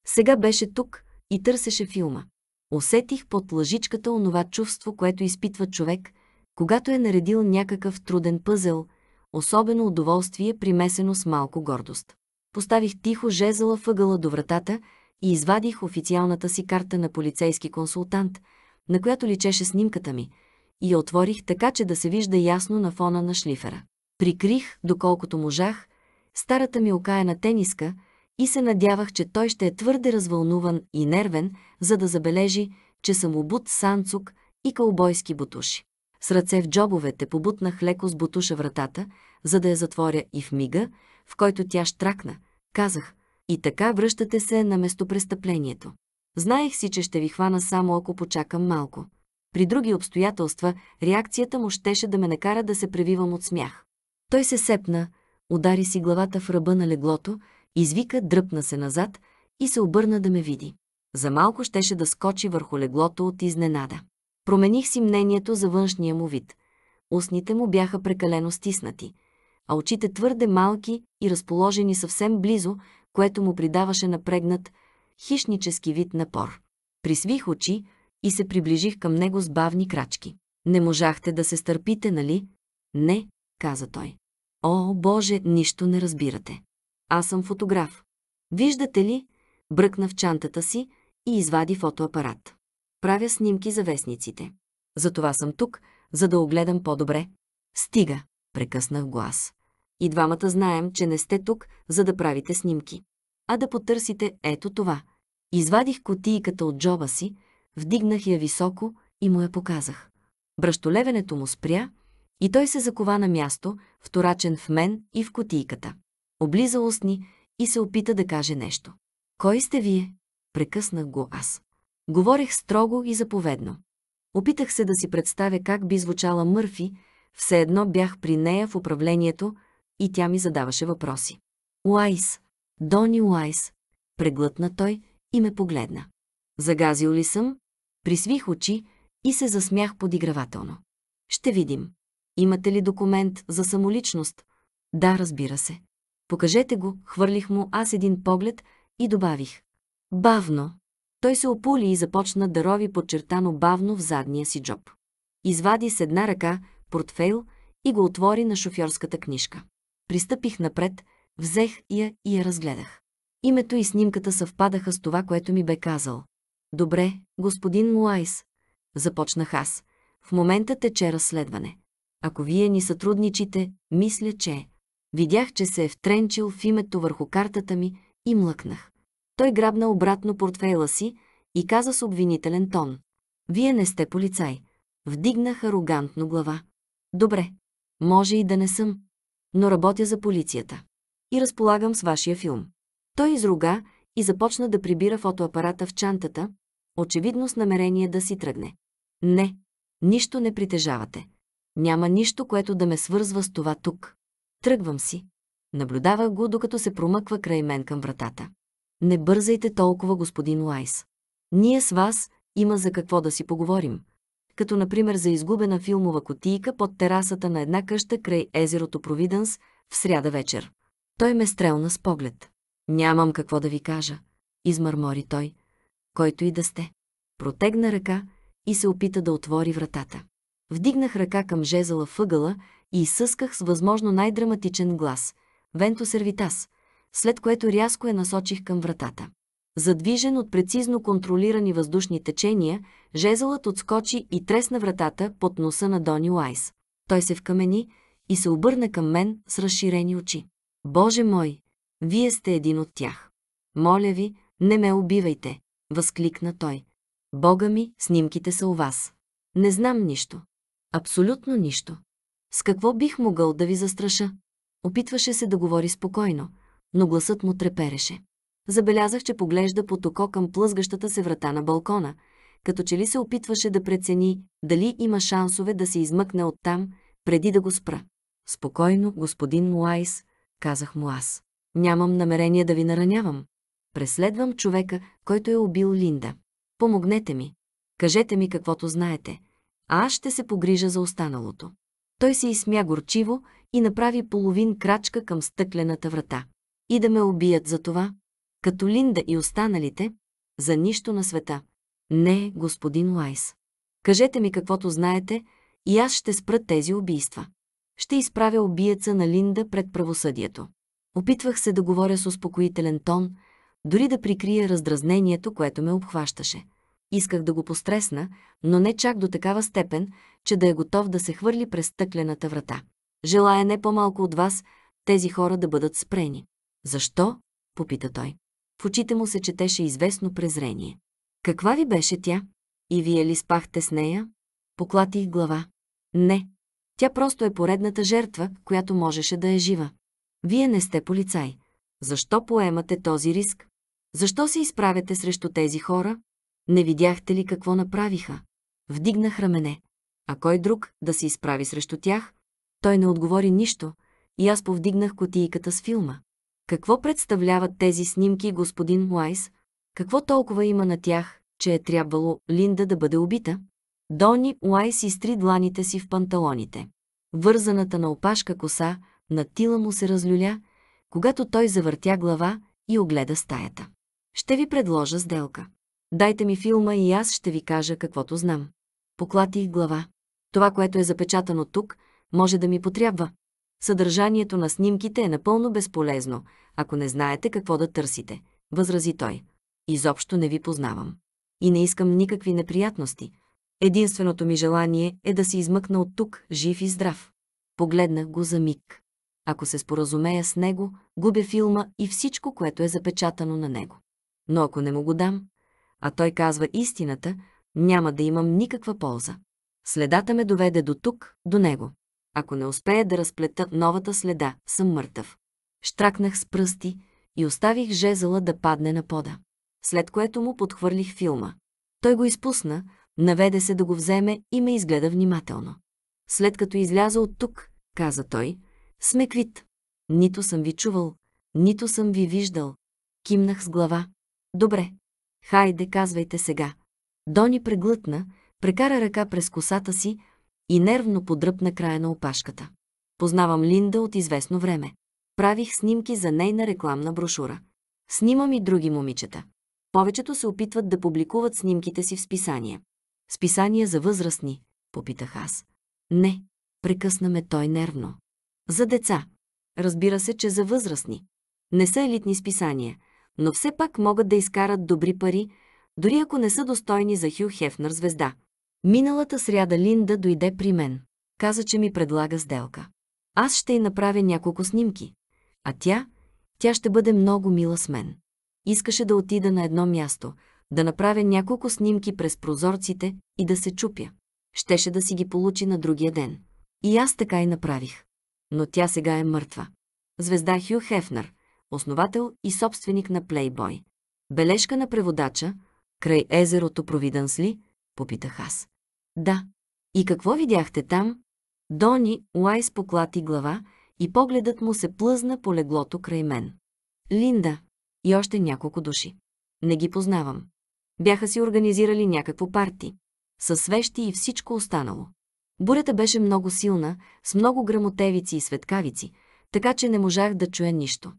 сега беше тук и търсеше филма. Усетих под лъжичката онова чувство, което изпитва човек, когато е наредил някакъв труден пъзел, особено удоволствие, примесено с малко гордост. Поставих тихо жезъла въгъла до вратата и извадих официалната си карта на полицейски консултант, на която личеше снимката ми – и я отворих така, че да се вижда ясно на фона на шлифера. Прикрих, доколкото можах, старата ми окаяна е тениска и се надявах, че той ще е твърде развълнуван и нервен, за да забележи, че съм обут санцук и каубойски бутуши. С ръце в джобовете побутнах леко с бутуша вратата, за да я затворя и в мига, в който тя штракна. Казах, и така връщате се на местопрестъплението. Знаех си, че ще ви хвана само ако почакам малко. При други обстоятелства реакцията му щеше да ме накара да се превивам от смях. Той се сепна, удари си главата в ръба на леглото, извика, дръпна се назад и се обърна да ме види. За малко щеше да скочи върху леглото от изненада. Промених си мнението за външния му вид. Устните му бяха прекалено стиснати, а очите твърде малки и разположени съвсем близо, което му придаваше напрегнат, хищнически вид напор. Присвих очи, и се приближих към него с бавни крачки. Не можахте да се стърпите, нали? Не, каза той. О, Боже, нищо не разбирате. Аз съм фотограф. Виждате ли? Бръкна в чантата си и извади фотоапарат. Правя снимки за вестниците. Затова съм тук, за да огледам по-добре. Стига, прекъснах глас. И двамата знаем, че не сте тук, за да правите снимки. А да потърсите ето това. Извадих котийката от джоба си, Вдигнах я високо и му я показах. Бръщолевенето му спря и той се закова на място, вторачен в мен и в котийката. Облиза устни и се опита да каже нещо. «Кой сте вие?» Прекъснах го аз. Говорех строго и заповедно. Опитах се да си представя как би звучала Мърфи, все едно бях при нея в управлението и тя ми задаваше въпроси. Уайс, Дони Уайс, преглътна той и ме погледна. Загазил ли съм? Присвих очи и се засмях подигравателно. Ще видим. Имате ли документ за самоличност? Да, разбира се. Покажете го, хвърлих му аз един поглед и добавих. Бавно. Той се опули и започна да рови подчертано бавно в задния си джоб. Извади с една ръка портфейл и го отвори на шофьорската книжка. Пристъпих напред, взех я и я разгледах. Името и снимката съвпадаха с това, което ми бе казал. Добре, господин Муайс, започнах аз. В момента тече разследване. Ако вие ни сътрудничите, мисля, че... Видях, че се е втренчил в името върху картата ми и млъкнах. Той грабна обратно портфейла си и каза с обвинителен тон. Вие не сте полицай. Вдигнах арогантно глава. Добре, може и да не съм, но работя за полицията. И разполагам с вашия филм. Той изруга и започна да прибира фотоапарата в чантата, очевидно с намерение да си тръгне. Не, нищо не притежавате. Няма нищо, което да ме свързва с това тук. Тръгвам си. Наблюдавах го, докато се промъква край мен към вратата. Не бързайте толкова, господин Лайс. Ние с вас има за какво да си поговорим. Като, например, за изгубена филмова котийка под терасата на една къща край езерото Провиденс в сряда вечер. Той ме стрелна с поглед. Нямам какво да ви кажа, измърмори той който и да сте. Протегна ръка и се опита да отвори вратата. Вдигнах ръка към жезала въгъла и изсъсках с възможно най-драматичен глас «Венто сервитас», след което рязко я насочих към вратата. Задвижен от прецизно контролирани въздушни течения, жезълът отскочи и тресна вратата под носа на Дони Уайс. Той се вкамени и се обърна към мен с разширени очи. Боже мой, вие сте един от тях. Моля ви, не ме убивайте възкликна той. Бога ми, снимките са у вас. Не знам нищо. Абсолютно нищо. С какво бих могъл да ви застраша? Опитваше се да говори спокойно, но гласът му трепереше. Забелязах, че поглежда по токо към плъзгащата се врата на балкона, като че ли се опитваше да прецени дали има шансове да се измъкне оттам, преди да го спра. Спокойно, господин Муайс, казах му аз. Нямам намерение да ви наранявам. Преследвам човека, който е убил Линда. Помогнете ми. Кажете ми каквото знаете, а аз ще се погрижа за останалото. Той се изсмя горчиво и направи половин крачка към стъклената врата. И да ме убият за това, като Линда и останалите, за нищо на света. Не, господин Лайс. Кажете ми каквото знаете и аз ще спра тези убийства. Ще изправя убиеца на Линда пред правосъдието. Опитвах се да говоря с успокоителен тон – дори да прикрия раздразнението, което ме обхващаше. Исках да го постресна, но не чак до такава степен, че да е готов да се хвърли през стъклената врата. Желая не по-малко от вас тези хора да бъдат спрени. Защо? попита той. В очите му се четеше известно презрение. Каква ви беше тя? И вие ли спахте с нея? Поклатих глава. Не. Тя просто е поредната жертва, която можеше да е жива. Вие не сте полицай. Защо поемате този риск? Защо се изправяте срещу тези хора? Не видяхте ли какво направиха? Вдигнах рамене. А кой друг да се изправи срещу тях? Той не отговори нищо и аз повдигнах котийката с филма. Какво представляват тези снимки, господин Уайс? Какво толкова има на тях, че е трябвало Линда да бъде убита? Дони Уайс изтри дланите си в панталоните. Вързаната на опашка коса на тила му се разлюля, когато той завъртя глава и огледа стаята. Ще ви предложа сделка. Дайте ми филма и аз ще ви кажа каквото знам. Поклатих глава. Това, което е запечатано тук, може да ми потрябва. Съдържанието на снимките е напълно безполезно, ако не знаете какво да търсите, възрази той. Изобщо не ви познавам. И не искам никакви неприятности. Единственото ми желание е да се измъкна от тук, жив и здрав. Погледнах го за миг. Ако се споразумея с него, губя филма и всичко, което е запечатано на него. Но ако не му го дам, а той казва истината, няма да имам никаква полза. Следата ме доведе до тук, до него. Ако не успея да разплета новата следа, съм мъртъв. Штракнах с пръсти и оставих жезъла да падне на пода. След което му подхвърлих филма. Той го изпусна, наведе се да го вземе и ме изгледа внимателно. След като изляза от тук, каза той, сме квит. Нито съм ви чувал, нито съм ви виждал. Кимнах с глава. Добре. Хайде, казвайте сега. Дони преглътна, прекара ръка през косата си и нервно подръпна края на опашката. Познавам Линда от известно време. Правих снимки за нейна рекламна брошура. Снимам и други момичета. Повечето се опитват да публикуват снимките си в списания. Списания за възрастни, попитах аз. Не, прекъснаме той нервно. За деца. Разбира се, че за възрастни. Не са елитни списания – но все пак могат да изкарат добри пари, дори ако не са достойни за Хю Хефнер звезда. Миналата сряда Линда дойде при мен. Каза, че ми предлага сделка. Аз ще й направя няколко снимки. А тя? Тя ще бъде много мила с мен. Искаше да отида на едно място, да направя няколко снимки през прозорците и да се чупя. Щеше да си ги получи на другия ден. И аз така и направих. Но тя сега е мъртва. Звезда Хю Хефнер основател и собственик на Playboy. Бележка на преводача, край езерото Провиданс ли? Попитах аз. Да. И какво видяхте там? Дони Уайс поклати глава и погледът му се плъзна по леглото край мен. Линда и още няколко души. Не ги познавам. Бяха си организирали някакво парти. Със свещи и всичко останало. Бурята беше много силна, с много грамотевици и светкавици, така че не можах да чуя нищо.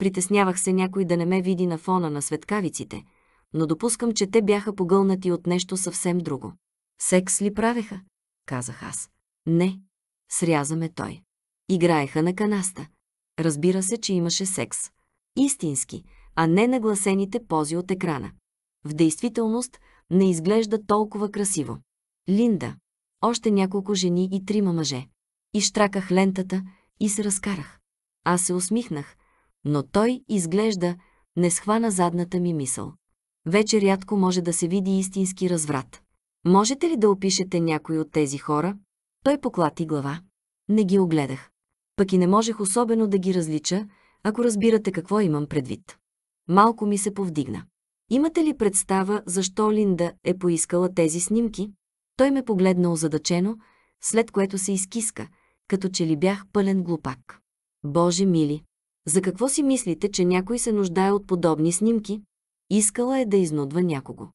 Притеснявах се някой да не ме види на фона на светкавиците, но допускам, че те бяха погълнати от нещо съвсем друго. Секс ли правеха? Казах аз. Не. Срязаме той. Играеха на канаста. Разбира се, че имаше секс. Истински, а не нагласените пози от екрана. В действителност не изглежда толкова красиво. Линда. Още няколко жени и трима мъже. Изтраках лентата и се разкарах. Аз се усмихнах, но той, изглежда, не схвана задната ми мисъл. Вече рядко може да се види истински разврат. Можете ли да опишете някой от тези хора? Той поклати глава. Не ги огледах. Пък и не можех особено да ги различа, ако разбирате какво имам предвид. Малко ми се повдигна. Имате ли представа защо Линда е поискала тези снимки? Той ме погледна озадачено, след което се изкиска, като че ли бях пълен глупак. Боже мили! За какво си мислите, че някой се нуждае от подобни снимки? Искала е да изнудва някого.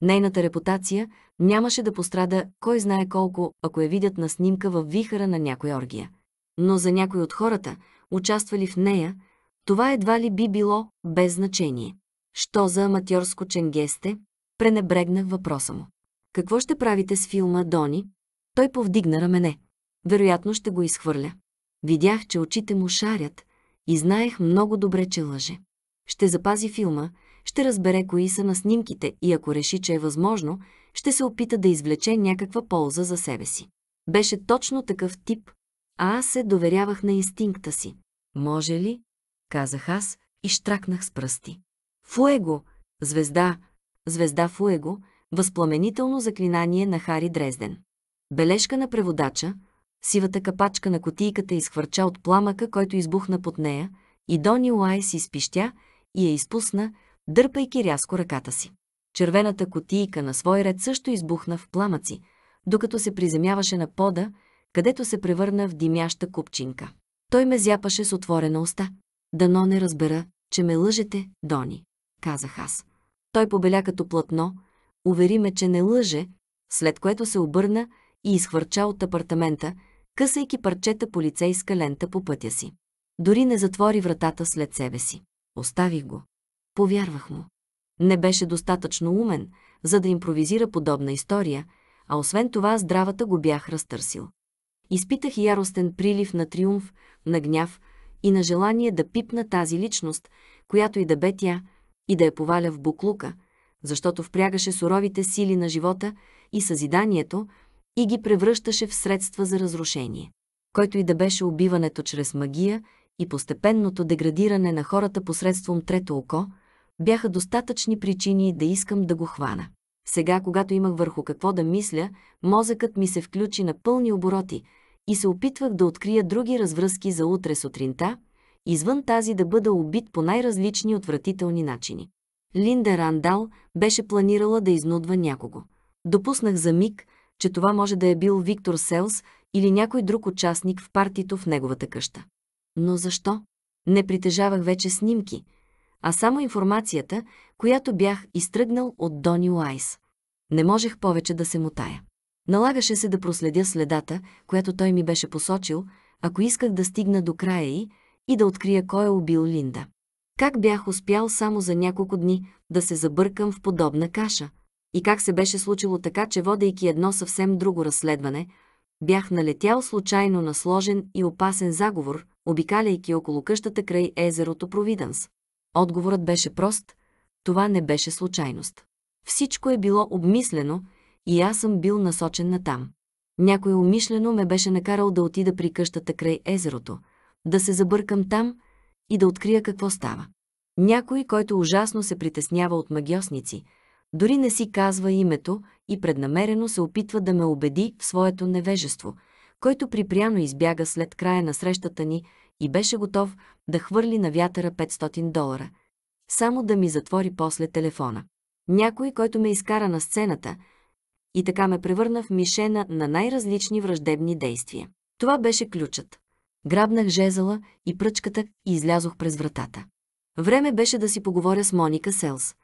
Нейната репутация нямаше да пострада кой знае колко, ако я видят на снимка в вихара на някой оргия. Но за някои от хората, участвали в нея, това едва ли би било без значение. Що за аматьорско ченгесте, Пренебрегнах въпроса му. Какво ще правите с филма Дони? Той повдигна рамене. Вероятно ще го изхвърля. Видях, че очите му шарят, и знаех много добре, че лъже. Ще запази филма, ще разбере кои са на снимките и ако реши, че е възможно, ще се опита да извлече някаква полза за себе си. Беше точно такъв тип, а аз се доверявах на инстинкта си. Може ли? Казах аз и штракнах с пръсти. Фуего! Звезда! Звезда Фуего! Възпламенително заклинание на Хари Дрезден. Бележка на преводача – сивата капачка на котийката е изхвърча от пламъка, който избухна под нея, и Дони Уайс си и я изпусна, дърпайки рязко ръката си. Червената котийка на свой ред също избухна в пламъци, докато се приземяваше на пода, където се превърна в димяща купчинка. Той ме зяпаше с отворена уста. Дано не разбера, че ме лъжете, Дони, казах аз. Той побеля като платно, увери ме, че не лъже, след което се обърна и изхвърча от апартамента, късайки парчета полицейска лента по пътя си. Дори не затвори вратата след себе си. Оставих го. Повярвах му. Не беше достатъчно умен, за да импровизира подобна история, а освен това здравата го бях разтърсил. Изпитах яростен прилив на триумф, на гняв и на желание да пипна тази личност, която и да бе тя, и да я поваля в буклука, защото впрягаше суровите сили на живота и съзиданието, и ги превръщаше в средства за разрушение. Който и да беше убиването чрез магия и постепенното деградиране на хората посредством трето око, бяха достатъчни причини да искам да го хвана. Сега, когато имах върху какво да мисля, мозъкът ми се включи на пълни обороти и се опитвах да открия други развръзки за утре сутринта, извън тази да бъда убит по най-различни отвратителни начини. Линда Рандал беше планирала да изнудва някого. Допуснах за миг, че това може да е бил Виктор Селс или някой друг участник в партито в неговата къща. Но защо? Не притежавах вече снимки, а само информацията, която бях изтръгнал от Дони Уайс. Не можех повече да се мутая. Налагаше се да проследя следата, която той ми беше посочил, ако исках да стигна до края й и да открия кой е убил Линда. Как бях успял само за няколко дни да се забъркам в подобна каша – и как се беше случило така, че водейки едно съвсем друго разследване, бях налетял случайно на сложен и опасен заговор, обикаляйки около къщата край езерото Провиданс. Отговорът беше прост, това не беше случайност. Всичко е било обмислено и аз съм бил насочен на там. Някой умишлено ме беше накарал да отида при къщата край езерото, да се забъркам там и да открия какво става. Някой, който ужасно се притеснява от магиосници – дори не си казва името и преднамерено се опитва да ме убеди в своето невежество, който припряно избяга след края на срещата ни и беше готов да хвърли на вятъра 500 долара. Само да ми затвори после телефона. Някой, който ме изкара на сцената и така ме превърна в мишена на най-различни враждебни действия. Това беше ключът. Грабнах жезала и пръчката и излязох през вратата. Време беше да си поговоря с Моника Селс.